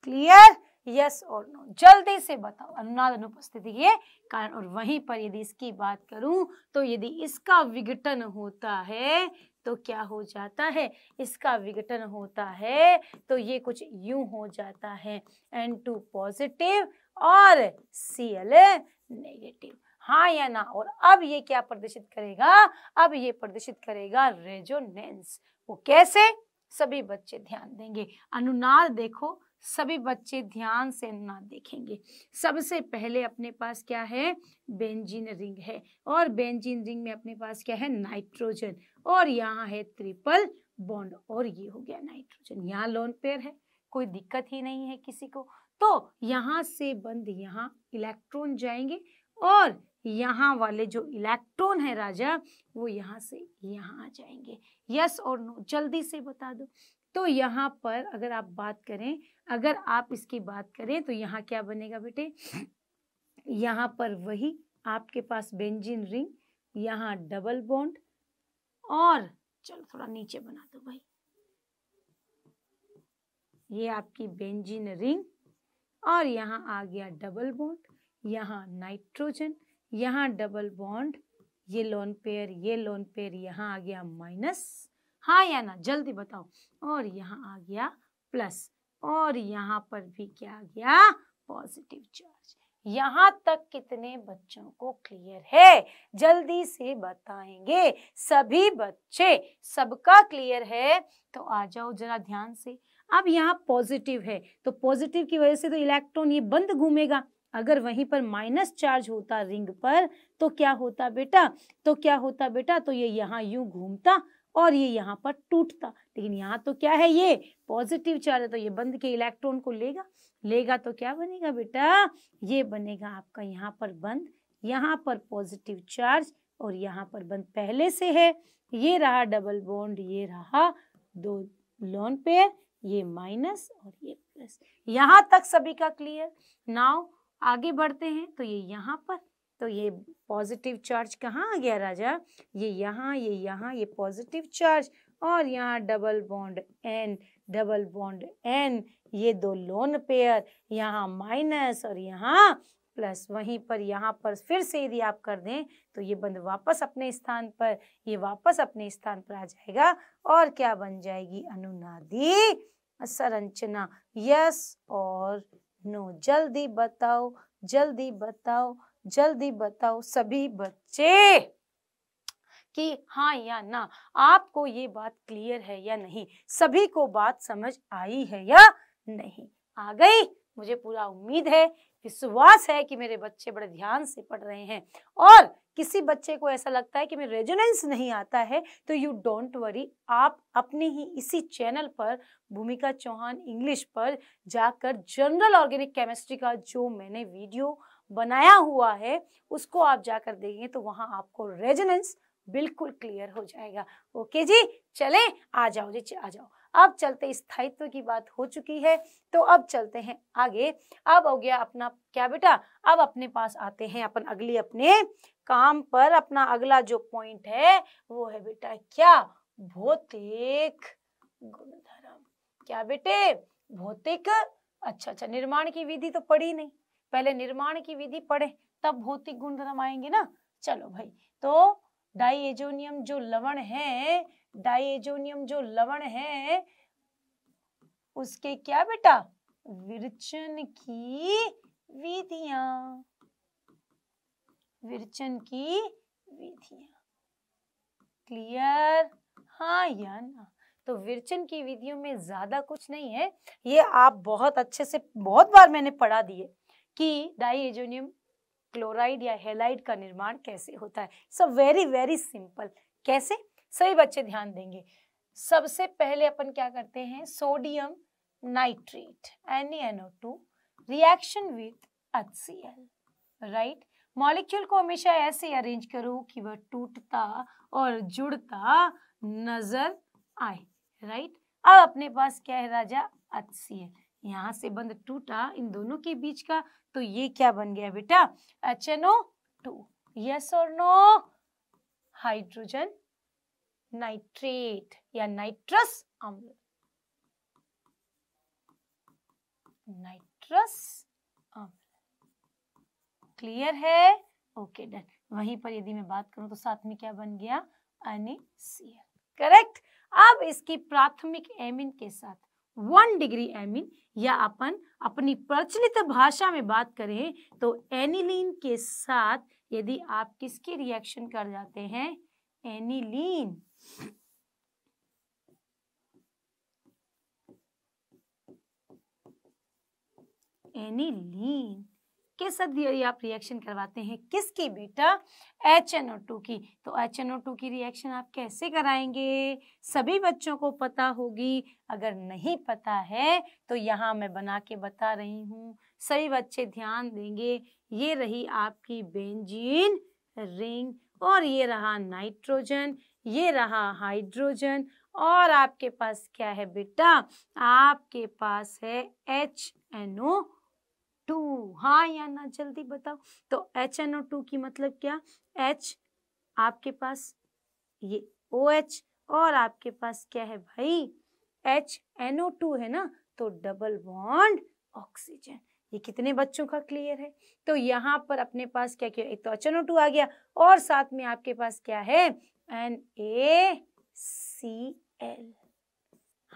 क्लियर यस और नो जल्दी से बताओ अनुनाद अनुपस्थिति के कारण और वहीं पर यदि इसकी बात करूं तो यदि इसका विघटन होता है तो क्या हो जाता है इसका विघटन होता है तो ये कुछ यूं हो जाता है एन टू पॉजिटिव और सी एल नेगेटिव हाँ या ना और अब ये क्या प्रदर्शित करेगा अब ये प्रदर्शित करेगा रेजोनेंस वो कैसे सभी बच्चे ध्यान देंगे अनुनाद देखो सभी बच्चे ध्यान से अनुनाद देखेंगे सबसे पहले अपने पास क्या है बेंजीन रिंग है और बेंजीन रिंग में अपने पास क्या है नाइट्रोजन और यहाँ है ट्रिपल बॉन्ड और ये हो गया नाइट्रोजन यहाँ लोन पेयर है कोई दिक्कत ही नहीं है किसी को तो यहाँ से बंद यहाँ इलेक्ट्रॉन जाएंगे और यहाँ वाले जो इलेक्ट्रॉन है राजा वो यहाँ से यहाँ आ जाएंगे यस और नो जल्दी से बता दो तो यहाँ पर अगर आप बात करें अगर आप इसकी बात करें तो यहाँ क्या बनेगा बेटे यहाँ पर वही आपके पास बेंजिन रिंग यहाँ डबल बॉन्ड और चलो थोड़ा नीचे बना दो भाई ये आपकी बेंजिन रिंग और यहाँ आ गया डबल बॉन्ड यहाँ नाइट्रोजन यहाँ डबल बॉन्ड ये लोन पेयर ये लोन पेयर यहाँ आ गया माइनस हाँ या ना जल्दी बताओ और यहाँ आ गया प्लस और यहाँ पर भी क्या आ गया पॉजिटिव चार्ज यहाँ तक कितने बच्चों को क्लियर है जल्दी से बताएंगे सभी बच्चे सबका क्लियर है तो आ जाओ जरा ध्यान से अब यहाँ पॉजिटिव है तो पॉजिटिव की वजह से तो इलेक्ट्रॉन ये बंद घूमेगा अगर वहीं पर माइनस चार्ज होता रिंग पर तो क्या होता बेटा तो क्या होता बेटा तो ये यहाँ यूं घूमता और ये यहाँ पर टूटता लेकिन यहाँ तो क्या है ये पॉजिटिव चार्ज है तो ये बंद के इलेक्ट्रॉन को लेगा लेगा तो क्या बनेगा बेटा ये बनेगा आपका यहाँ पर बंद यहाँ पर पॉजिटिव चार्ज और यहाँ पर बंद पहले से है ये रहा डबल बॉन्ड ये रहा दो लोन पेयर ये माइनस और ये प्लस यहाँ तक सभी का क्लियर नाउ आगे बढ़ते हैं तो ये यहाँ पर तो ये पॉजिटिव चार्ज कहाँ आ गया राजा ये यहाँ ये यहाँ ये पॉजिटिव चार्ज और यहाँ double bond N double bond N ये दो लोन पेयर यहाँ माइनस और यहाँ प्लस वहीं पर यहाँ पर फिर से यदि आप कर दें तो ये बंद वापस अपने स्थान पर ये वापस अपने स्थान पर आ जाएगा और क्या बन जाएगी अनुनादी संरचना यस और नो जल्दी बताओ जल्दी बताओ जल्दी बताओ सभी बच्चे कि हाँ या ना आपको ये बात क्लियर है या नहीं सभी को बात समझ आई है या नहीं आ गई मुझे पूरा उम्मीद है विश्वास है कि मेरे बच्चे बड़े ध्यान से पढ़ रहे हैं और किसी बच्चे को ऐसा लगता है कि मैं रेजोनेंस नहीं आता है तो यू डोंट वरी आप अपने ही इसी चैनल पर भूमिका चौहान इंग्लिश पर जाकर जनरल ऑर्गेनिक केमिस्ट्री का जो मैंने वीडियो बनाया हुआ है उसको आप जाकर देखेंगे तो वहाँ आपको रेजोनेंस बिल्कुल क्लियर हो जाएगा ओके जी चले आ जाओ जी आ जाओ अब चलते स्थायित्व की बात हो चुकी है तो अब चलते हैं आगे अब हो गया अपना क्या बेटा अब अपने पास आते हैं अपन अगली अपने काम पर अपना अगला जो पॉइंट है वो है बेटा क्या भौतिक गुणधर्म क्या बेटे भौतिक अच्छा अच्छा निर्माण की विधि तो पढ़ी नहीं पहले निर्माण की विधि पढ़े तब भौतिक गुणधर्म आएंगे ना चलो भाई तो डाइएजोनियम जो लवण है डाइजोनियम जो लवण है उसके क्या बेटा विरचन की विधियां विरचन की विधियां क्लियर हाँ या ना तो विरचन की विधियों में ज्यादा कुछ नहीं है ये आप बहुत अच्छे से बहुत बार मैंने पढ़ा दिए कि डाइजोनियम क्लोराइड या हेलाइड का निर्माण कैसे होता है सो वेरी वेरी सिंपल कैसे सभी बच्चे ध्यान देंगे सबसे पहले अपन क्या करते हैं sodium nitrate NaNO2 reaction with HCl right molecule को हमेशा ऐसे अरेंज करो कि वह टूटता और जुड़ता नजर आए राइट अब अपने पास क्या है राजा HCl यहाँ से बंद टूटा इन दोनों के बीच का तो ये क्या बन गया बेटा HNO2 यस और नो हाइड्रोजन नाइट्रेट या नाइट्रस अम्ल नाइट्रस अम्ल क्लियर है ओके डन वहीं पर यदि मैं बात करूं तो साथ में क्या बन गया अनिसियल करेक्ट अब इसकी प्राथमिक एमिन के साथ वन डिग्री एमिन या अपन अपनी प्रचलित भाषा में बात करें तो एनिलीन के साथ यदि आप किसकी रिएक्शन कर जाते हैं एनिलीन एनिलीन के साथ यदि आप रिएक्शन करवाते हैं किसकी बेटा एच एन ओ टू की तो एच एन ओ टू की रिएक्शन आप कैसे कराएंगे सभी बच्चों को पता होगी अगर नहीं पता है तो यहाँ मैं बना के बता रही हूँ सभी बच्चे ध्यान देंगे ये रही आपकी बेंजीन रिंग और ये रहा नाइट्रोजन ये रहा हाइड्रोजन और आपके पास क्या है बेटा आपके पास है एच एन ओ टू हाँ या ना जल्दी बताओ तो एच एन ओ टू की मतलब क्या एच आपके पास ये ओ एच और आपके पास क्या है भाई एच एन ओ टू है ना तो डबल बॉन्ड ऑक्सीजन ये कितने बच्चों का क्लियर है तो यहाँ पर अपने पास क्या क्या एक तो एच ओ टू आ गया और साथ में आपके पास क्या है एन ए सी एल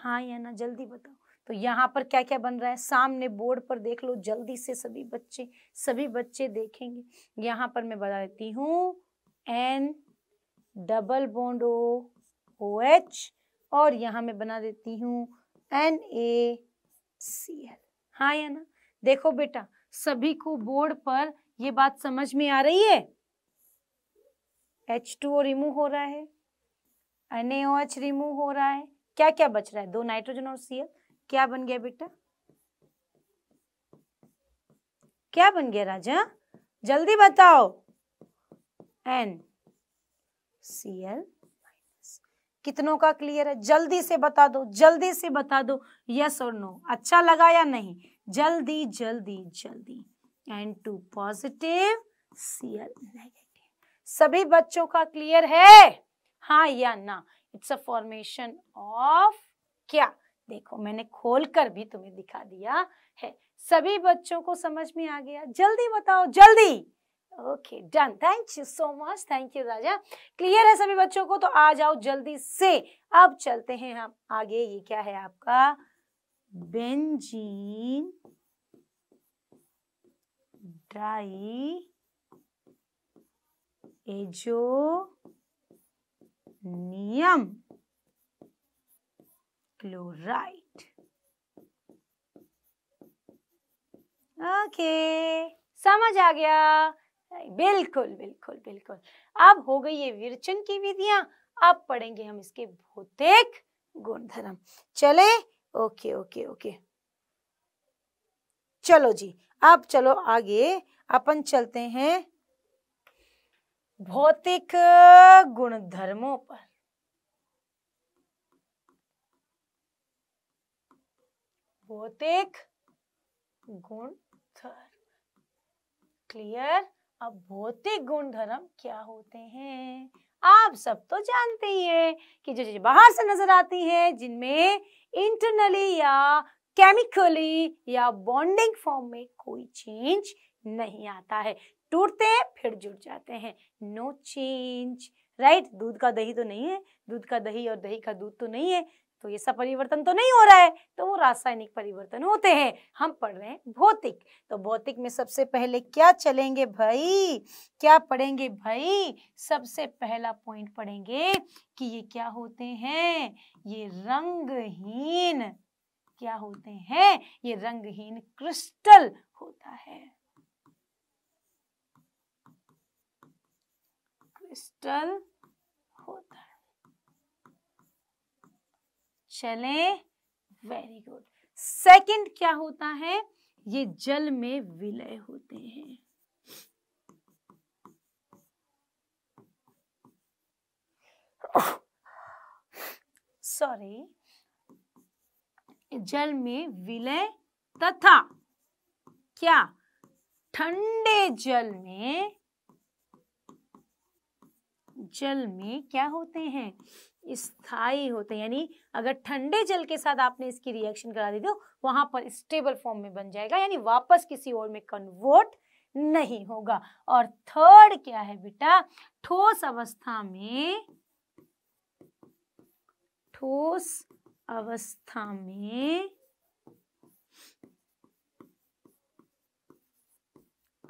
हाँ या ना जल्दी बताओ तो यहाँ पर क्या क्या बन रहा है सामने बोर्ड पर देख लो जल्दी से सभी बच्चे सभी बच्चे देखेंगे यहाँ पर मैं बता देती हूँ N double bond O O H और यहाँ मैं बना देती हूँ एन ए सी एल हाँ या ना देखो बेटा सभी को बोर्ड पर ये बात समझ में आ रही है एच टू ओ रिमूव हो रहा है एन एच रिमूव हो रहा है क्या क्या बच रहा है दो नाइट्रोजन और सी क्या बन गया बेटा क्या बन गया राजा जल्दी बताओ एन सी एल कितनों का क्लियर है जल्दी से बता दो जल्दी से बता दो यस और नो अच्छा लगा या नहीं जल्दी जल्दी जल्दी N two positive C L negative सभी बच्चों का क्लियर है हा या ना इट्स अ फॉर्मेशन ऑफ क्या देखो मैंने खोल कर भी तुम्हें दिखा दिया है सभी बच्चों को समझ में आ गया जल्दी बताओ जल्दी okay done thank you so much thank you राजा क्लियर है सभी बच्चों को तो आ जाओ जल्दी से अब चलते हैं हम आगे ये क्या है आपका benzene diazonium chloride okay समझ आ गया बिल्कुल बिल्कुल बिल्कुल अब हो गई ये विरचन की विधियां अब पढ़ेंगे हम इसके भौतिक गुणधर्म चले ओके ओके ओके चलो जी अब चलो आगे अपन चलते हैं भौतिक गुणधर्मों पर भौतिक गुण धर्म क्लियर अब भौतिक गुण धर्म क्या होते हैं आप सब तो जानते ही हैं कि जो चीजें बाहर से नजर आती हैं जिनमें इंटरनली या केमिकली या बॉन्डिंग फॉर्म में कोई चेंज नहीं आता है टूटते हैं फिर जुट जाते हैं नो चेंज राइट दूध का दही तो नहीं है दूध का दही और दही का दूध तो नहीं है तो ये सब परिवर्तन तो नहीं हो रहा है तो वो रासायनिक परिवर्तन होते हैं हम पढ़ रहे हैं भौतिक तो भौतिक में सबसे पहले क्या चलेंगे भाई क्या पढ़ेंगे भाई सबसे पहला पॉइंट पढ़ेंगे कि ये क्या होते हैं ये रंगहीन क्या होते हैं ये रंगहीन क्रिस्टल होता है क्रिस्टल होता है चले वेरी गुड सेकंड क्या होता है ये जल में विलय होते हैं सॉरी जल में विलय तथा क्या ठंडे जल में जल में क्या होते हैं स्थाई होते हैं यानी अगर ठंडे जल के साथ आपने इसकी रिएक्शन करा दी तो वहां पर स्टेबल फॉर्म में बन जाएगा यानी वापस किसी और में कन्वर्ट नहीं होगा और थर्ड क्या है बेटा ठोस अवस्था में ठोस अवस्था में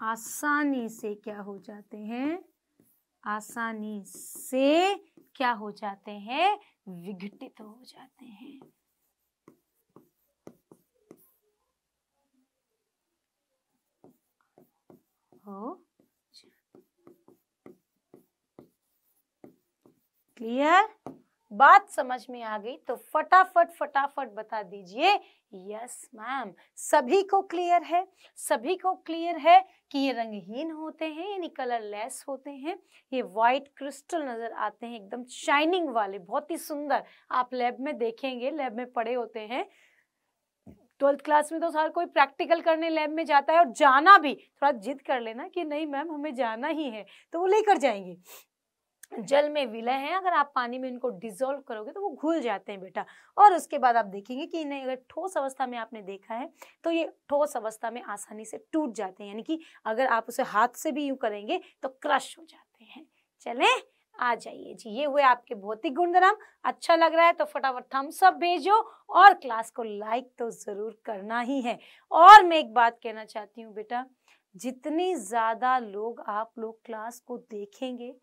आसानी से क्या हो जाते हैं आसानी से क्या हो जाते हैं विघटित हो जाते हैं हो क्लियर बात समझ में आ गई तो फटाफट फटाफट बता दीजिए यस मैम सभी को क्लियर है सभी को क्लियर है कि ये रंगहीन होते हैं यानी कलरलेस होते हैं ये वाइट क्रिस्टल नज़र आते हैं एकदम शाइनिंग वाले बहुत ही सुंदर आप लैब में देखेंगे लैब में पड़े होते हैं ट्वेल्थ क्लास में तो सर कोई प्रैक्टिकल करने लैब में जाता है और जाना भी थोड़ा जिद कर लेना कि नहीं मैम हमें जाना ही है तो वो लेकर जाएंगे जल में विलय हैं अगर आप पानी में इनको डिजोल्व करोगे तो वो घुल जाते हैं बेटा और उसके बाद आप देखेंगे कि इन्हें अगर ठोस अवस्था में आपने देखा है तो ये ठोस अवस्था में आसानी से टूट जाते हैं यानी कि अगर आप उसे हाथ से भी यूं करेंगे तो क्रश हो जाते हैं चलें आ जाइए जी ये हुए आपके भौतिक गुणधर्म अच्छा लग रहा है तो फटाफट हम सब भेजो और क्लास को लाइक तो ज़रूर करना ही है और मैं एक बात कहना चाहती हूँ बेटा जितने ज़्यादा लोग आप लोग क्लास को देखेंगे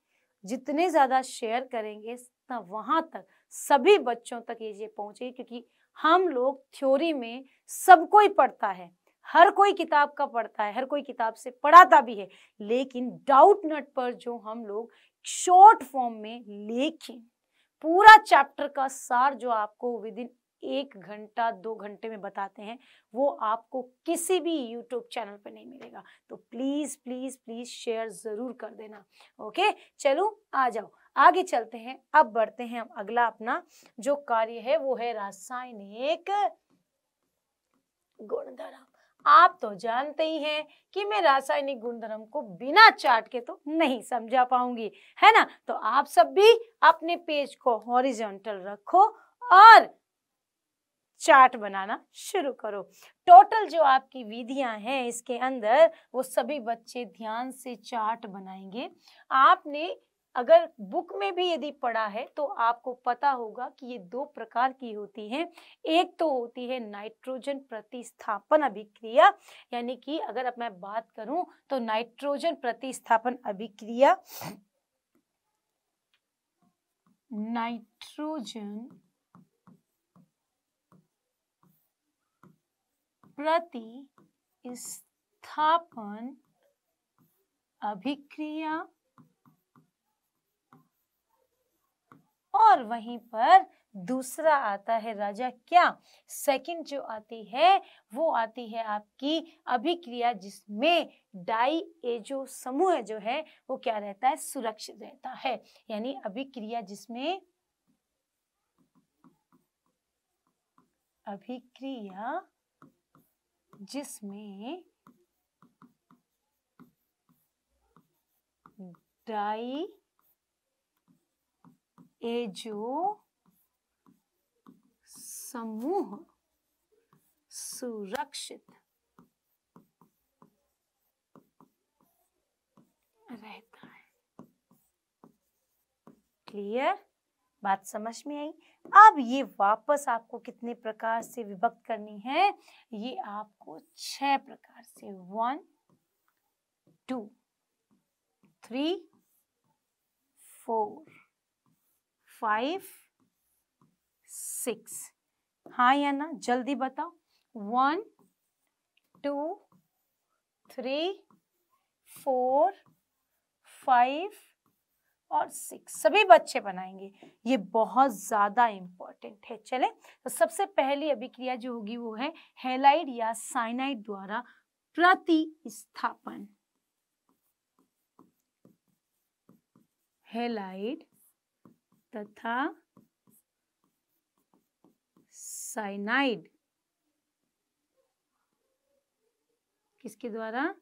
जितने ज़्यादा शेयर करेंगे ना वहां तक सभी बच्चों तक ये चीज़ पहुँचेगी क्योंकि हम लोग थ्योरी में सब कोई पढ़ता है हर कोई किताब का पढ़ता है हर कोई किताब से पढ़ाता भी है लेकिन डाउट नट पर जो हम लोग शॉर्ट फॉर्म में लेखें पूरा चैप्टर का सार जो आपको विद इन एक घंटा दो घंटे में बताते हैं वो आपको किसी भी YouTube चैनल पर नहीं मिलेगा तो प्लीज़ प्लीज़ प्लीज़ शेयर ज़रूर कर देना ओके चलो आ जाओ आगे चलते हैं अब बढ़ते हैं हम अगला अपना जो कार्य है वो है रासायनिक गुणधर्म आप तो जानते ही हैं कि मैं रासायनिक गुणधर्म को बिना चार्ट के तो नहीं समझा पाऊंगी है ना तो आप सब भी अपने पेज को हॉरिजॉन्टल रखो और चार्ट बनाना शुरू करो टोटल जो आपकी विधियां हैं इसके अंदर वो सभी बच्चे ध्यान से चार्ट बनाएंगे आपने अगर बुक में भी यदि पढ़ा है तो आपको पता होगा कि ये दो प्रकार की होती है एक तो होती है नाइट्रोजन प्रतिस्थापन अभिक्रिया यानी कि अगर अब मैं बात करूं तो नाइट्रोजन प्रतिस्थापन अभिक्रिया नाइट्रोजन प्रति स्थापन अभिक्रिया और वहीं पर दूसरा आता है राजा क्या सेकंड जो आती है वो आती है आपकी अभिक्रिया जिसमें डाई एजो समूह जो है वो क्या रहता है सुरक्षित रहता है यानी अभिक्रिया जिसमें अभिक्रिया जिसमें डाई एजो समूह सुरक्षित रहता है क्लियर बात समझ में आई अब ये वापस आपको कितने प्रकार से विभक्त करनी है ये आपको छह प्रकार से one two three four five six हाँ या ना जल्दी बताओ one two three four five और सिक्स सभी बच्चे बनाएंगे ये बहुत ज़्यादा इंपॉर्टेंट है चले तो सबसे पहली अभिक्रिया जो होगी वो है हेलाइड या साइनाइड द्वारा प्रतिस्थापन हेलाइड तथा साइनाइड किसके द्वारा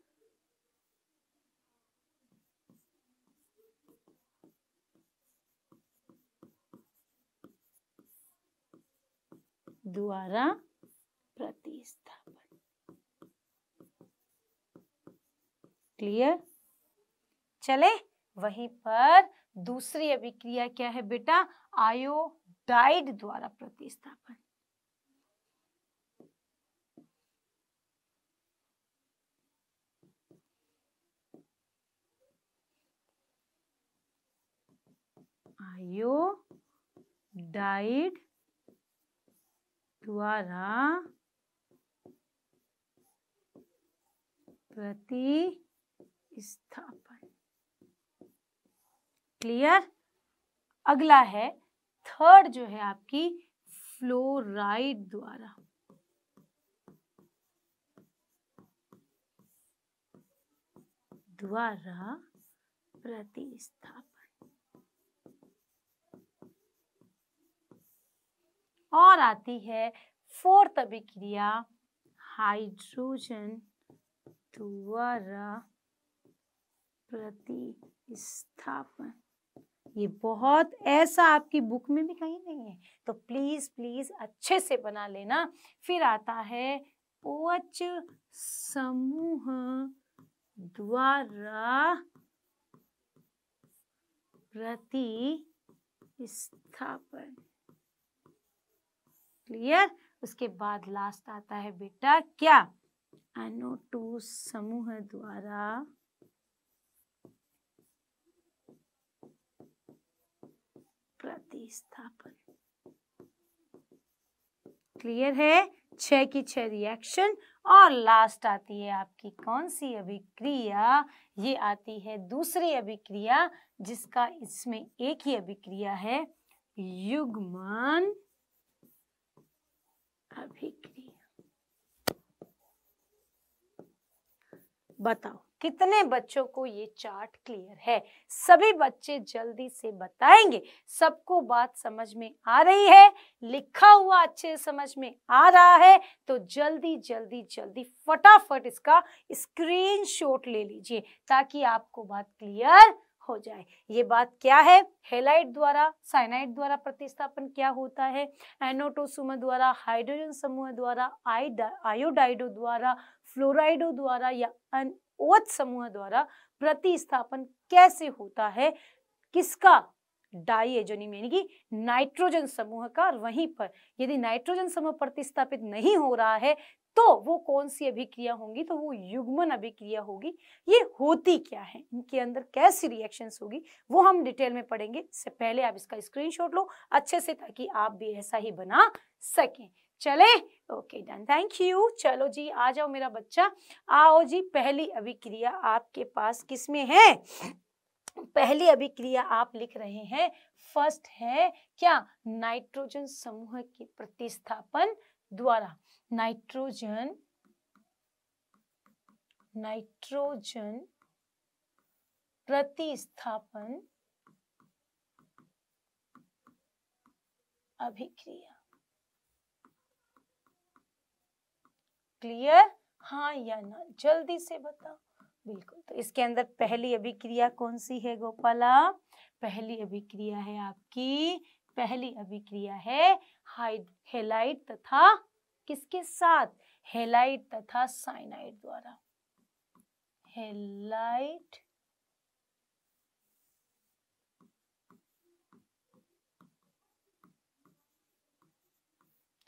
द्वारा प्रतिस्थापन क्लियर चले वहीं पर दूसरी अभिक्रिया क्या है बेटा आयोडाइड द्वारा प्रतिस्थापन आयोडाइड द्वारा प्रतिस्थापन क्लियर अगला है थर्ड जो है आपकी फ्लोराइड द्वारा द्वारा प्रतिस्थापन और आती है फोर्थ अभिक्रिया हाइड्रोजन द्वारा प्रतिस्थापन ये बहुत ऐसा आपकी बुक में भी कहीं नहीं है तो प्लीज प्लीज अच्छे से बना लेना फिर आता है ओच समूह द्वारा प्रति स्थापन क्लियर उसके बाद लास्ट आता है बेटा क्या एनो टू समूह द्वारा प्रतिस्थापन क्लियर है छह की छह रिएक्शन और लास्ट आती है आपकी कौन सी अभिक्रिया ये आती है दूसरी अभिक्रिया जिसका इसमें एक ही अभिक्रिया है युग्मन अभिक्रिया बताओ कितने बच्चों को ये चार्ट क्लियर है सभी बच्चे जल्दी से बताएंगे सबको बात समझ में आ रही है लिखा हुआ अच्छे समझ में आ रहा है तो जल्दी जल्दी जल्दी फटाफट इसका स्क्रीनशॉट ले लीजिए ताकि आपको बात क्लियर हो जाए ये बात क्या है हेलाइट द्वारा साइनाइट द्वारा प्रतिस्थापन क्या होता है एनोटोसुम द्वारा हाइड्रोजन समूह द्वारा आयोडाइडो द्वारा फ्लोराइडो द्वारा या अनओच समूह द्वारा प्रतिस्थापन कैसे होता है किसका डाइएजोनियम यानी कि नाइट्रोजन समूह का वहीं पर यदि नाइट्रोजन समूह प्रतिस्थापित नहीं हो रहा है तो वो कौन सी अभिक्रिया होंगी तो वो युग्मन अभिक्रिया होगी ये होती क्या है इनके अंदर कैसी रिएक्शंस होगी वो हम डिटेल में पढ़ेंगे इससे पहले आप इसका स्क्रीनशॉट लो अच्छे से ताकि आप भी ऐसा ही बना सकें चले ओके डन थैंक यू चलो जी आ जाओ मेरा बच्चा आओ जी पहली अभिक्रिया आपके पास किस में है पहली अभिक्रिया आप लिख रहे हैं फर्स्ट है क्या नाइट्रोजन समूह के प्रतिस्थापन द्वारा नाइट्रोजन नाइट्रोजन प्रतिस्थापन अभिक्रिया क्लियर हाँ या ना जल्दी से बताओ बिल्कुल तो इसके अंदर पहली अभिक्रिया कौन सी है गोपाला पहली अभिक्रिया है आपकी पहली अभिक्रिया है हेलाइट तथा किसके साथ हेलाइट तथा साइनाइड द्वारा हेलाइट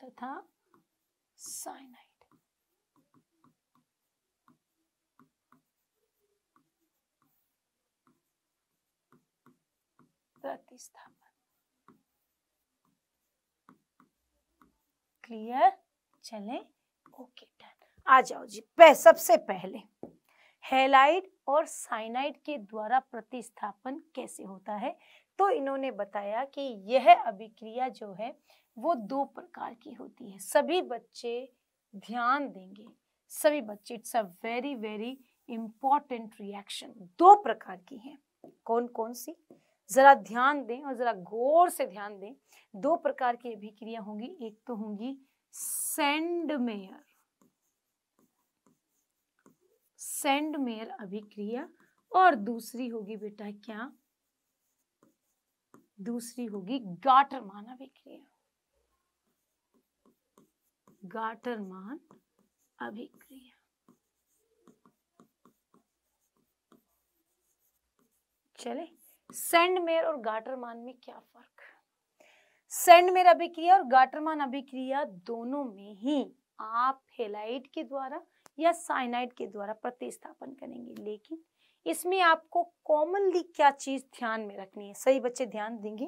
तथा साइनाइड प्रतिस्थापन क्लियर चले ओके डन आ जाओ जी पह, सबसे पहले हेलाइड और साइनाइड के द्वारा प्रतिस्थापन कैसे होता है तो इन्होंने बताया कि यह अभिक्रिया जो है वो दो प्रकार की होती है सभी बच्चे ध्यान देंगे सभी बच्चे it's a very very important reaction दो प्रकार की है कौन कौन सी ज़रा ध्यान दें और ज़रा गौर से ध्यान दें दो प्रकार की अभिक्रिया होंगी एक तो होंगी सेंडमेयर सेंडमेयर अभिक्रिया और दूसरी होगी बेटा क्या दूसरी होगी गाटरमान अभिक्रिया गाटरमान अभिक्रिया चले सेंडमेर और गाटरमान में क्या फर्क सेंडमेर अभिक्रिया और गाटरमान अभिक्रिया दोनों में ही आप हेलाइट के द्वारा या साइनाइड के द्वारा प्रतिस्थापन करेंगे लेकिन इसमें आपको कॉमनली क्या चीज ध्यान में रखनी है सभी बच्चे ध्यान देंगे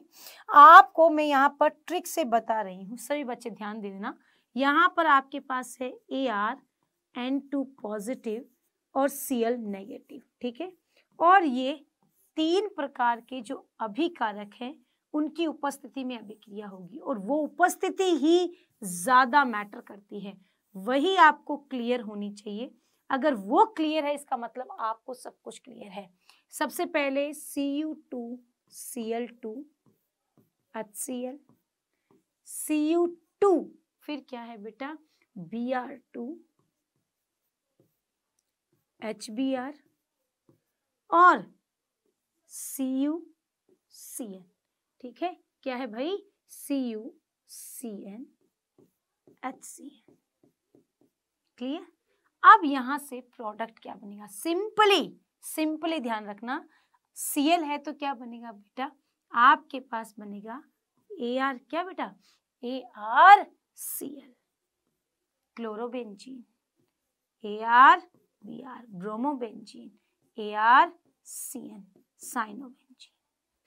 आपको मैं यहाँ पर ट्रिक से बता रही हूँ सभी बच्चे ध्यान दे देना यहाँ पर आपके पास है A R N two positive और सी एल नेगेटिव ठीक है और ये तीन प्रकार के जो अभिकारक हैं उनकी उपस्थिति में अभिक्रिया होगी और वो उपस्थिति ही ज्यादा मैटर करती है वही आपको क्लियर होनी चाहिए अगर वो क्लियर है इसका मतलब आपको सब कुछ क्लियर है सबसे पहले C U two C L two H C L C U two फिर क्या है बेटा B R two H B R और सी यू सी एन ठीक है क्या है भाई C U C N H C N clear अब यहां से प्रोडक्ट क्या बनेगा सिंपली सिंपली ध्यान रखना सीएल है तो क्या बनेगा बेटा आपके पास बनेगा ए आर क्या बेटा A R C L chlorobenzene A R B R bromobenzene A R C N cyanobenzene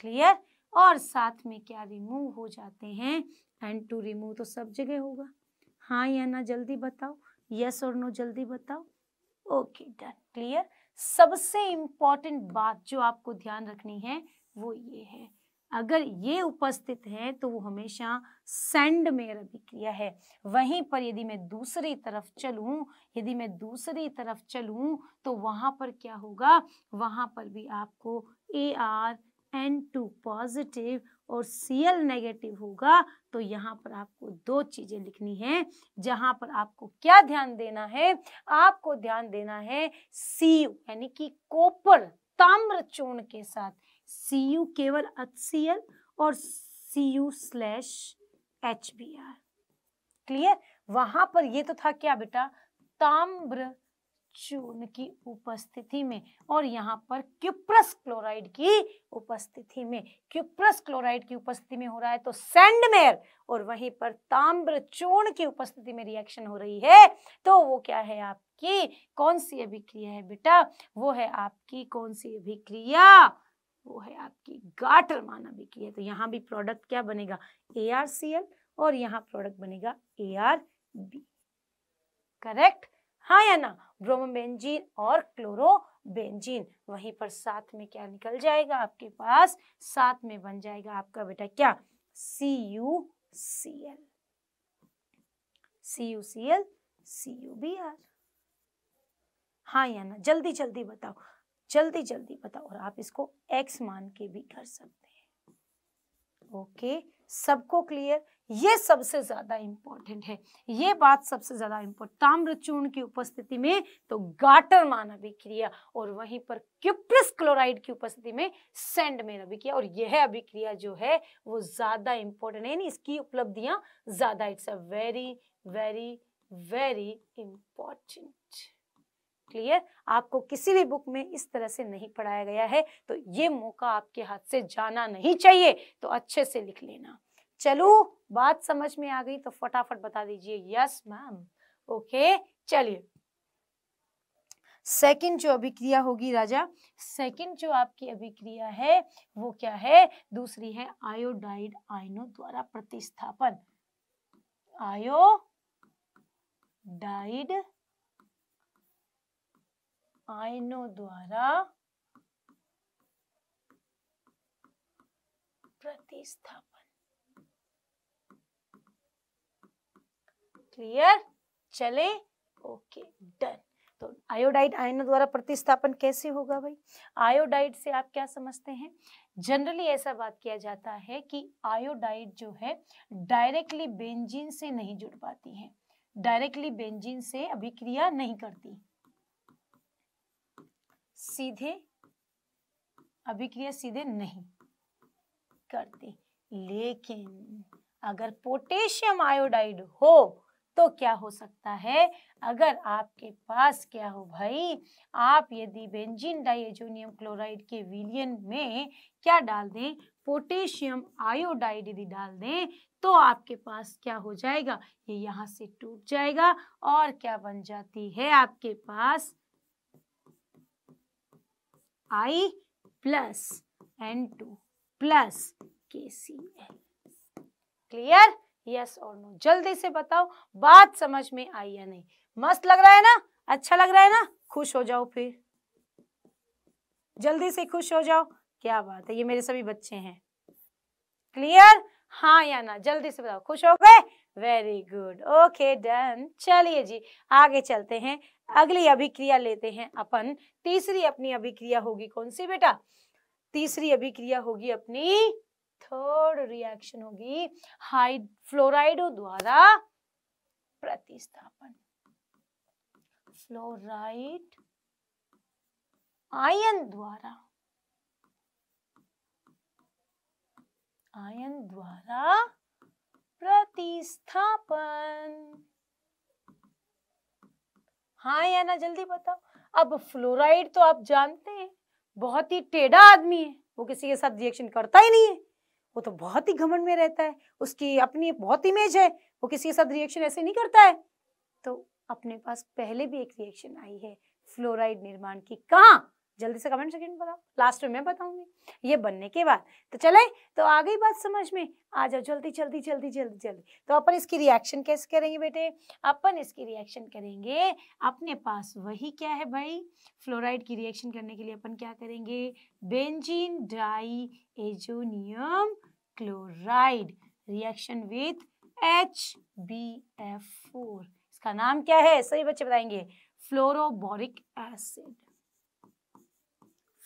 clear और साथ में क्या रिमूव हो जाते हैं एंड टू रिमूव तो सब जगह होगा हाँ या ना जल्दी बताओ यस और नो जल्दी बताओ ओके डन क्लियर सबसे इम्पॉर्टेंट बात जो आपको ध्यान रखनी है वो ये है अगर ये उपस्थित है तो वो हमेशा सेंड में रवि क्रिया है वहीं पर यदि मैं दूसरी तरफ चलू यदि मैं दूसरी तरफ चलू तो वहां पर क्या होगा वहां पर भी आपको A R N two positive और सी एल नेगेटिव होगा तो यहाँ पर आपको दो चीज़ें लिखनी है जहां पर आपको क्या ध्यान देना है आपको ध्यान देना है सी यानी कि कोपर ताम्र चूर्ण के साथ सी यू केवल एच सी एल और C U slash H B R clear वहां पर ये तो था क्या बेटा ताम्र चून की उपस्थिति में और यहाँ पर क्यूप्रस क्लोराइड की उपस्थिति में क्यूप्रस क्लोराइड की उपस्थिति में हो रहा है तो सैंडमेयर और वहीं पर ताम्र चून की उपस्थिति में रिएक्शन हो रही है तो वो क्या है आपकी कौन सी अभिक्रिया है बेटा वो है आपकी कौन सी अभिक्रिया वो है आपकी गाटर माना भी की है तो यहाँ भी प्रोडक्ट क्या बनेगा ए आर सी एल और यहाँ प्रोडक्ट बनेगा ए आर बी करेक्ट हाँ या ना ब्रोमोबेंजीन और क्लोरोबेंजीन वहीं पर साथ में क्या निकल जाएगा आपके पास साथ में बन जाएगा आपका बेटा क्या C U C L C U C L C U B R हाँ या ना जल्दी जल्दी बताओ जल्दी जल्दी बताओ और आप इसको एक्स मान के भी कर सकते हैं ओके सबको क्लियर ये सबसे ज्यादा इंपॉर्टेंट है ये बात सबसे ज्यादा इम्पोर्टेंट ताम्रचूर्ण की उपस्थिति में तो गाटर मान अभिक्रिया और वहीं पर क्यूप्रस क्लोराइड की उपस्थिति में सेंड में अभिक्रिया और यह अभिक्रिया जो है वो ज्यादा इंपॉर्टेंट है इसकी उपलब्धियां ज्यादा it's a very very very important clear आपको किसी भी बुक में इस तरह से नहीं पढ़ाया गया है तो ये मौका आपके हाथ से जाना नहीं चाहिए तो अच्छे से लिख लेना चलो बात समझ में आ गई तो फटाफट बता दीजिए यस मैम ओके चलिए सेकंड जो अभिक्रिया होगी राजा सेकंड जो आपकी अभिक्रिया है वो क्या है दूसरी है आयोडाइड आयनों द्वारा प्रतिस्थापन आयो डाइड आयनों द्वारा प्रतिस्थापन क्लियर चले ओके डन तो आयोडाइड आयनों द्वारा प्रतिस्थापन कैसे होगा भाई आयोडाइड से आप क्या समझते हैं जनरली ऐसा बात किया जाता है कि आयोडाइड जो है डायरेक्टली बेंजीन से नहीं जुड़ पाती है डायरेक्टली बेंजीन से अभिक्रिया नहीं करती सीधे अभिक्रिया सीधे नहीं करती लेकिन अगर पोटेशियम आयोडाइड हो तो क्या हो सकता है अगर आपके पास क्या हो भाई आप यदि बेंजीन डाइजोनियम क्लोराइड के विलियन में क्या डाल दें पोटेशियम आयोडाइड यदि डाल दें तो आपके पास क्या हो जाएगा ये यहाँ से टूट जाएगा और क्या बन जाती है आपके पास i plus n2 plus kcl clear yes or no जल्दी से बताओ बात समझ में आई या नहीं मस्त लग रहा है ना अच्छा लग रहा है ना खुश हो जाओ फिर जल्दी से खुश हो जाओ क्या बात है ये मेरे सभी बच्चे हैं क्लियर हाँ या ना जल्दी से बताओ खुश हो गए वेरी गुड ओके डन चलिए जी आगे चलते हैं अगली अभिक्रिया लेते हैं अपन तीसरी अपनी अभिक्रिया होगी कौन सी बेटा तीसरी अभिक्रिया होगी अपनी थर्ड रिएक्शन होगी हाइड फ्लोराइडो द्वारा प्रतिस्थापन फ्लोराइड आयन द्वारा आयन द्वारा प्रतिस्थापन हाँ या ना जल्दी बताओ अब फ्लोराइड तो आप जानते हैं बहुत ही टेढ़ा आदमी है वो किसी के साथ रिएक्शन करता ही नहीं है वो तो बहुत ही घमंड में रहता है उसकी अपनी बहुत इमेज है वो किसी के साथ रिएक्शन ऐसे नहीं करता है तो अपने पास पहले भी एक रिएक्शन आई है फ्लोराइड निर्माण की कहाँ जल्दी से कमेंट सेक्शन में बताओ लास्ट में मैं बताऊंगी ये बनने के बाद तो चले तो आ गई बात समझ में आ जाओ जल्दी जल्दी जल्दी जल्दी जल्दी तो अपन इसकी रिएक्शन कैसे करेंगे बेटे अपन इसकी रिएक्शन करेंगे अपने पास वही क्या है भाई फ्लोराइड की रिएक्शन करने के लिए अपन क्या करेंगे benzene diazonium chloride reaction with H B F four इसका नाम क्या है सही बच्चे बताएंगे फ्लोरोबोरिक एसिड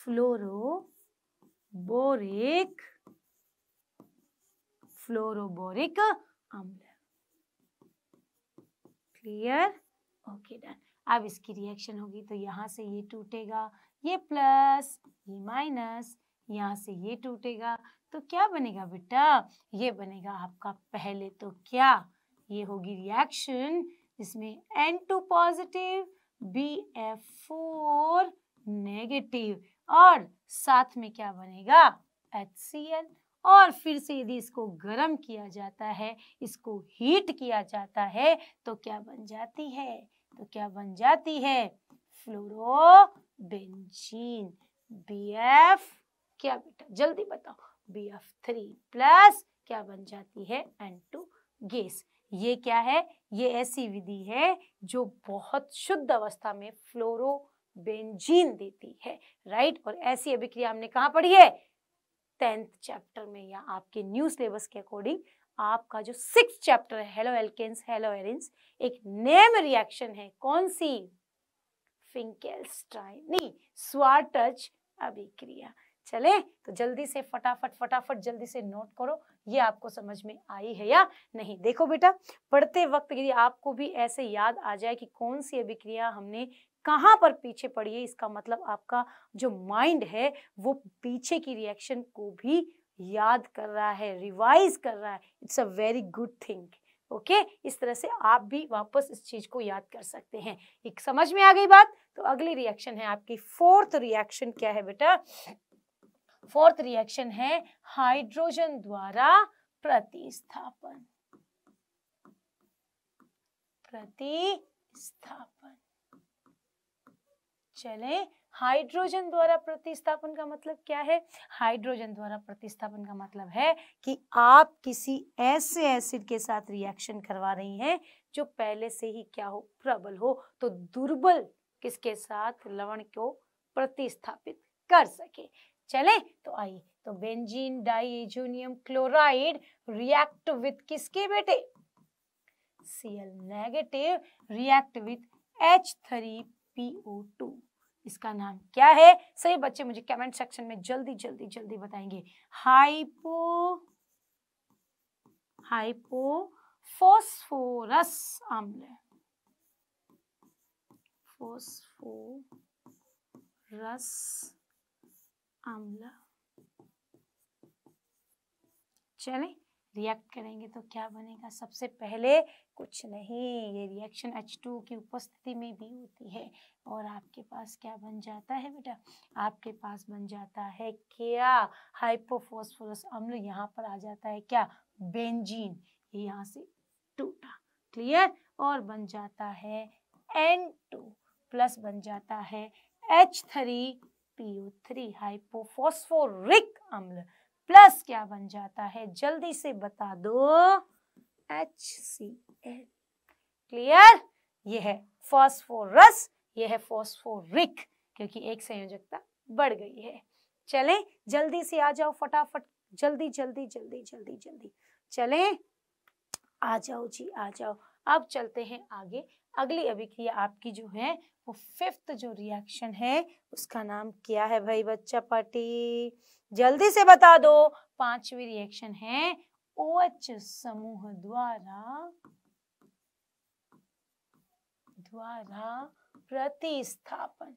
बोरिक फ्लोरोबोरिक अम्ल क्लियर ओके डन अब इसकी रिएक्शन होगी तो यहां से ये टूटेगा ये प्लस ये माइनस यहाँ से ये टूटेगा तो क्या बनेगा बेटा ये बनेगा आपका पहले तो क्या ये होगी रिएक्शन जिसमें N2 positive B F four negative और साथ में क्या बनेगा HCl और फिर से यदि इसको गर्म किया जाता है इसको हीट किया जाता है तो क्या बन जाती है तो क्या बन जाती है फ्लोरोबेंजीन बी एफ क्या बेटा जल्दी बताओ बी एफ थ्री प्लस क्या बन जाती है एन टू गैस ये क्या है ये ऐसी विधि है जो बहुत शुद्ध अवस्था में फ्लोरो बेंजीन देती है राइट और ऐसी अभिक्रिया हमने कहा पढ़ी है टेंथ चैप्टर में या आपके न्यू सिलेबस के अकॉर्डिंग आपका जो सिक्स चैप्टर है हेलो एल्केन्स हेलो एरिन्स एक नेम रिएक्शन है कौन सी फिंकेल्स्टाइन नहीं स्वाटच अभिक्रिया चले तो जल्दी से फटाफट फटाफट जल्दी से नोट करो ये आपको समझ में आई है या नहीं देखो बेटा पढ़ते वक्त यदि आपको भी ऐसे याद आ जाए कि कौन सी अभिक्रिया हमने कहाँ पर पीछे पड़ी है इसका मतलब आपका जो माइंड है वो पीछे की रिएक्शन को भी याद कर रहा है रिवाइज कर रहा है it's a very good thing okay इस तरह से आप भी वापस इस चीज को याद कर सकते हैं एक समझ में आ गई बात तो अगली रिएक्शन है आपकी फोर्थ रिएक्शन क्या है बेटा फोर्थ रिएक्शन है हाइड्रोजन द्वारा प्रतिस्थापन प्रतिस्थापन चलें हाइड्रोजन द्वारा प्रतिस्थापन का मतलब क्या है हाइड्रोजन द्वारा प्रतिस्थापन का मतलब है कि आप किसी ऐसे एसिड के साथ रिएक्शन करवा रही हैं जो पहले से ही क्या हो प्रबल हो तो दुर्बल किसके साथ लवण को प्रतिस्थापित कर सके चलें तो आइए तो benzene diazonium chloride react with किसके बेटे C L negative react with two इसका नाम क्या है सही बच्चे मुझे कमेंट सेक्शन में जल्दी जल्दी जल्दी बताएंगे हाइपो फोस्फोरस अम्ल फोस्फोरस अम्ल चले रिएक्ट करेंगे तो क्या बनेगा सबसे पहले कुछ नहीं ये रिएक्शन एच टू की उपस्थिति में भी होती है और आपके पास क्या बन जाता है बेटा आपके पास बन जाता है क्या हाइपोफोस्फोरस अम्ल यहाँ पर आ जाता है क्या बेंजीन ये यहाँ से टूटा क्लियर और बन जाता है एन टू प्लस बन जाता है H three P O three hypophosphoric अम्ल प्लस क्या बन जाता है जल्दी से बता दो एच सी एल क्लियर यह है फॉस्फोरस यह है फॉस्फोरिक क्योंकि एक संयोजकता बढ़ गई है चलें जल्दी से आ जाओ फटाफट जल्दी जल्दी जल्दी जल्दी जल्दी चलें आ जाओ जी आ जाओ अब चलते हैं आगे अगली अभिक्रिया आपकी जो है वो फिफ्थ जो रिएक्शन है उसका नाम क्या है भाई बच्चा पार्टी जल्दी से बता दो पांचवी रिएक्शन है ओएच समूह द्वारा द्वारा प्रतिस्थापन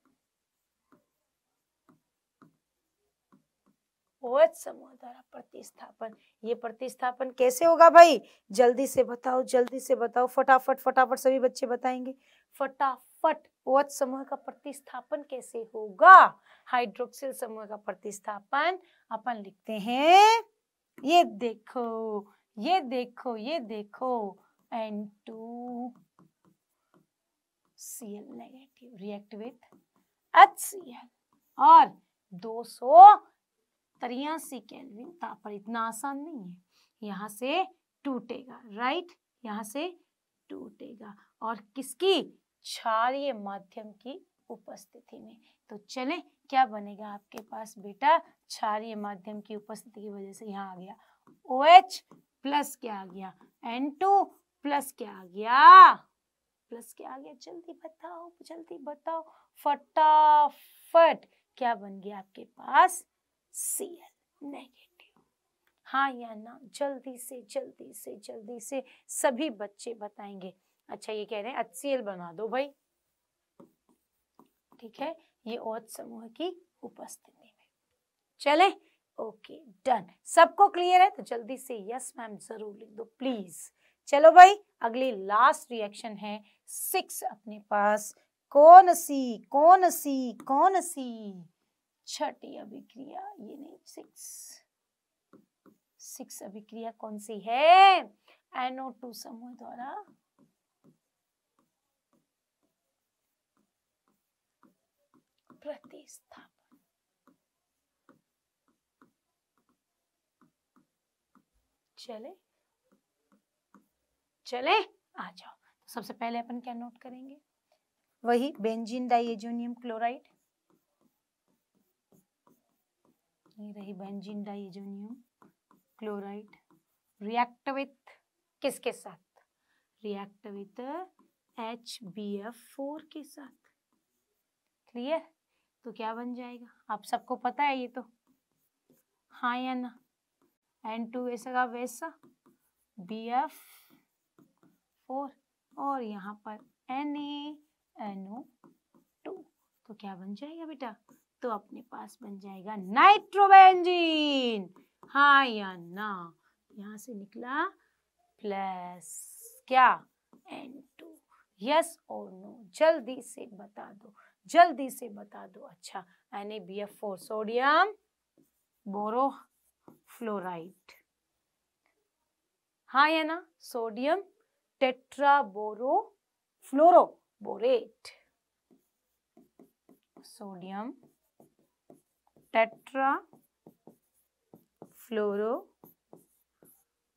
ओएच समूह द्वारा प्रतिस्थापन ये प्रतिस्थापन कैसे होगा भाई जल्दी से बताओ जल्दी से बताओ फटाफट फटाफट सभी बच्चे बताएंगे फटाफट ओएच समूह का प्रतिस्थापन कैसे होगा हाइड्रोक्सिल समूह का प्रतिस्थापन अपन लिखते हैं ये देखो ये देखो ये देखो N two C L negative react with H C L और दो सौ तिरासी कैलविन तापमान इतना आसान नहीं है यहाँ से टूटेगा राइट यहाँ से टूटेगा और किसकी क्षारिय माध्यम की उपस्थिति में तो चलें क्या बनेगा आपके पास बेटा क्षारिय माध्यम की उपस्थिति की वजह से यहाँ आ गया ओ एच प्लस क्या आ गया एन टू प्लस क्या आ गया प्लस क्या आ गया जल्दी बताओ जल्दी बताओ फटाफट क्या बन गया आपके पास सी एल नेगेटिव हाँ या ना जल्दी से जल्दी से जल्दी से सभी बच्चे बताएंगे अच्छा ये कह रहे हैं एच बना दो भाई ठीक है ये औत समूह की उपस्थिति में चले ओके डन सबको क्लियर है तो जल्दी से यस मैम जरूर लिख दो प्लीज चलो भाई अगली लास्ट रिएक्शन है सिक्स अपने पास कौन सी कौन सी कौन सी छठी अभिक्रिया ये नहीं सिक्स सिक्स अभिक्रिया कौन सी है एनओ टू समूह द्वारा प्रतिस्थापन चले चले आ जाओ तो सबसे पहले अपन क्या नोट करेंगे वही बेंजीन डाइजोनियम क्लोराइड ये रही benzene diazonium chloride react with किसके साथ react with H B F four के साथ क्लियर तो क्या बन जाएगा आप सबको पता है ये तो हाँ या ना एन टू ऐसा का वैसा बी एफ फोर और यहाँ पर N A N O two तो क्या बन जाएगा बेटा तो अपने पास बन जाएगा नाइट्रोबेंजीन हाँ या ना यहाँ से निकला प्लस क्या एन टू यस और नो जल्दी से बता दो जल्दी से बता दो अच्छा यानी B F four sodium borofluoride हाँ है ना sodium tetra boro fluoro borate sodium 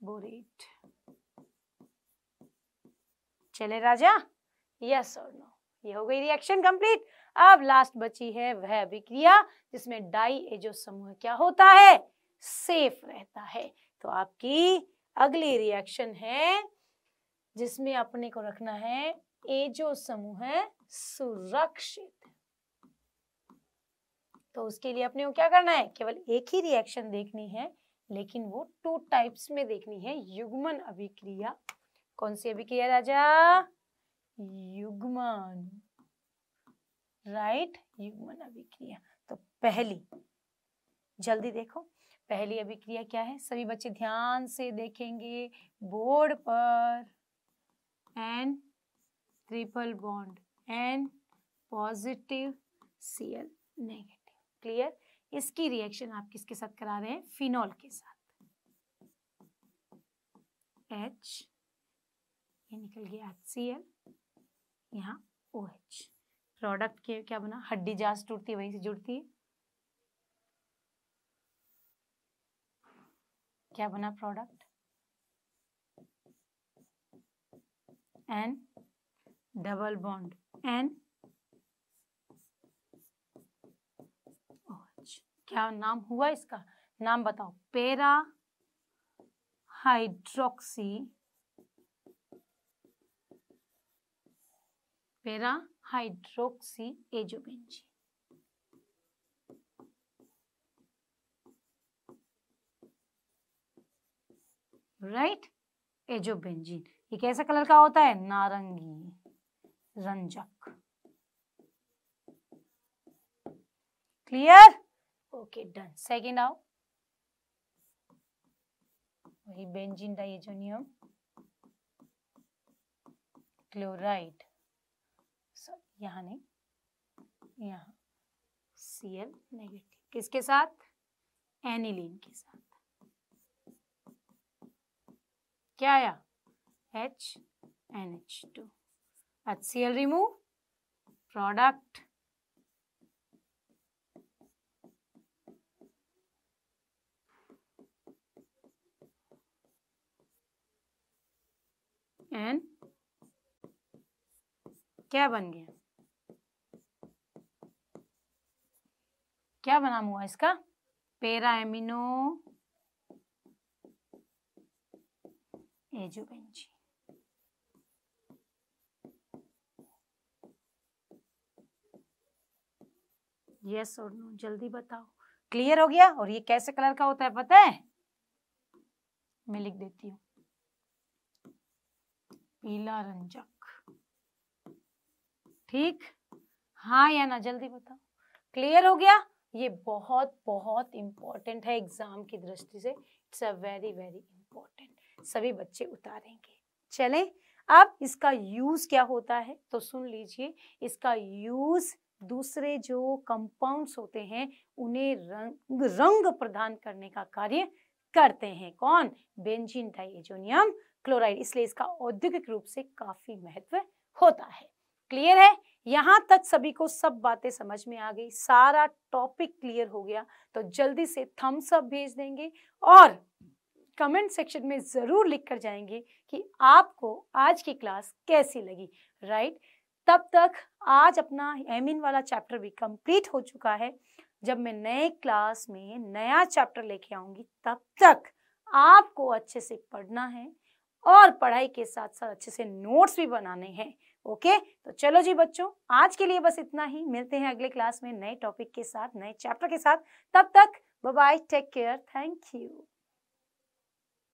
tetrafluoroborate चले राजा यस और नो ये हो गई रिएक्शन कंप्लीट अब लास्ट बची है वह अभिक्रिया जिसमें डाई एजो समूह क्या होता है सेफ रहता है तो आपकी अगली रिएक्शन है जिसमें अपने को रखना है एजो समूह सुरक्षित तो उसके लिए अपने को क्या करना है केवल एक ही रिएक्शन देखनी है लेकिन वो टू टाइप्स में देखनी है युग्मन अभिक्रिया कौन सी अभिक्रिया राजा युग्मन राइट युग्मन अभिक्रिया तो पहली जल्दी देखो पहली अभिक्रिया क्या है सभी बच्चे ध्यान से देखेंगे बोर्ड पर N triple bond N positive C L negative clear इसकी रिएक्शन आप किसके साथ करा रहे हैं फिनॉल के साथ एच ये निकल गया एच सी एल यहाँ ओ OH. एच प्रोडक्ट के क्या बना हड्डी जहाँ से टूटती है वहीं से जुड़ती है क्या बना product N double bond N क्या नाम हुआ इसका नाम बताओ पेरा हाइड्रोक्सी पेरा हाइड्रोक्सी एजोबेंजीन राइट एजोबेंजीन ये कैसे कलर का होता है नारंगी रंजक क्लियर ओके डन सेकेंड आओ वही बेंजीन डाइजोनियम क्लोराइड यहाँ नहीं यहाँ सी एल नेगेटिव किसके साथ एनिलीन के साथ क्या आया H N H two H C L remove product N क्या बन गया क्या बना हुआ इसका पेरा एमिनो एजुबेंजी यस और नो जल्दी बताओ क्लियर हो गया और ये कैसे कलर का होता है पता है मैं लिख देती हूँ पीला रंजक ठीक हाँ या ना जल्दी बताओ क्लियर हो गया ये बहुत बहुत इम्पोर्टेंट है एग्ज़ाम की दृष्टि से it's a very very important सभी बच्चे उतारेंगे चलें अब इसका यूज़ क्या होता है तो सुन लीजिए इसका यूज़ दूसरे जो कंपाउंड्स होते हैं उन्हें रंग रंग प्रदान करने का कार्य करते हैं कौन बेंजीन डाइजोनियम क्लोराइड इसलिए इसका औद्योगिक रूप से काफ़ी महत्व होता है क्लियर है यहां तक सभी को सब बातें समझ में आ गई सारा टॉपिक क्लियर हो गया तो जल्दी से थम्स अप भेज देंगे और कमेंट सेक्शन में ज़रूर लिख कर जाएंगे कि आपको आज की क्लास कैसी लगी राइट तब तक आज अपना एमिन वाला चैप्टर भी कंप्लीट हो चुका है जब मैं नए क्लास में नया चैप्टर लेके आऊंगी तब तक आपको अच्छे से पढ़ना है और पढ़ाई के साथ साथ अच्छे से नोट्स भी बनाने हैं ओके तो चलो जी बच्चों आज के लिए बस इतना ही मिलते हैं अगले क्लास में नए टॉपिक के साथ नए चैप्टर के साथ तब तक bye take care thank you